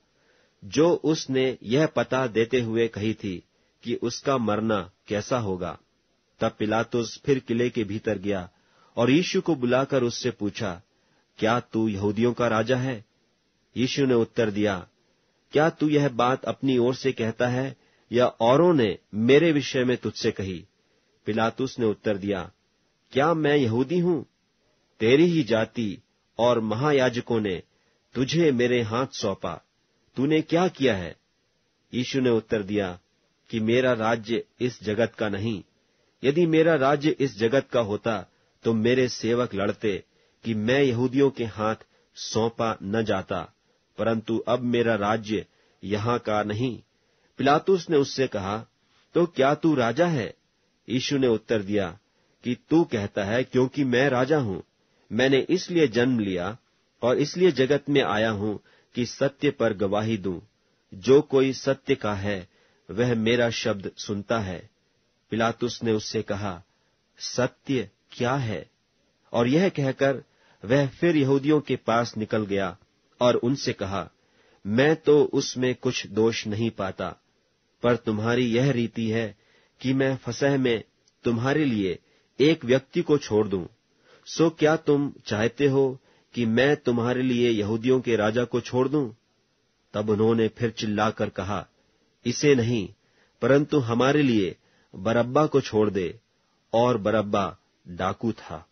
जो उसने यह पता देते हुए कही थी कि उसका मरना कैसा होगा तब पिलातुस फिर किले के भीतर गया और यीशु को बुलाकर उससे पूछा क्या तू यहूदियों का राजा है यीशु ने उत्तर दिया क्या तू यह बात अपनी ओर से कहता है या औरों ने मेरे विषय में तुझसे कही पिलातुस ने उत्तर दिया क्या मैं यहूदी हूं तेरी ही जाति और महायाजकों ने तुझे मेरे हाथ सौंपा तूने क्या किया है यीशु ने उत्तर दिया कि मेरा राज्य इस जगत का नहीं यदि मेरा राज्य इस जगत का होता तो मेरे सेवक लड़ते कि मैं यहूदियों के हाथ सौंपा न जाता परंतु अब मेरा राज्य यहाँ का नहीं पिलातुस ने उससे कहा तो क्या तू राजा है यीशु ने उत्तर दिया कि तू कहता है क्योंकि मैं राजा हूं मैंने इसलिए जन्म लिया और इसलिए जगत में आया हूं कि सत्य पर गवाही दूं जो कोई सत्य का है वह मेरा शब्द सुनता है पिलातुस ने उससे कहा सत्य क्या है और यह कहकर वह फिर यहूदियों के पास निकल गया और उनसे कहा मैं तो उसमें कुछ दोष नहीं पाता पर तुम्हारी यह रीति है कि मैं फसह में तुम्हारे लिए एक व्यक्ति को छोड़ दूं सो क्या तुम चाहते हो कि मैं तुम्हारे लिए यहूदियों के राजा को छोड़ दूं तब उन्होंने फिर चिल्लाकर कहा इसे नहीं परंतु हमारे लिए बरब्बा को छोड़ दे और बरब्बा डाकू था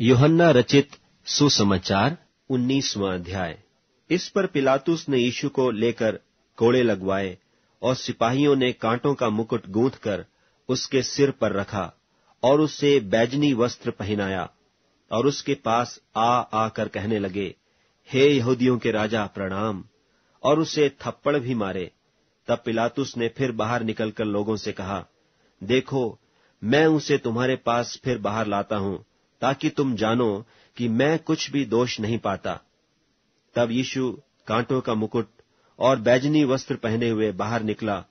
योहन्ना रचित सुसमाचार उन्नीसवां अध्याय इस पर पिलातुस ने यीशु को लेकर कोड़े लगवाए और सिपाहियों ने कांटों का मुकुट गूंथ कर उसके सिर पर रखा और उसे बैजनी वस्त्र पहनाया और उसके पास आ आकर कहने लगे हे यहूदियों के राजा प्रणाम और उसे थप्पड़ भी मारे तब पिलातुस ने फिर बाहर निकलकर लोगों से कहा देखो मैं उसे तुम्हारे पास फिर बाहर लाता हूं ताकि तुम जानो कि मैं कुछ भी दोष नहीं पाता तब यीशु कांटों का मुकुट और बैजनी वस्त्र पहने हुए बाहर निकला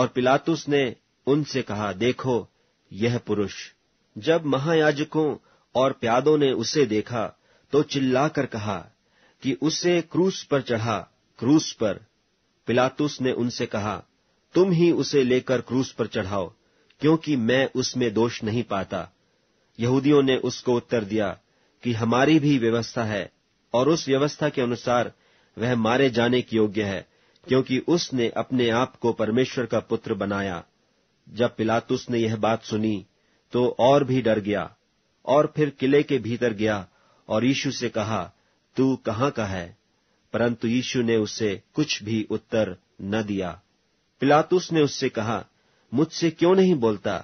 और पिलातुस ने उनसे कहा देखो यह पुरुष जब महायाजकों और प्यादों ने उसे देखा तो चिल्लाकर कहा कि उसे क्रूस पर चढ़ा क्रूस पर पिलातुस ने उनसे कहा तुम ही उसे लेकर क्रूस पर चढ़ाओ क्योंकि मैं उसमें दोष नहीं पाता यहूदियों ने उसको उत्तर दिया कि हमारी भी व्यवस्था है और उस व्यवस्था के अनुसार वह मारे जाने की योग्य है क्योंकि उसने अपने आप को परमेश्वर का पुत्र बनाया जब पिलातुस ने यह बात सुनी तो और भी डर गया और फिर किले के भीतर गया और यीशु से कहा तू कहां का है परंतु यीशु ने उसे कुछ भी उत्तर न दिया पिलातुस ने उससे कहा मुझसे क्यों नहीं बोलता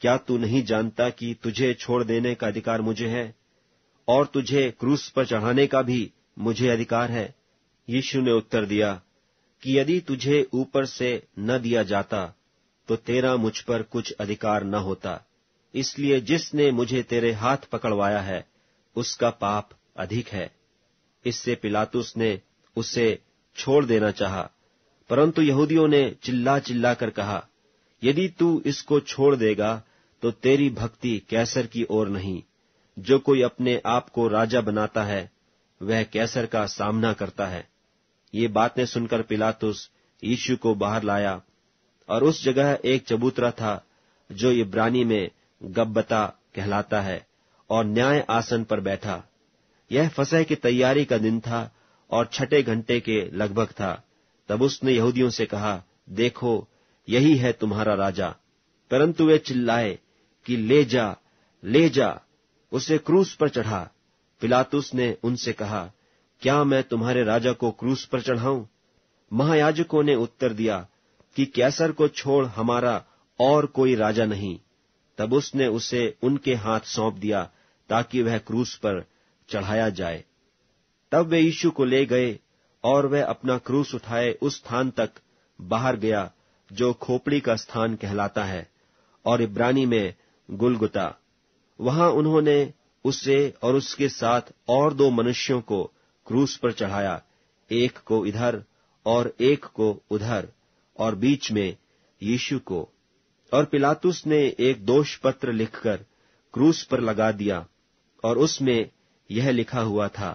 क्या तू नहीं जानता कि तुझे छोड़ देने का अधिकार मुझे है और तुझे क्रूस पर चढ़ाने का भी मुझे अधिकार है यीशु ने उत्तर दिया कि यदि तुझे ऊपर से न दिया जाता तो तेरा मुझ पर कुछ अधिकार न होता इसलिए जिसने मुझे तेरे हाथ पकड़वाया है उसका पाप अधिक है इससे पिलातुस ने उसे छोड़ देना चाहा परंतु यहूदियों ने चिल्ला चिल्ला कर कहा यदि तू इसको छोड़ देगा तो तेरी भक्ति कैसर की ओर नहीं जो कोई अपने आप को राजा बनाता है वह कैसर का सामना करता है ये बातें सुनकर पिलातुस यीशु को बाहर लाया और उस जगह एक चबूतरा था जो इब्रानी में गब्बता कहलाता है और न्याय आसन पर बैठा यह फसह की तैयारी का दिन था और छठे घंटे के लगभग था तब उसने यहूदियों से कहा देखो यही है तुम्हारा राजा परंतु वे चिल्लाए कि ले जा ले जा उसे क्रूस पर चढ़ा पिलातुस ने उनसे कहा क्या मैं तुम्हारे राजा को क्रूस पर चढ़ाऊं महायाजकों ने उत्तर दिया कि कैसर को छोड़ हमारा और कोई राजा नहीं तब उसने उसे उनके हाथ सौंप दिया ताकि वह क्रूस पर चढ़ाया जाए तब वे यीशु को ले गए और वह अपना क्रूस उठाए उस स्थान तक बाहर गया जो खोपड़ी का स्थान कहलाता है और इब्रानी में गुलगुता वहां उन्होंने उसे और उसके साथ और दो मनुष्यों को क्रूस पर चढ़ाया एक को इधर और एक को उधर और बीच में यीशु को और पिलातुस ने एक दोष पत्र लिखकर क्रूस पर लगा दिया और उसमें यह लिखा हुआ था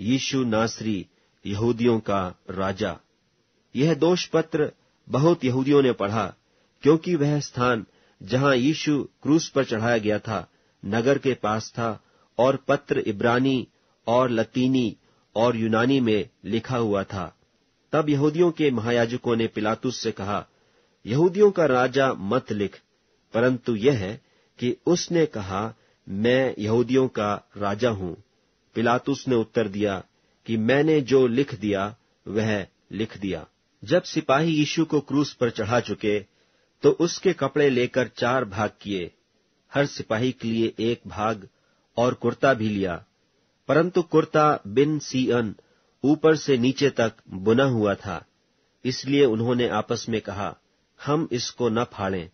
यीशु नासरी यहूदियों का राजा यह दोष पत्र बहुत यहूदियों ने पढ़ा क्योंकि वह स्थान जहां यीशु क्रूस पर चढ़ाया गया था नगर के पास था और पत्र इब्रानी और लतीनी और यूनानी में लिखा हुआ था तब यहूदियों के महायाजकों ने पिलातुस से कहा यहूदियों का राजा मत लिख परंतु यह है कि उसने कहा मैं यहूदियों का राजा हूं पिलातुस ने उत्तर दिया कि मैंने जो लिख दिया वह लिख दिया जब सिपाही यीशु को क्रूस पर चढ़ा चुके तो उसके कपड़े लेकर चार भाग किए हर सिपाही के लिए एक भाग और कुर्ता भी लिया परंतु कुर्ता बिन सीअन ऊपर से नीचे तक बुना हुआ था इसलिए उन्होंने आपस में कहा हम इसको न फाड़ें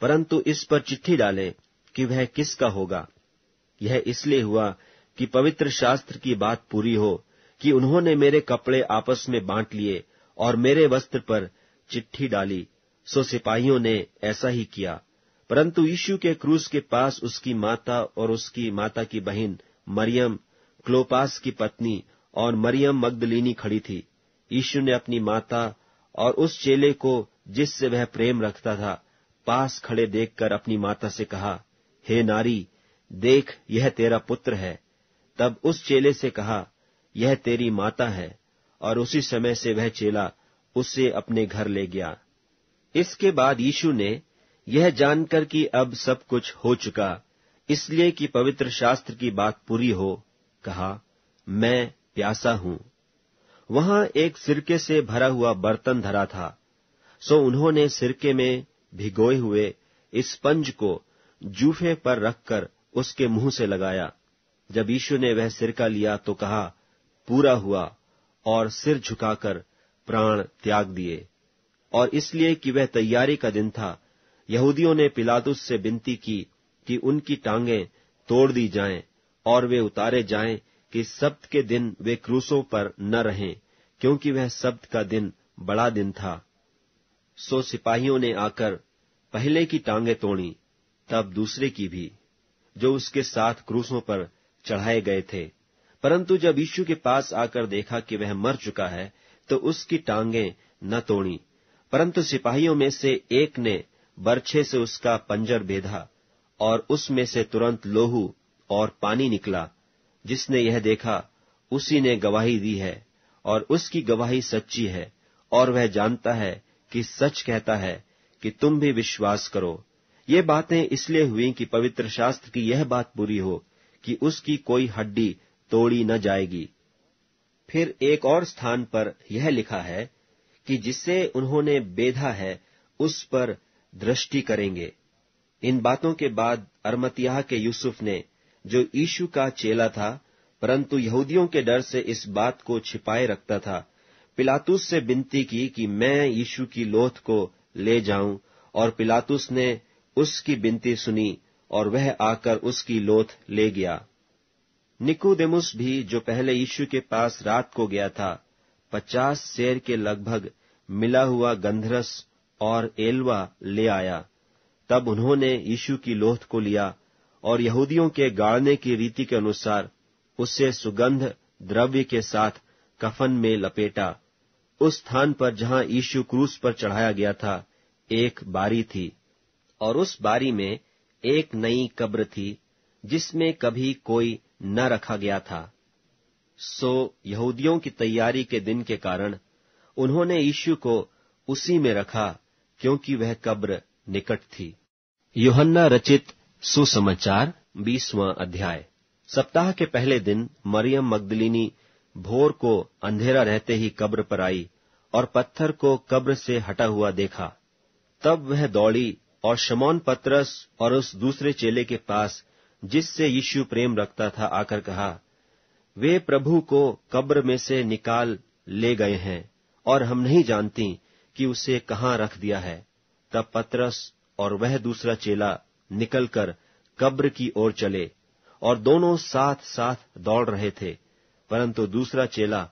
परंतु इस पर चिट्ठी डालें कि वह किसका होगा यह इसलिए हुआ कि पवित्र शास्त्र की बात पूरी हो कि उन्होंने मेरे कपड़े आपस में बांट लिए और मेरे वस्त्र पर चिट्ठी डाली सो सिपाहियों ने ऐसा ही किया परंतु यीशु के क्रूस के पास उसकी माता और उसकी माता की बहन मरियम क्लोपास की पत्नी और मरियम मगदलिनी खड़ी थी यीशु ने अपनी माता और उस चेले को जिससे वह प्रेम रखता था पास खड़े देखकर अपनी माता से कहा हे नारी देख यह तेरा पुत्र है तब उस चेले से कहा यह तेरी माता है और उसी समय से वह चेला उसे अपने घर ले गया इसके बाद यीशु ने यह जानकर कि अब सब कुछ हो चुका इसलिए कि पवित्र शास्त्र की बात पूरी हो कहा मैं प्यासा हूं वहां एक सिरके से भरा हुआ बर्तन धरा था सो उन्होंने सिरके में भिगोए हुए इस स्पंज को जूफे पर रखकर उसके मुंह से लगाया जब यीशु ने वह सिरका लिया तो कहा पूरा हुआ और सिर झुकाकर प्राण त्याग दिए और इसलिए कि वह तैयारी का दिन था यहूदियों ने पिलातुस से विनती की कि उनकी टांगें तोड़ दी जाएं और वे उतारे जाएं कि सब्त के दिन वे क्रूसों पर न रहें क्योंकि वह सब्त का दिन बड़ा दिन था सो सिपाहियों ने आकर पहले की टांगें तोड़ी तब दूसरे की भी जो उसके साथ क्रूसों पर चढ़ाए गए थे परंतु जब यीशु के पास आकर देखा कि वह मर चुका है तो उसकी टांगें न तोड़ी परंतु सिपाहियों में से एक ने बर्छे से उसका पंजर बेधा और उसमें से तुरंत लोहू और पानी निकला जिसने यह देखा उसी ने गवाही दी है और उसकी गवाही सच्ची है और वह जानता है कि सच कहता है कि तुम भी विश्वास करो ये बातें इसलिए हुई कि पवित्र शास्त्र की यह बात पूरी हो कि उसकी कोई हड्डी तोड़ी न जाएगी फिर एक और स्थान पर यह लिखा है कि जिससे उन्होंने बेधा है उस पर दृष्टि करेंगे इन बातों के बाद अरमतियाह के यूसुफ ने जो यीशु का चेला था परंतु यहूदियों के डर से इस बात को छिपाए रखता था पिलातुस से विनती की कि मैं यीशु की लोथ को ले जाऊं और पिलातुस ने उसकी विनती सुनी और वह आकर उसकी लोथ ले गया निकोदेमुस भी जो पहले यीशु के पास रात को गया था पचास शेर के लगभग मिला हुआ गंधरस और एलवा ले आया तब उन्होंने यीशु की लोथ को लिया और यहूदियों के गाड़ने की रीति के अनुसार उसे सुगंध द्रव्य के साथ कफन में लपेटा उस स्थान पर जहां यीशु क्रूस पर चढ़ाया गया था एक बारी थी और उस बारी में एक नई कब्र थी जिसमें कभी कोई न रखा गया था सो यहूदियों की तैयारी के दिन के कारण उन्होंने यीशु को उसी में रखा क्योंकि वह कब्र निकट थी योहन्ना रचित सुसमाचार बीसवां अध्याय सप्ताह के पहले दिन मरियम मगदलिनी भोर को अंधेरा रहते ही कब्र पर आई और पत्थर को कब्र से हटा हुआ देखा तब वह दौड़ी और शमौन पत्रस और उस दूसरे चेले के पास जिससे यीशु प्रेम रखता था आकर कहा वे प्रभु को कब्र में से निकाल ले गए हैं और हम नहीं जानती कि उसे कहां रख दिया है तब पतरस और वह दूसरा चेला निकलकर कब्र की ओर चले और दोनों साथ साथ दौड़ रहे थे परंतु दूसरा चेला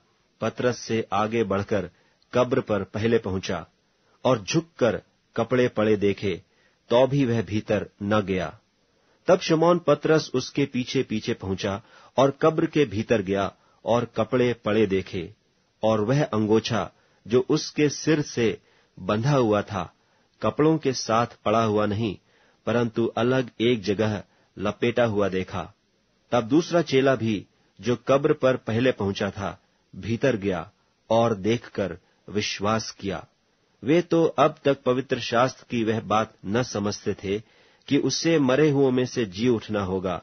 पतरस से आगे बढ़कर कब्र पर पहले पहुंचा और झुककर कपड़े पड़े देखे तो भी वह भीतर न गया तब शमौन पतरस उसके पीछे पीछे पहुंचा और कब्र के भीतर गया और कपड़े पड़े देखे और वह अंगोछा जो उसके सिर से बंधा हुआ था कपड़ों के साथ पड़ा हुआ नहीं परंतु अलग एक जगह लपेटा हुआ देखा तब दूसरा चेला भी जो कब्र पर पहले पहुंचा था भीतर गया और देखकर विश्वास किया वे तो अब तक पवित्र शास्त्र की वह बात न समझते थे कि उससे मरे हुओं में से जी उठना होगा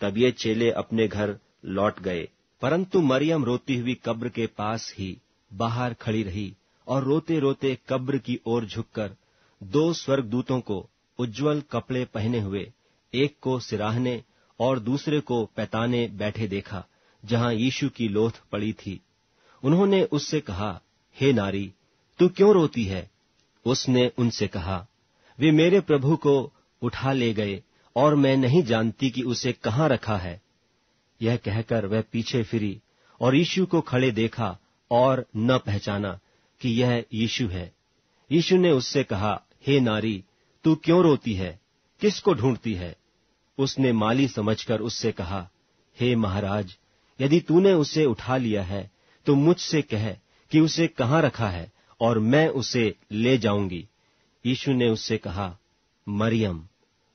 तब ये चेले अपने घर लौट गए परंतु मरियम रोती हुई कब्र के पास ही बाहर खड़ी रही और रोते रोते कब्र की ओर झुककर दो स्वर्गदूतों को उज्जवल कपड़े पहने हुए एक को सिराहने और दूसरे को पैताने बैठे देखा जहां यीशु की लोथ पड़ी थी उन्होंने उससे कहा हे नारी तू क्यों रोती है उसने उनसे कहा वे मेरे प्रभु को उठा ले गए और मैं नहीं जानती कि उसे कहां रखा है यह कहकर वह पीछे फिरी और यीशु को खड़े देखा और न पहचाना कि यह यीशु है यीशु ने उससे कहा हे नारी तू क्यों रोती है किसको ढूंढती है उसने माली समझकर उससे कहा हे महाराज यदि तूने उसे उठा लिया है तो मुझसे कह कि उसे कहां रखा है और मैं उसे ले जाऊंगी यीशु ने उससे कहा मरियम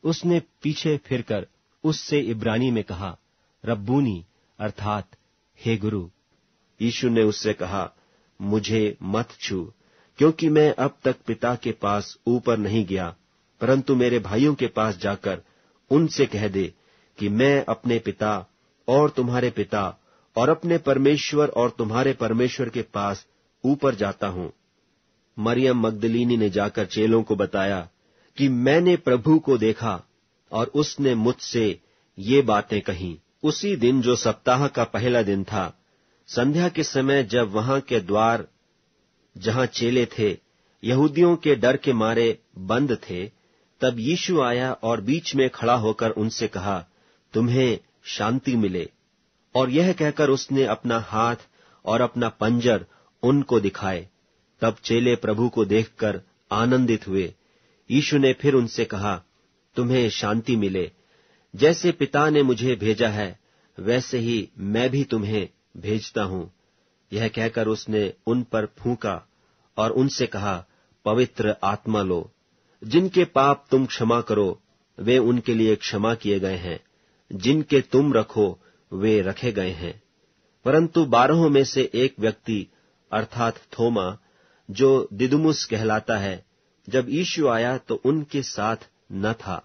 उसने पीछे फिरकर उससे इब्रानी में कहा रब्बूनी अर्थात हे गुरु यीशु ने उससे कहा मुझे मत छू क्योंकि मैं अब तक पिता के पास ऊपर नहीं गया परंतु मेरे भाइयों के पास जाकर उनसे कह दे कि मैं अपने पिता और तुम्हारे पिता और अपने परमेश्वर और तुम्हारे परमेश्वर के पास ऊपर जाता हूं मरियम मगदलीनी ने जाकर चेलों को बताया कि मैंने प्रभु को देखा और उसने मुझसे ये बातें कही उसी दिन जो सप्ताह का पहला दिन था संध्या के समय जब वहां के द्वार जहां चेले थे यहूदियों के डर के मारे बंद थे तब यीशु आया और बीच में खड़ा होकर उनसे कहा तुम्हें शांति मिले और यह कहकर उसने अपना हाथ और अपना पंजर उनको दिखाए तब चेले प्रभु को देखकर आनंदित हुए यीशु ने फिर उनसे कहा तुम्हें शांति मिले जैसे पिता ने मुझे भेजा है वैसे ही मैं भी तुम्हें भेजता हूं यह कहकर उसने उन पर फूका और उनसे कहा पवित्र आत्मा लो जिनके पाप तुम क्षमा करो वे उनके लिए क्षमा किए गए हैं जिनके तुम रखो वे रखे गए हैं परंतु बारहों में से एक व्यक्ति अर्थात थोमा जो दिदुमुस कहलाता है जब यीशु आया तो उनके साथ न था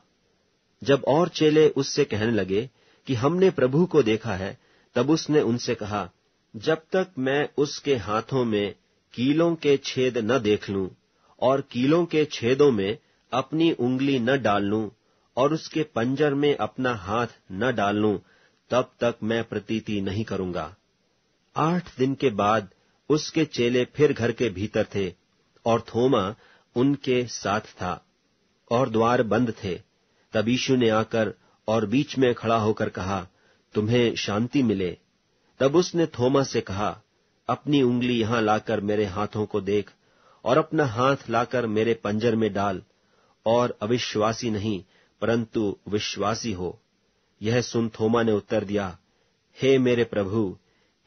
जब और चेले उससे कहने लगे कि हमने प्रभु को देखा है तब उसने उनसे कहा जब तक मैं उसके हाथों में कीलों के छेद न देख लूं और कीलों के छेदों में अपनी उंगली न डाल लूं और उसके पंजर में अपना हाथ न डाल लूं तब तक मैं प्रतीति नहीं करूंगा आठ दिन के बाद उसके चेले फिर घर के भीतर थे और थोमा उनके साथ था और द्वार बंद थे तब यीशु ने आकर और बीच में खड़ा होकर कहा तुम्हें शांति मिले तब उसने थोमा से कहा अपनी उंगली यहां लाकर मेरे हाथों को देख और अपना हाथ लाकर मेरे पंजर में डाल और अविश्वासी नहीं परंतु विश्वासी हो यह सुन थोमा ने उत्तर दिया हे मेरे प्रभु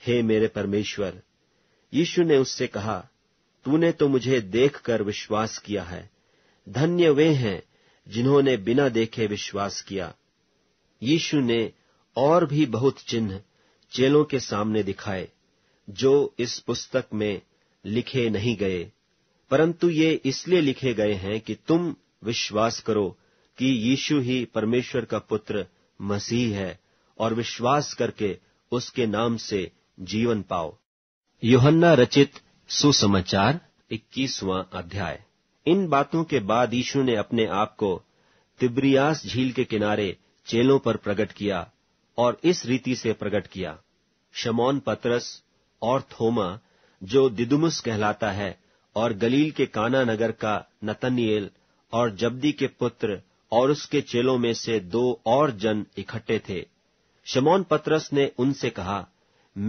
हे मेरे परमेश्वर यीशु ने उससे कहा तूने तो मुझे देखकर विश्वास किया है धन्य वे हैं जिन्होंने बिना देखे विश्वास किया यीशु ने और भी बहुत चिन्ह चेलों के सामने दिखाए जो इस पुस्तक में लिखे नहीं गए परंतु ये इसलिए लिखे गए हैं कि तुम विश्वास करो कि यीशु ही परमेश्वर का पुत्र मसीह है और विश्वास करके उसके नाम से जीवन पाओ योहन्ना रचित सुसमाचार इक्कीसवां अध्याय इन बातों के बाद यीशु ने अपने आप को तिब्रियास झील के किनारे चेलों पर प्रकट किया और इस रीति से प्रकट किया शमौन पतरस और थोमा जो दिदुमुस कहलाता है और गलील के काना नगर का नतनियल और जब्दी के पुत्र और उसके चेलों में से दो और जन इकट्ठे थे शमौन पतरस ने उनसे कहा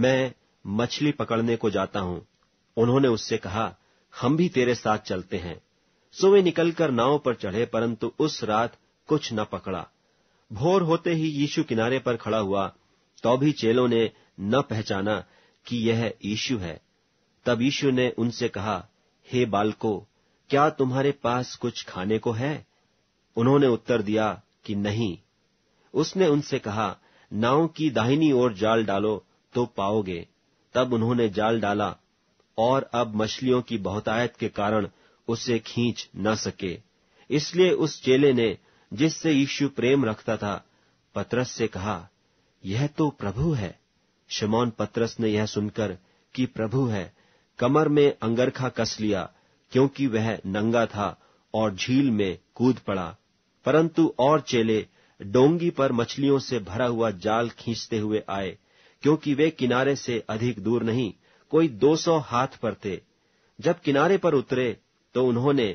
मैं मछली पकड़ने को जाता हूं उन्होंने उससे कहा हम भी तेरे साथ चलते हैं सो वे निकलकर नाव पर चढ़े परंतु उस रात कुछ न पकड़ा भोर होते ही यीशु किनारे पर खड़ा हुआ तो भी चेलों ने न पहचाना कि यह यीशु है तब यीशु ने उनसे कहा हे बालको क्या तुम्हारे पास कुछ खाने को है उन्होंने उत्तर दिया कि नहीं उसने उनसे कहा नाव की दाहिनी ओर जाल डालो तो पाओगे तब उन्होंने जाल डाला और अब मछलियों की बहुतायत के कारण उसे खींच न सके इसलिए उस चेले ने जिससे यीशु प्रेम रखता था पतरस से कहा यह तो प्रभु है शमौन पतरस ने यह सुनकर कि प्रभु है कमर में अंगरखा कस लिया क्योंकि वह नंगा था और झील में कूद पड़ा परंतु और चेले डोंगी पर मछलियों से भरा हुआ जाल खींचते हुए आए क्योंकि वे किनारे से अधिक दूर नहीं कोई दो सौ हाथ पर थे जब किनारे पर उतरे तो उन्होंने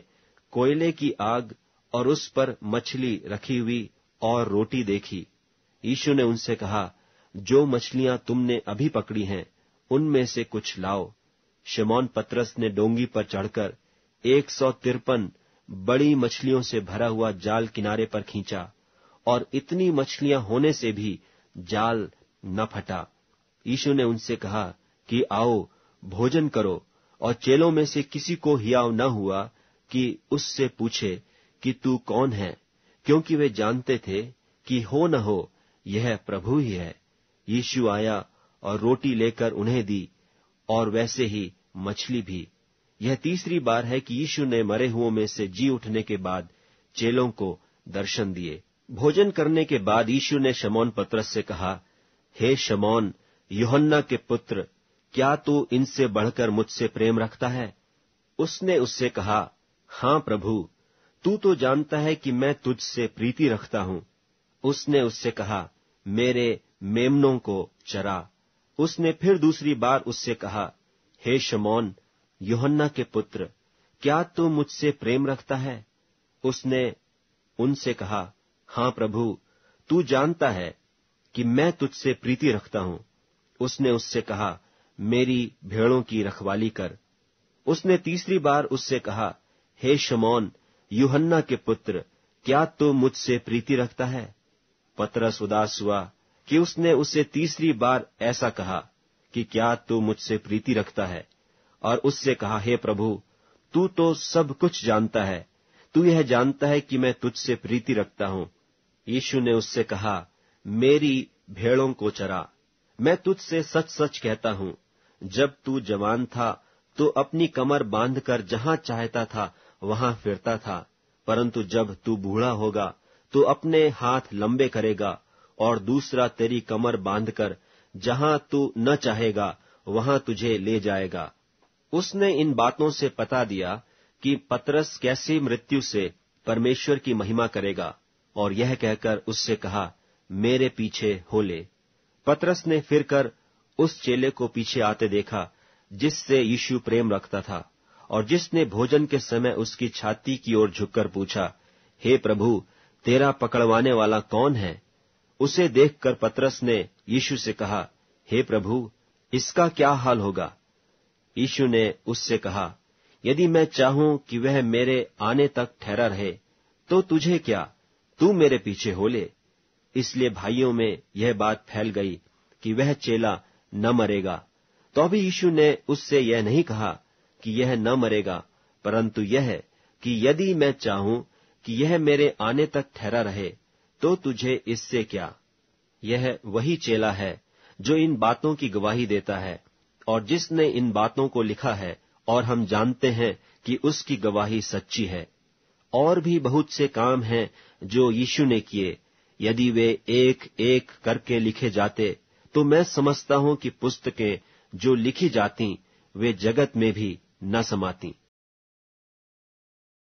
कोयले की आग और उस पर मछली रखी हुई और रोटी देखी यीशु ने उनसे कहा जो मछलियां तुमने अभी पकड़ी हैं उनमें से कुछ लाओ शिमोन पत्रस ने डोंगी पर चढ़कर एक सौ तिरपन बड़ी मछलियों से भरा हुआ जाल किनारे पर खींचा और इतनी मछलियां होने से भी जाल न फटा यीशु ने उनसे कहा कि आओ भोजन करो और चेलों में से किसी को हियाव न हुआ कि उससे पूछे कि तू कौन है क्योंकि वे जानते थे कि हो न हो यह प्रभु ही है यीशु आया और रोटी लेकर उन्हें दी और वैसे ही मछली भी यह तीसरी बार है कि यीशु ने मरे हुओं में से जी उठने के बाद चेलों को दर्शन दिए भोजन करने के बाद यीशु ने शमौन पत्रस से कहा हे शमौन योहन्ना के पुत्र क्या तू इनसे बढ़कर मुझसे प्रेम रखता है उसने उससे कहा हां प्रभु तू तो जानता है कि मैं तुझसे प्रीति रखता हूं उसने उससे कहा मेरे मेमनों को चरा उसने फिर दूसरी बार उससे कहा हे शमौन योहन्ना के पुत्र क्या तू मुझसे प्रेम रखता है उसने उनसे कहा हां प्रभु तू जानता है कि मैं तुझसे प्रीति रखता हूं उसने उससे कहा मेरी भेड़ों की रखवाली कर उसने तीसरी बार उससे कहा हे शमौन युहन्ना के पुत्र क्या तू तो मुझसे प्रीति रखता है पतरस उदास हुआ कि उसने उससे तीसरी बार ऐसा कहा कि क्या तू तो मुझसे प्रीति रखता है और उससे कहा हे प्रभु तू तो सब कुछ जानता है तू यह जानता है कि मैं तुझसे प्रीति रखता हूं यीशु ने उससे कहा मेरी भेड़ों को चरा मैं तुझसे सच सच कहता हूं जब तू जवान था तो अपनी कमर बांधकर जहां चाहता था वहां फिरता था परंतु जब तू बूढ़ा होगा तो अपने हाथ लंबे करेगा और दूसरा तेरी कमर बांधकर जहां तू न चाहेगा वहां तुझे ले जाएगा उसने इन बातों से पता दिया कि पतरस कैसी मृत्यु से परमेश्वर की महिमा करेगा और यह कहकर उससे कहा मेरे पीछे हो ले पतरस ने फिरकर उस चेले को पीछे आते देखा जिससे यीशु प्रेम रखता था और जिसने भोजन के समय उसकी छाती की ओर झुककर पूछा हे प्रभु तेरा पकड़वाने वाला कौन है उसे देखकर पतरस ने यीशु से कहा हे प्रभु इसका क्या हाल होगा यीशु ने उससे कहा यदि मैं चाहूं कि वह मेरे आने तक ठहरा रहे तो तुझे क्या तू मेरे पीछे हो ले इसलिए भाइयों में यह बात फैल गई कि वह चेला न मरेगा तो भी यीशु ने उससे यह नहीं कहा कि यह न मरेगा परंतु यह कि यदि मैं चाहूं कि यह मेरे आने तक ठहरा रहे तो तुझे इससे क्या यह वही चेला है जो इन बातों की गवाही देता है और जिसने इन बातों को लिखा है और हम जानते हैं कि उसकी गवाही सच्ची है और भी बहुत से काम हैं जो यीशु ने किए यदि वे एक एक करके लिखे जाते तो मैं समझता हूं कि पुस्तकें जो लिखी जाती वे जगत में भी न समाती